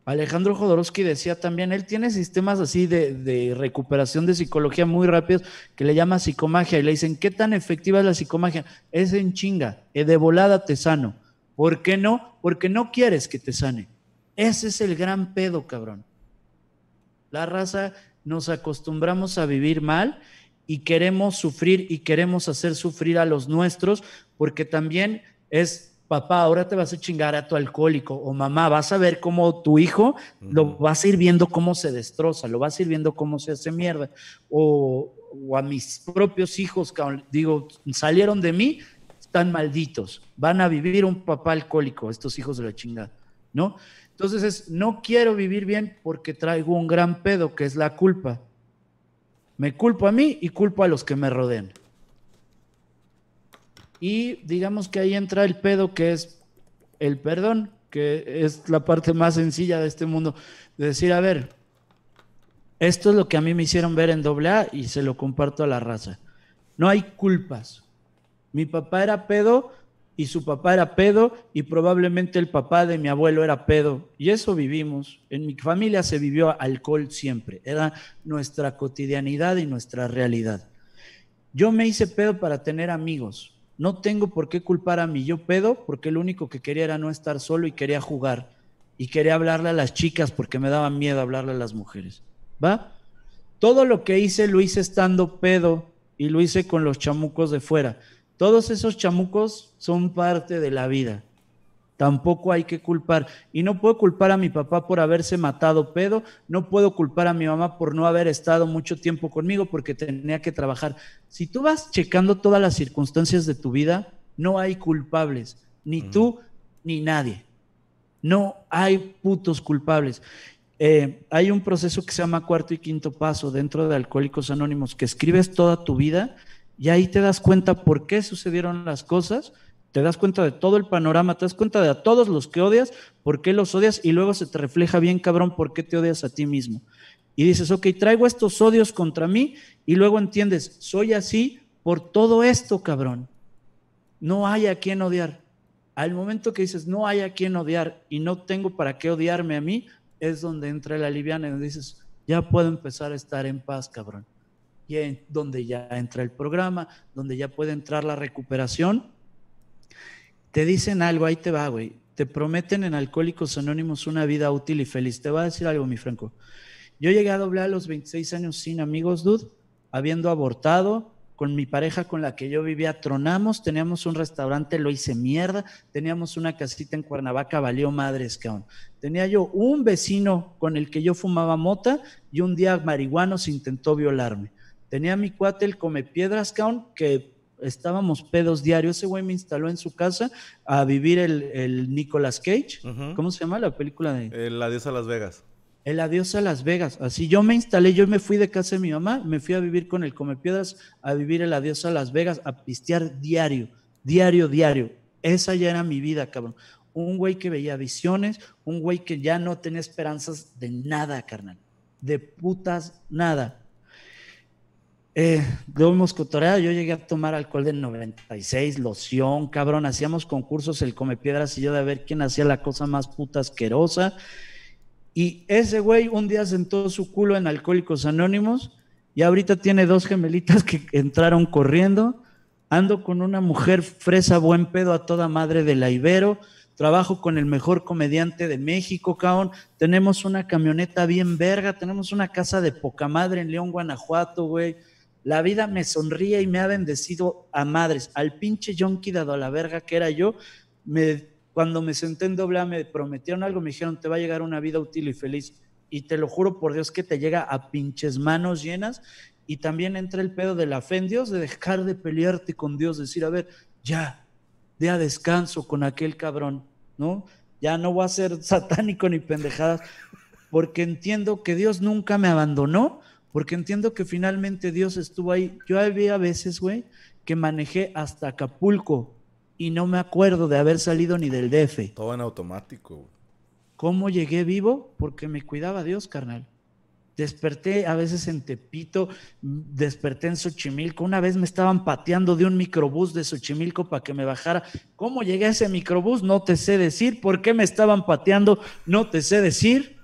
Alejandro Jodorowsky decía también, él tiene sistemas así de, de, recuperación de psicología muy rápidos que le llama psicomagia y le dicen, ¿qué tan efectiva es la psicomagia? Es en chinga, eh, de volada te sano. ¿Por qué no? Porque no quieres que te sane. Ese es el gran pedo, cabrón. La raza nos acostumbramos a vivir mal y queremos sufrir y queremos hacer sufrir a los nuestros, porque también es, papá, ahora te vas a chingar a tu alcohólico o mamá, vas a ver cómo tu hijo lo vas a ir viendo cómo se destroza, lo vas a ir viendo cómo se hace mierda. O, o a mis propios hijos, digo, salieron de mí, están malditos, van a vivir un papá alcohólico, estos hijos de la chingada, ¿no? Entonces es, no quiero vivir bien porque traigo un gran pedo que es la culpa. Me culpo a mí y culpo a los que me rodean. Y digamos que ahí entra el pedo que es el perdón, que es la parte más sencilla de este mundo. De decir, a ver, esto es lo que a mí me hicieron ver en doble A y se lo comparto a la raza. No hay culpas. Mi papá era pedo y su papá era pedo y probablemente el papá de mi abuelo era pedo. Y eso vivimos. En mi familia se vivió alcohol siempre. Era nuestra cotidianidad y nuestra realidad. Yo me hice pedo para tener amigos. No tengo por qué culpar a mí. yo pedo porque lo único que quería era no estar solo y quería jugar. Y quería hablarle a las chicas porque me daba miedo hablarle a las mujeres. ¿Va? Todo lo que hice lo hice estando pedo y lo hice con los chamucos de fuera todos esos chamucos son parte de la vida. Tampoco hay que culpar. Y no puedo culpar a mi papá por haberse matado pedo, no puedo culpar a mi mamá por no haber estado mucho tiempo conmigo porque tenía que trabajar. Si tú vas checando todas las circunstancias de tu vida, no hay culpables, ni mm. tú ni nadie. No hay putos culpables. Eh, hay un proceso que se llama cuarto y quinto paso dentro de Alcohólicos Anónimos, que escribes toda tu vida y ahí te das cuenta por qué sucedieron las cosas, te das cuenta de todo el panorama, te das cuenta de a todos los que odias, por qué los odias y luego se te refleja bien cabrón por qué te odias a ti mismo. Y dices, ok, traigo estos odios contra mí y luego entiendes, soy así por todo esto, cabrón. No hay a quien odiar. Al momento que dices, no hay a quien odiar y no tengo para qué odiarme a mí, es donde entra la liviana y dices, ya puedo empezar a estar en paz, cabrón y donde ya entra el programa, donde ya puede entrar la recuperación. Te dicen algo, ahí te va, güey. Te prometen en Alcohólicos Anónimos una vida útil y feliz. Te voy a decir algo, mi Franco. Yo llegué a doblar a los 26 años sin amigos, dude, habiendo abortado, con mi pareja con la que yo vivía, tronamos, teníamos un restaurante, lo hice mierda, teníamos una casita en Cuernavaca, valió madres, cabrón. Tenía yo un vecino con el que yo fumaba mota y un día marihuanos intentó violarme. Tenía a mi cuate el come piedras, que estábamos pedos diario. Ese güey me instaló en su casa a vivir el, el Nicolas Cage. ¿Cómo se llama la película de? Eh, el Adiós a Las Vegas. El adiós a Las Vegas. Así yo me instalé, yo me fui de casa de mi mamá, me fui a vivir con el Piedras a vivir el adiós a Las Vegas, a pistear diario, diario, diario. Esa ya era mi vida, cabrón. Un güey que veía visiones, un güey que ya no tenía esperanzas de nada, carnal. De putas nada. Eh, un yo llegué a tomar alcohol del 96, loción, cabrón, hacíamos concursos, el come piedras y yo de ver quién hacía la cosa más puta asquerosa. Y ese güey un día sentó su culo en Alcohólicos Anónimos y ahorita tiene dos gemelitas que entraron corriendo. Ando con una mujer fresa, buen pedo a toda madre de la Ibero. Trabajo con el mejor comediante de México, caón. Tenemos una camioneta bien verga, tenemos una casa de poca madre en León, Guanajuato, güey la vida me sonríe y me ha bendecido a madres. Al pinche yonki dado a la verga que era yo, me, cuando me senté en doble me prometieron algo, me dijeron, te va a llegar una vida útil y feliz. Y te lo juro por Dios que te llega a pinches manos llenas. Y también entra el pedo de la fe en Dios, de dejar de pelearte con Dios, decir, a ver, ya, de a descanso con aquel cabrón, ¿no? Ya no voy a ser satánico ni pendejadas, porque entiendo que Dios nunca me abandonó, porque entiendo que finalmente Dios estuvo ahí. Yo había veces, güey, que manejé hasta Acapulco y no me acuerdo de haber salido ni del DF. Todo en automático. ¿Cómo llegué vivo? Porque me cuidaba Dios, carnal. Desperté a veces en Tepito, desperté en Xochimilco. Una vez me estaban pateando de un microbús de Xochimilco para que me bajara. ¿Cómo llegué a ese microbús? No te sé decir. ¿Por qué me estaban pateando? No te sé decir.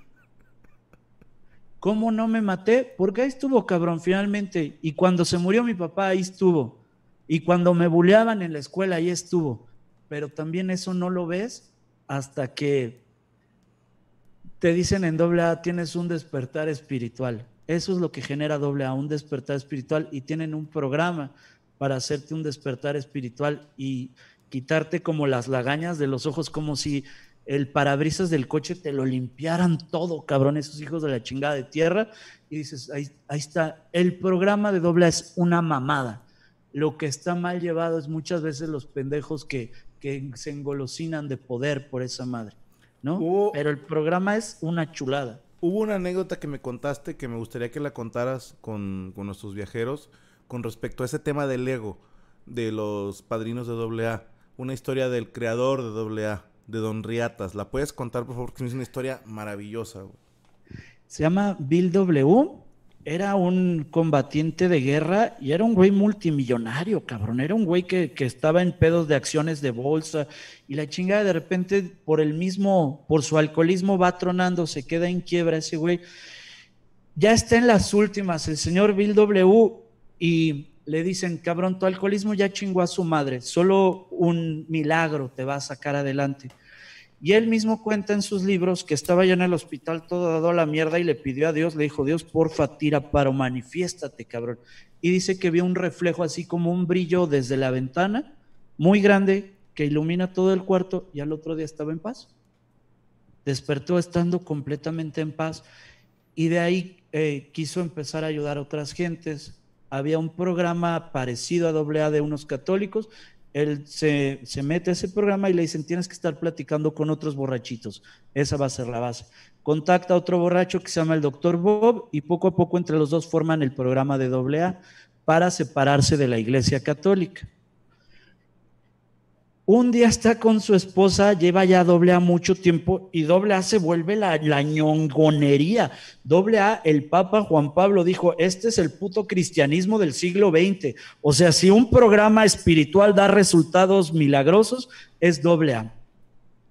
¿Cómo no me maté? Porque ahí estuvo, cabrón, finalmente. Y cuando se murió mi papá, ahí estuvo. Y cuando me bulleaban en la escuela, ahí estuvo. Pero también eso no lo ves hasta que te dicen en doble A, tienes un despertar espiritual. Eso es lo que genera doble A, un despertar espiritual. Y tienen un programa para hacerte un despertar espiritual y quitarte como las lagañas de los ojos, como si el parabrisas del coche te lo limpiaran todo, cabrón, esos hijos de la chingada de tierra. Y dices, ahí, está, el programa de doble es una mamada. Lo que está mal llevado es muchas veces los pendejos que, se engolosinan de poder por esa madre, ¿no? Pero el programa es una chulada. Hubo una anécdota que me contaste que me gustaría que la contaras con, con nuestros viajeros con respecto a ese tema del ego de los padrinos de AA. Una historia del creador de AA de Don Riatas. ¿La puedes contar, por favor? Que es una historia maravillosa. Se llama Bill W. Era un combatiente de guerra y era un güey multimillonario, cabrón. Era un güey que, que estaba en pedos de acciones de bolsa y la chingada de repente por el mismo, por su alcoholismo va tronando, se queda en quiebra ese güey. Ya está en las últimas el señor Bill W y le dicen, cabrón, tu alcoholismo ya chingó a su madre, solo un milagro te va a sacar adelante. Y él mismo cuenta en sus libros que estaba ya en el hospital todo dado a la mierda y le pidió a Dios, le dijo, Dios, porfa, tira paro, manifiéstate, cabrón. Y dice que vio un reflejo así como un brillo desde la ventana, muy grande, que ilumina todo el cuarto y al otro día estaba en paz. Despertó estando completamente en paz y de ahí eh, quiso empezar a ayudar a otras gentes. Había un programa parecido a AA de unos católicos él se, mete a ese programa y le dicen, tienes que estar platicando con otros borrachitos. Esa va a ser la base. Contacta a otro borracho que se llama el doctor Bob y poco a poco entre los dos forman el programa de AA para separarse de la Iglesia Católica. Un día está con su esposa, lleva ya doble A mucho tiempo y doble A se vuelve la, ñongonería. Doble A, el Papa Juan Pablo dijo, este es el puto cristianismo del siglo XX. O sea, si un programa espiritual da resultados milagrosos, es doble A.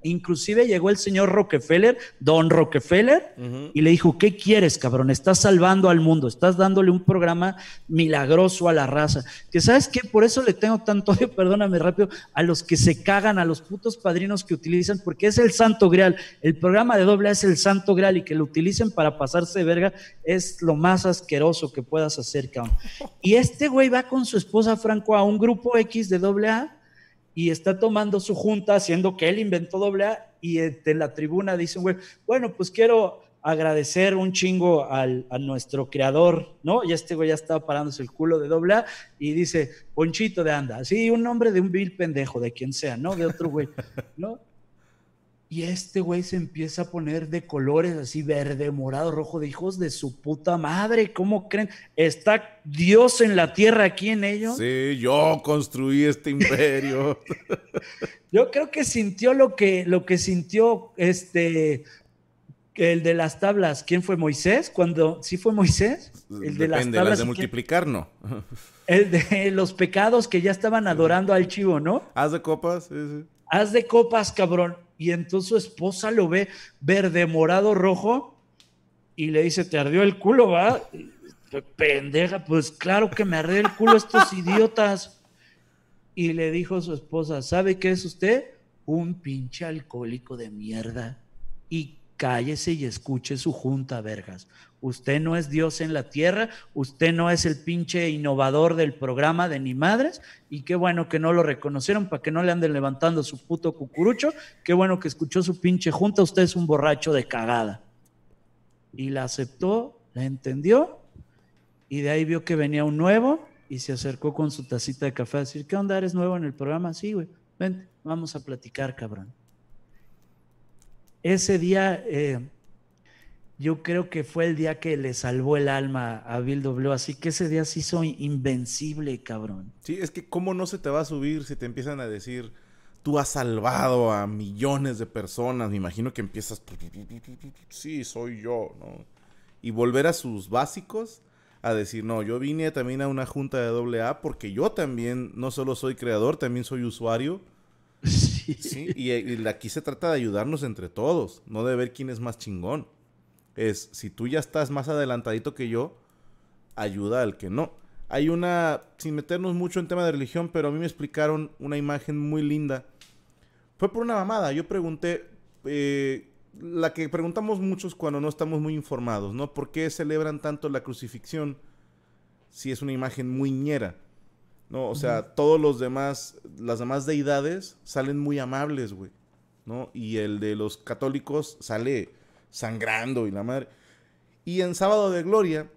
Inclusive llegó el señor Rockefeller, don Rockefeller, y le dijo, ¿qué quieres, cabrón? Estás salvando al mundo, estás dándole un programa milagroso a la raza. Que sabes qué, por eso le tengo tanto odio, perdóname rápido, a los que se cagan, a los putos padrinos que utilizan, porque es el santo grial. El programa de doble es el santo grial y que lo utilicen para pasarse verga es lo más asqueroso que puedas hacer, cabrón. Y este güey va con su esposa Franco a un grupo X de doble A y está tomando su junta, haciendo que él inventó A, y este, en la tribuna un güey, bueno, pues quiero agradecer un chingo al, a nuestro creador, ¿no? Y este güey ya estaba parándose el culo de A, y dice, Ponchito de Anda, sí, un nombre de un vil pendejo, de quien sea, ¿no? De otro güey, ¿no? Y este güey se empieza a poner de colores así, verde, morado, rojo, de hijos de su puta madre. ¿Cómo creen? Está Dios en la tierra aquí en ellos. Sí, yo construí este imperio. yo creo que sintió lo que, lo que sintió este, el de las tablas. ¿Quién fue Moisés? Cuando, ¿Sí fue Moisés? El de las tablas. de multiplicar, no. El de los pecados que ya estaban adorando al chivo, ¿no? Haz de copas, sí, sí. Haz de copas, cabrón y entonces su esposa lo ve verde, morado, rojo y le dice, te ardió el culo, va. Pendeja, pues claro que me ardió el culo estos idiotas. Y le dijo su esposa, ¿sabe qué es usted? Un pinche alcohólico de mierda. Y cállese y escuche su junta, vergas. Usted no es Dios en la tierra, usted no es el pinche innovador del programa de ni madres, y qué bueno que no lo reconocieron para que no le anden levantando su puto cucurucho, qué bueno que escuchó su pinche junta, usted es un borracho de cagada. Y la aceptó, la entendió, y de ahí vio que venía un nuevo y se acercó con su tacita de café a decir, ¿qué onda? ¿Eres nuevo en el programa? Sí, güey, vente, vamos a platicar, cabrón ese día, eh, yo creo que fue el día que le salvó el alma a Bill W. Así que ese día sí soy invencible, cabrón. Sí, es que cómo no se te va a subir si te empiezan a decir, tú has salvado a millones de personas. Me imagino que empiezas, sí, soy yo, ¿no? Y volver a sus básicos a decir, no, yo vine también a una junta de AA porque yo también no solo soy creador, también soy usuario Y, aquí se trata de ayudarnos entre todos, no de ver quién es más chingón. Es, si tú ya estás más adelantadito que yo, ayuda al que no. Hay una, sin meternos mucho en tema de religión, pero a mí me explicaron una imagen muy linda. Fue por una mamada, yo pregunté, eh, la que preguntamos muchos cuando no estamos muy informados, ¿no? ¿Por qué celebran tanto la crucifixión si es una imagen muy ñera? ¿no? O sea, todos los demás, las demás deidades salen muy amables, güey, ¿no? Y el de los católicos sale sangrando y la madre. Y en Sábado de Gloria,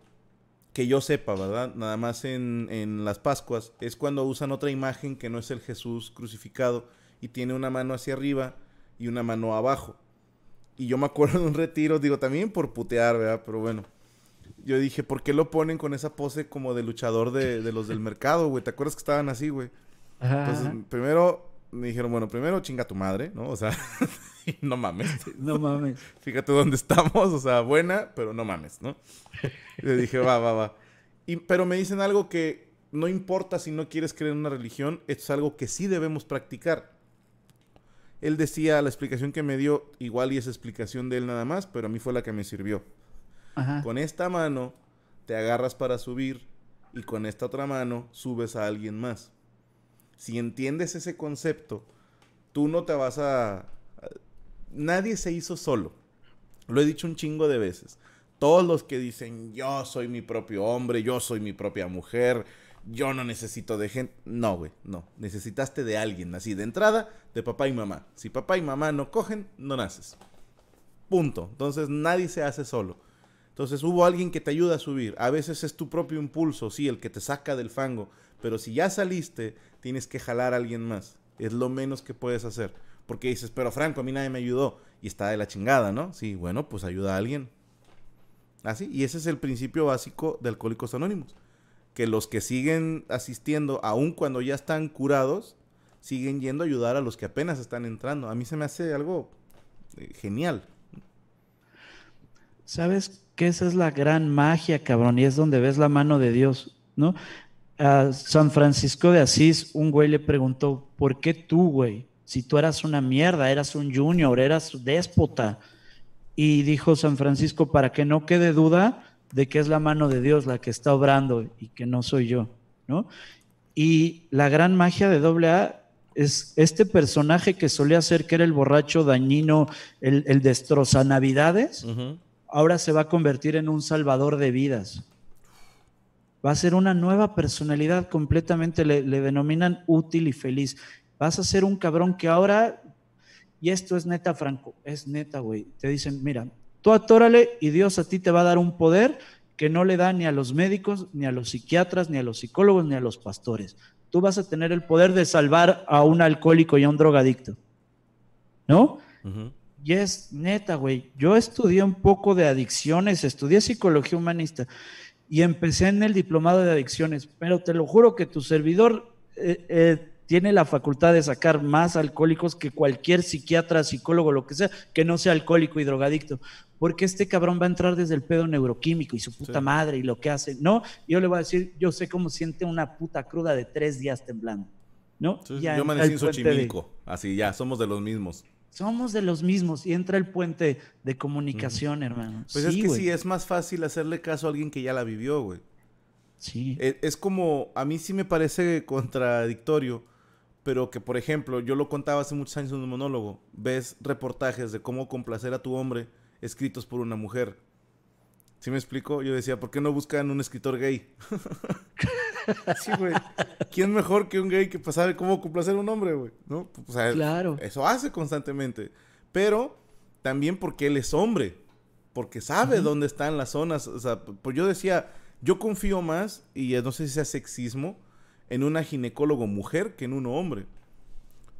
que yo sepa, ¿verdad? Nada más en, en las Pascuas, es cuando usan otra imagen que no es el Jesús crucificado y tiene una mano hacia arriba y una mano abajo. Y yo me acuerdo de un retiro, digo, también por putear, ¿verdad? Pero bueno yo dije, ¿por qué lo ponen con esa pose como de luchador de, los del mercado, güey? ¿Te acuerdas que estaban así, güey? Entonces, primero me dijeron, bueno, primero chinga tu madre, ¿no? O sea, no mames. No mames. Fíjate dónde estamos, o sea, buena, pero no mames, ¿no? Le dije, va, va, va. Y, pero me dicen algo que no importa si no quieres creer en una religión, esto es algo que sí debemos practicar. Él decía la explicación que me dio, igual y esa explicación de él nada más, pero a mí fue la que me sirvió. Con esta mano te agarras para subir y con esta otra mano subes a alguien más. Si entiendes ese concepto, tú no te vas a... Nadie se hizo solo. Lo he dicho un chingo de veces. Todos los que dicen, yo soy mi propio hombre, yo soy mi propia mujer, yo no necesito de gente. No, güey, no. Necesitaste de alguien, así de entrada, de papá y mamá. Si papá y mamá no cogen, no naces. Punto. Entonces nadie se hace solo. Entonces hubo alguien que te ayuda a subir. A veces es tu propio impulso, sí, el que te saca del fango. Pero si ya saliste, tienes que jalar a alguien más. Es lo menos que puedes hacer. Porque dices, pero Franco, a mí nadie me ayudó. Y está de la chingada, ¿no? Sí, bueno, pues ayuda a alguien. Así. Ah, y ese es el principio básico de Alcohólicos Anónimos. Que los que siguen asistiendo, aun cuando ya están curados, siguen yendo a ayudar a los que apenas están entrando. A mí se me hace algo eh, genial. ¿Sabes esa es la gran magia, cabrón, y es donde ves la mano de Dios, ¿no? A San Francisco de Asís, un güey le preguntó, ¿por qué tú, güey? Si tú eras una mierda, eras un junior, eras déspota. Y dijo San Francisco, para que no quede duda de que es la mano de Dios la que está obrando y que no soy yo, ¿no? Y la gran magia de doble A es este personaje que solía ser que era el borracho dañino, el, destroza navidades, ahora se va a convertir en un salvador de vidas. Va a ser una nueva personalidad completamente, le, denominan útil y feliz. Vas a ser un cabrón que ahora, y esto es neta, Franco, es neta, güey. Te dicen, mira, tú atórale y Dios a ti te va a dar un poder que no le da ni a los médicos, ni a los psiquiatras, ni a los psicólogos, ni a los pastores. Tú vas a tener el poder de salvar a un alcohólico y a un drogadicto. ¿No? Ajá. Y es neta, güey. Yo estudié un poco de adicciones, estudié psicología humanista y empecé en el diplomado de adicciones, pero te lo juro que tu servidor eh, eh, tiene la facultad de sacar más alcohólicos que cualquier psiquiatra, psicólogo, lo que sea, que no sea alcohólico y drogadicto, porque este cabrón va a entrar desde el pedo neuroquímico y su puta madre y lo que hace, ¿no? Yo le voy a decir, yo sé cómo siente una puta cruda de tres días temblando. ¿No? yo amanecí en así ya, somos de los mismos. Somos de los mismos y entra el puente de comunicación, hermanos. hermano. Pues es que sí, es más fácil hacerle caso a alguien que ya la vivió, güey. Sí. Es, es, como, a mí sí me parece contradictorio, pero que, por ejemplo, yo lo contaba hace muchos años en un monólogo, ves reportajes de cómo complacer a tu hombre escritos por una mujer. ¿Sí me explico? Yo decía, ¿por qué no buscan un escritor gay? Sí, güey. ¿Quién mejor que un gay que sabe cómo complacer a un hombre, güey? Pues, claro. Eso hace constantemente. Pero también porque él es hombre. Porque sabe dónde están las zonas. O sea, pues yo decía, yo confío más, y eh, no sé si sea sexismo, en una ginecólogo mujer que en un hombre.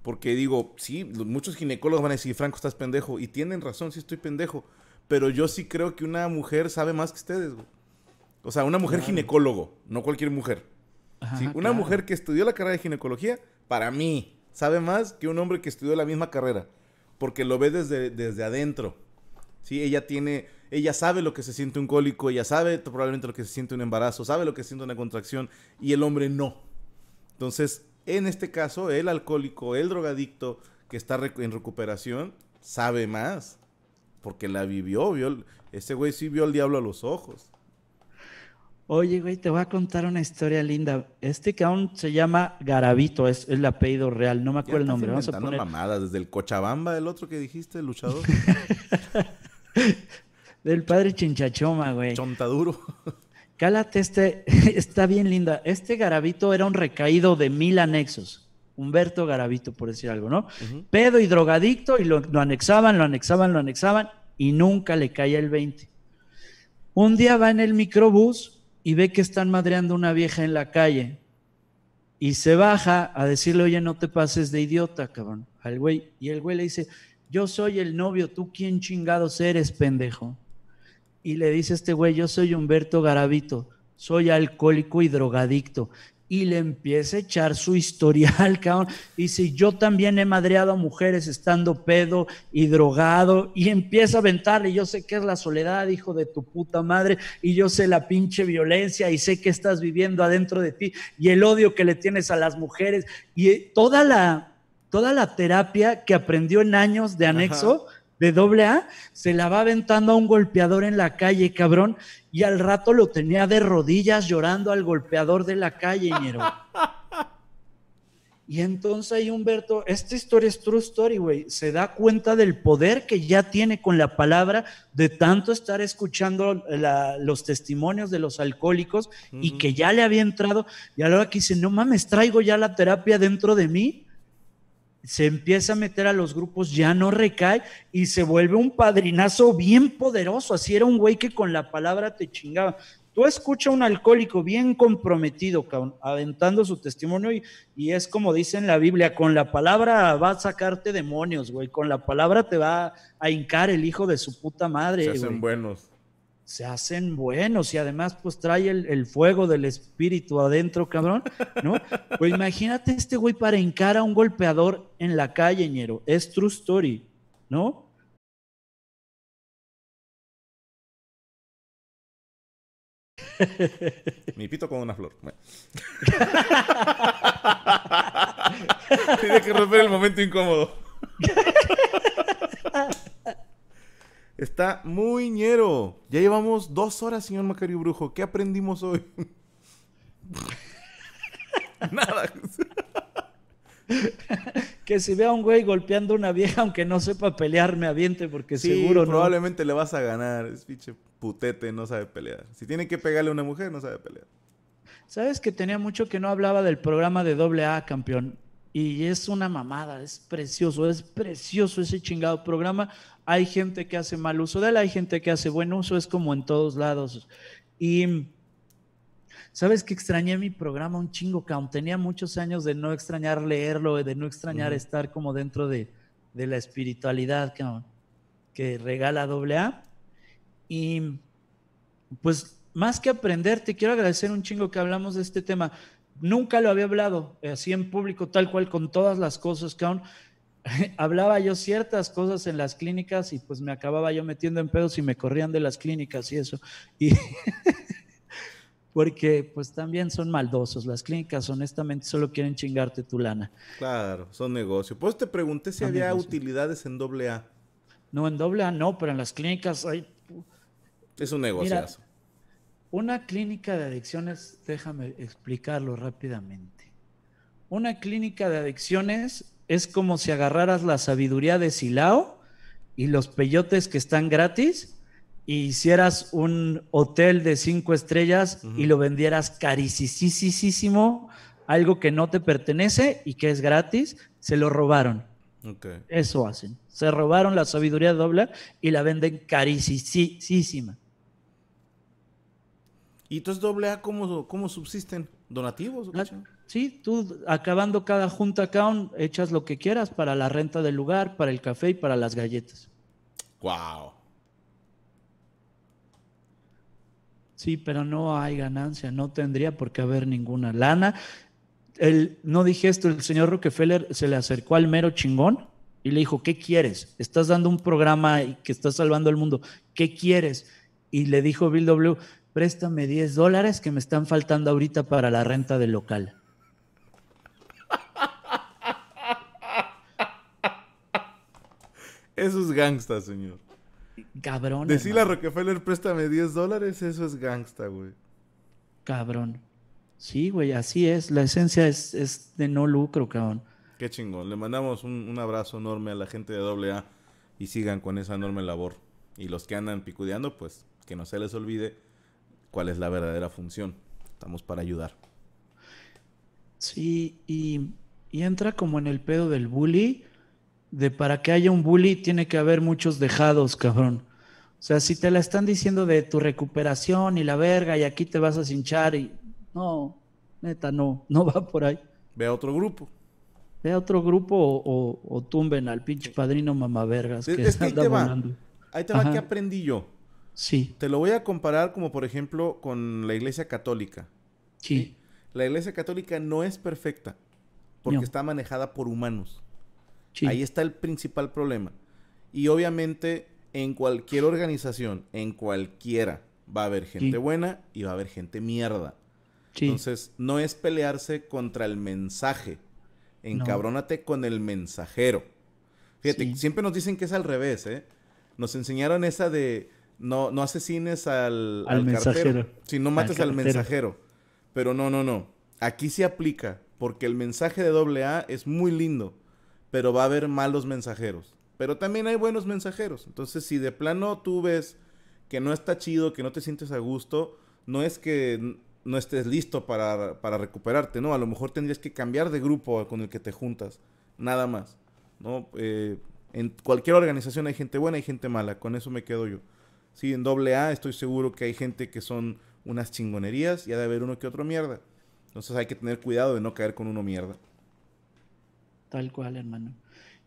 Porque digo, sí, muchos ginecólogos van a decir, Franco, estás pendejo. Y tienen razón, sí estoy pendejo. Pero yo sí creo que una mujer sabe más que ustedes, güey. O sea, una mujer ginecólogo, no cualquier mujer una mujer que estudió la carrera de ginecología, para mí, sabe más que un hombre que estudió la misma carrera, porque lo ve desde, desde adentro. Sí, ella tiene, ella sabe lo que se siente un cólico, ella sabe probablemente lo que se siente un embarazo, sabe lo que se siente una contracción y el hombre no. Entonces, en este caso, el alcohólico, el drogadicto que está en recuperación, sabe más, porque la vivió, vio, ese güey sí vio al diablo a los ojos. Oye, güey, te voy a contar una historia linda. Este aún se llama Garabito, es, el apellido real, no me acuerdo el nombre. Vamos a mamadas desde el Cochabamba, el otro que dijiste, luchador. Del padre Chinchachoma, güey. Chontaduro. Cálate, este, está bien linda. Este Garabito era un recaído de mil anexos. Humberto Garabito, por decir algo, ¿no? Pedo y drogadicto, y lo, lo anexaban, lo anexaban, lo anexaban, y nunca le caía el 20. Un día va en el microbús y ve que están madreando una vieja en la calle y se baja a decirle, oye, no te pases de idiota, cabrón, al güey. Y el güey le dice, yo soy el novio, tú quién chingados eres, pendejo. Y le dice este güey, yo soy Humberto Garavito, soy alcohólico y drogadicto y le empieza a echar su historial, cabrón. Y si yo también he madreado a mujeres estando pedo y drogado, y empieza a aventarle, yo sé que es la soledad, hijo de tu puta madre, y yo sé la pinche violencia, y sé que estás viviendo adentro de ti, y el odio que le tienes a las mujeres, y toda la, toda la terapia que aprendió en años de anexo de doble A, se la va aventando a un golpeador en la calle, cabrón, y al rato lo tenía de rodillas llorando al golpeador de la calle, ñero. Y entonces ahí Humberto, esta historia es true story, güey, se da cuenta del poder que ya tiene con la palabra de tanto estar escuchando los testimonios de los alcohólicos y que ya le había entrado y ahora que dice, no mames, traigo ya la terapia dentro de mí se empieza a meter a los grupos, ya no recae y se vuelve un padrinazo bien poderoso. Así era un güey que con la palabra te chingaba. Tú escucha a un alcohólico bien comprometido, aventando su testimonio y, es como dice en la Biblia, con la palabra va a sacarte demonios, güey, con la palabra te va a hincar el hijo de su puta madre. buenos se hacen buenos y además pues trae el, fuego del espíritu adentro, cabrón, ¿no? Pues imagínate este güey para encarar a un golpeador en la calle, ñero. Es true story, ¿no? Mi pito con una flor. Tiene que romper el momento incómodo. Está muy ñero. Ya llevamos dos horas, señor Macario Brujo. ¿Qué aprendimos hoy? Nada. que si vea a un güey golpeando a una vieja, aunque no sepa pelear, me aviente porque sí, seguro probablemente le vas a ganar. Es pinche putete, no sabe pelear. Si tiene que pegarle a una mujer, no sabe pelear. ¿Sabes que tenía mucho que no hablaba del programa de doble A, campeón? Y es una mamada, es precioso, es precioso ese chingado programa. Hay gente que hace mal uso de él, hay gente que hace buen uso, es como en todos lados. Y sabes que extrañé mi programa un chingo, que tenía muchos años de no extrañar leerlo, de no extrañar estar como dentro de, la espiritualidad que, que regala AA. Y pues más que aprender, te quiero agradecer un chingo que hablamos de este tema nunca lo había hablado eh, así en público, tal cual, con todas las cosas que aún hablaba yo ciertas cosas en las clínicas y pues me acababa yo metiendo en pedos y me corrían de las clínicas y eso. Y porque pues también son maldosos, las clínicas honestamente solo quieren chingarte tu lana. Claro, son negocios. Pues te pregunté si había utilidades en doble A. No, en doble A no, pero en las clínicas hay... Es un negocio. Una clínica de adicciones, déjame explicarlo rápidamente. Una clínica de adicciones es como si agarraras la sabiduría de Silao y los peyotes que están gratis y hicieras un hotel de cinco estrellas y lo vendieras caricisísimo, algo que no te pertenece y que es gratis, se lo robaron. Eso hacen. Se robaron la sabiduría doble y la venden caricisísima. Y entonces doble A, ¿cómo, cómo subsisten? ¿Donativos? Ah, sí, tú acabando cada junta account, echas lo que quieras para la renta del lugar, para el café y para las galletas. Wow. Sí, pero no hay ganancia, no tendría por qué haber ninguna lana. El, no dije esto, el señor Rockefeller se le acercó al mero chingón y le dijo, ¿qué quieres? Estás dando un programa que está salvando al mundo, ¿qué quieres? Y le dijo Bill W., préstame 10 dólares que me están faltando ahorita para la renta del local. Eso es gangsta, señor. Cabrón. Decirle a Rockefeller, préstame 10 dólares, eso es gangsta, güey. Cabrón. Sí, güey, así es. La esencia es, es de no lucro, cabrón. Qué chingón. Le mandamos un, un, abrazo enorme a la gente de AA y sigan con esa enorme labor. Y los que andan picudeando, pues que no se les olvide cuál es la verdadera función. Estamos para ayudar. Sí, y, entra como en el pedo del bully, de para que haya un bully tiene que haber muchos dejados, cabrón. O sea, si te la están diciendo de tu recuperación y la verga y aquí te vas a cinchar y no, neta, no, no va por ahí. Ve a otro grupo. Ve a otro grupo o, tumben al pinche padrino mamá vergas. que, está ahí, te va. Ahí te va que aprendí yo. Te lo voy a comparar como por ejemplo con la Iglesia Católica. Sí. La Iglesia Católica no es perfecta porque está manejada por humanos. Sí. Ahí está el principal problema. Y obviamente en cualquier organización, en cualquiera, va a haber gente buena y va a haber gente mierda. Sí. Entonces, no es pelearse contra el mensaje. Encabrónate con el mensajero. Fíjate, siempre nos dicen que es al revés, ¿eh? Nos enseñaron esa de no, no asesines al, al, mensajero. Si no mates al, mensajero. Pero no, no, no. Aquí se aplica, porque el mensaje de A es muy lindo, pero va a haber malos mensajeros. Pero también hay buenos mensajeros. Entonces, si de plano tú ves que no está chido, que no te sientes a gusto, no es que no estés listo para, recuperarte, ¿no? A lo mejor tendrías que cambiar de grupo con el que te juntas, nada más, ¿no? Eh, en cualquier organización hay gente buena y gente mala, con eso me quedo yo. Sí, en A, estoy seguro que hay gente que son unas chingonerías y ha de haber uno que otro mierda. Entonces hay que tener cuidado de no caer con uno mierda. Tal cual, hermano.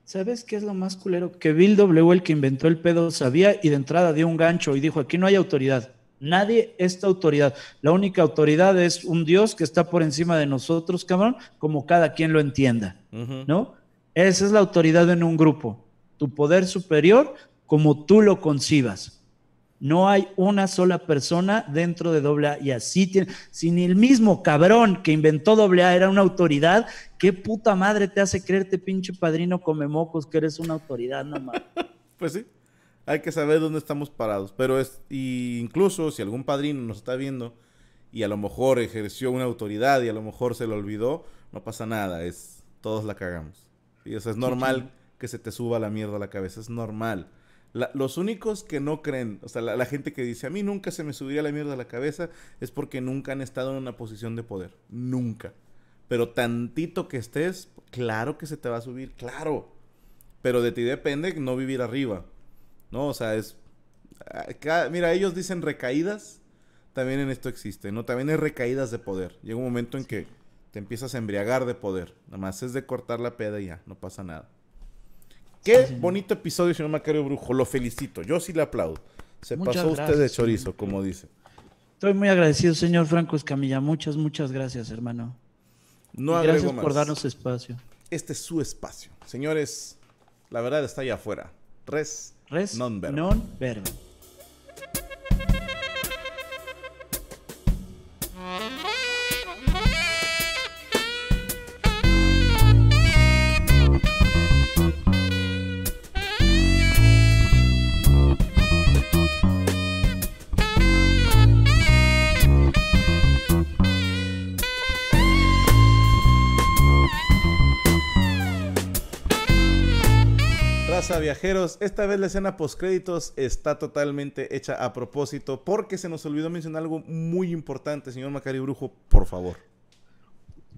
¿Sabes qué es lo más culero? Que Bill W, el que inventó el pedo, sabía y de entrada dio un gancho y dijo, aquí no hay autoridad. Nadie esta autoridad. La única autoridad es un Dios que está por encima de nosotros, cabrón, como cada quien lo entienda, ¿no? Esa es la autoridad en un grupo, tu poder superior como tú lo concibas. No hay una sola persona dentro de A y así tiene, sin el mismo cabrón que inventó doble a era una autoridad, qué puta madre te hace creerte pinche padrino come mocos que eres una autoridad nomás. pues sí. Hay que saber dónde estamos parados, pero es y incluso si algún padrino nos está viendo y a lo mejor ejerció una autoridad y a lo mejor se lo olvidó, no pasa nada, es todos la cagamos. Y eso es normal que se te suba la mierda a la cabeza, es normal los únicos que no creen, o sea, la, gente que dice, a mí nunca se me subiría la mierda a la cabeza, es porque nunca han estado en una posición de poder. Nunca. Pero tantito que estés, claro que se te va a subir, claro. Pero de ti depende no vivir arriba. ¿No? O sea, es... Ah, mira, ellos dicen recaídas, también en esto existe, ¿no? También es recaídas de poder. Llega un momento en que te empiezas a embriagar de poder. Nada más es de cortar la peda y ya, no pasa nada. Qué bonito episodio, señor Macario Brujo. Lo felicito. Yo sí le aplaudo. Se pasó usted de chorizo, como dice. Estoy muy agradecido, señor Franco Escamilla. Muchas, muchas gracias, hermano. No agradezco. gracias por darnos espacio. Este es su espacio. Señores, la verdad está allá afuera. Res, Res non verbo. Non Raza viajeros, esta vez la escena post postcréditos está totalmente hecha a propósito porque se nos olvidó mencionar algo muy importante, señor Macario Brujo, por favor.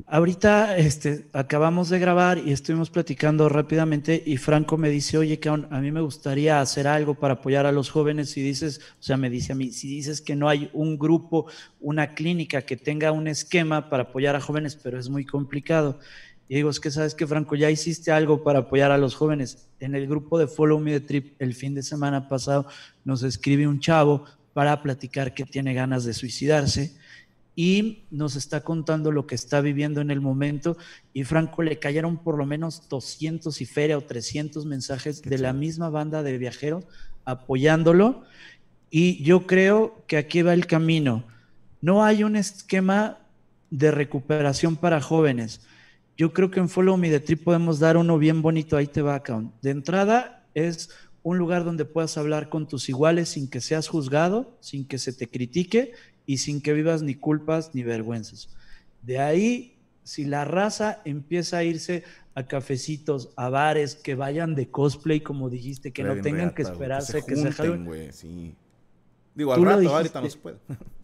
Ahorita este, acabamos de grabar y estuvimos platicando rápidamente y Franco me dice, oye, a mí me gustaría hacer algo para apoyar a los jóvenes. Si dices, o sea, me dice a mí, si dices que no hay un grupo, una clínica que tenga un esquema para apoyar a jóvenes, pero es muy complicado. Y digo, es que sabes que Franco, ya hiciste algo para apoyar a los jóvenes. En el grupo de Follow Me the Trip el fin de semana pasado nos escribe un chavo para platicar que tiene ganas de suicidarse y nos está contando lo que está viviendo en el momento y Franco le cayeron por lo menos 200 y feria o 300 mensajes de la misma banda de viajeros apoyándolo y yo creo que aquí va el camino. No hay un esquema de recuperación para jóvenes yo creo que en Follow Me the Trip podemos dar uno bien bonito, ahí te va, De entrada es un lugar donde puedas hablar con tus iguales sin que seas juzgado, sin que se te critique y sin que vivas ni culpas ni vergüenzas. De ahí, si la raza empieza a irse a cafecitos, a bares, que vayan de cosplay, como dijiste, que no tengan que esperarse que se, junten, güey, sí. Digo, al rato, ahorita no se puede.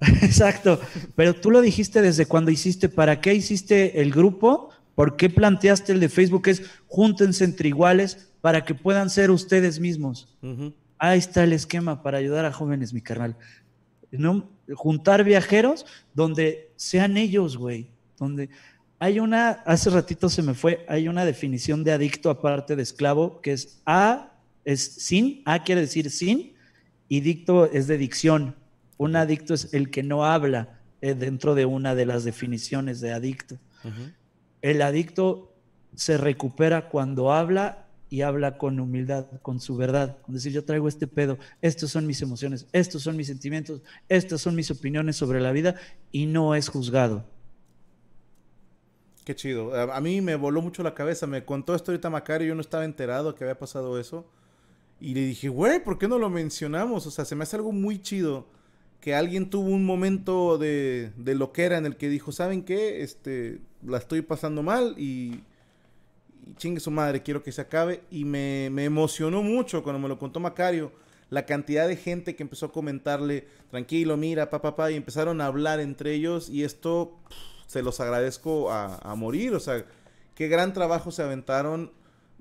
Exacto, pero tú lo dijiste desde cuando hiciste, ¿para qué hiciste el grupo? ¿Por qué planteaste el de Facebook? Es júntense entre iguales para que puedan ser ustedes mismos. Ahí está el esquema para ayudar a jóvenes, mi carnal. ¿No? Juntar viajeros donde sean ellos, güey. Donde hay una, hace ratito se me fue, hay una definición de adicto aparte de esclavo que es A, es sin, A quiere decir sin, y dicto es de dicción. Un adicto es el que no habla eh, dentro de una de las definiciones de adicto. El adicto se recupera cuando habla y habla con humildad, con su verdad, Es decir yo traigo este pedo, estas son mis emociones, estos son mis sentimientos, estas son mis opiniones sobre la vida y no es juzgado. Qué chido. A mí me voló mucho la cabeza. Me contó esto ahorita Macario. Yo no estaba enterado que había pasado eso. Y le dije, güey, ¿por qué no lo mencionamos? O sea, se me hace algo muy chido que alguien tuvo un momento de, de loquera en el que dijo, ¿saben qué? Este, la estoy pasando mal y, chingue su madre, quiero que se acabe. Y me, me, emocionó mucho cuando me lo contó Macario, la cantidad de gente que empezó a comentarle, tranquilo, mira, papá, papá, y empezaron a hablar entre ellos y esto se los agradezco a, a morir, o sea, qué gran trabajo se aventaron.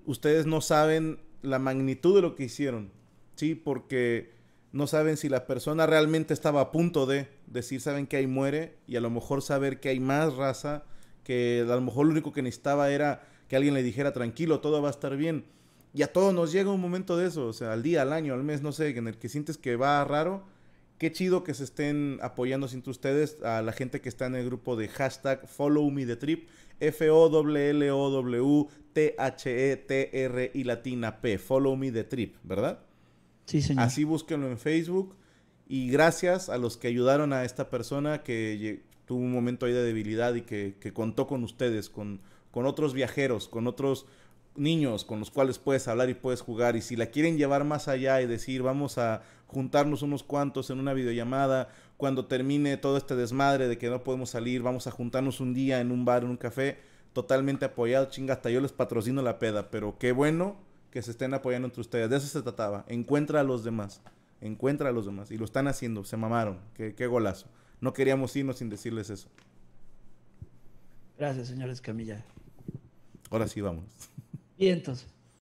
Ustedes no saben la magnitud de lo que hicieron, ¿sí? Porque no saben si la persona realmente estaba a punto de decir, saben que ahí muere, y a lo mejor saber que hay más raza, que a lo mejor lo único que necesitaba era que alguien le dijera, tranquilo, todo va a estar bien. Y a todos nos llega un momento de eso, o sea, al día, al año, al mes, no sé, en el que sientes que va raro. Qué chido que se estén apoyando entre ustedes a la gente que está en el grupo de hashtag Follow Me The Trip, F-O-L-L-O-W-T-H-E-T-R-I latina P, Follow Me The Trip, ¿verdad? Así búsquenlo en Facebook. Y gracias a los que ayudaron a esta persona que tuvo un momento ahí de debilidad y que, contó con ustedes, con, con otros viajeros, con otros niños con los cuales puedes hablar y puedes jugar. Y si la quieren llevar más allá y decir, vamos a juntarnos unos cuantos en una videollamada, cuando termine todo este desmadre de que no podemos salir, vamos a juntarnos un día en un bar, en un café, totalmente apoyado, chinga, hasta yo les patrocino la peda, pero qué bueno que se estén apoyando entre ustedes. De eso se trataba. Encuentra a los demás. Encuentra a los demás. Y lo están haciendo. Se mamaron. Qué, golazo. No queríamos irnos sin decirles eso. Gracias, señores Camilla. Ahora sí, vamos. Y entonces.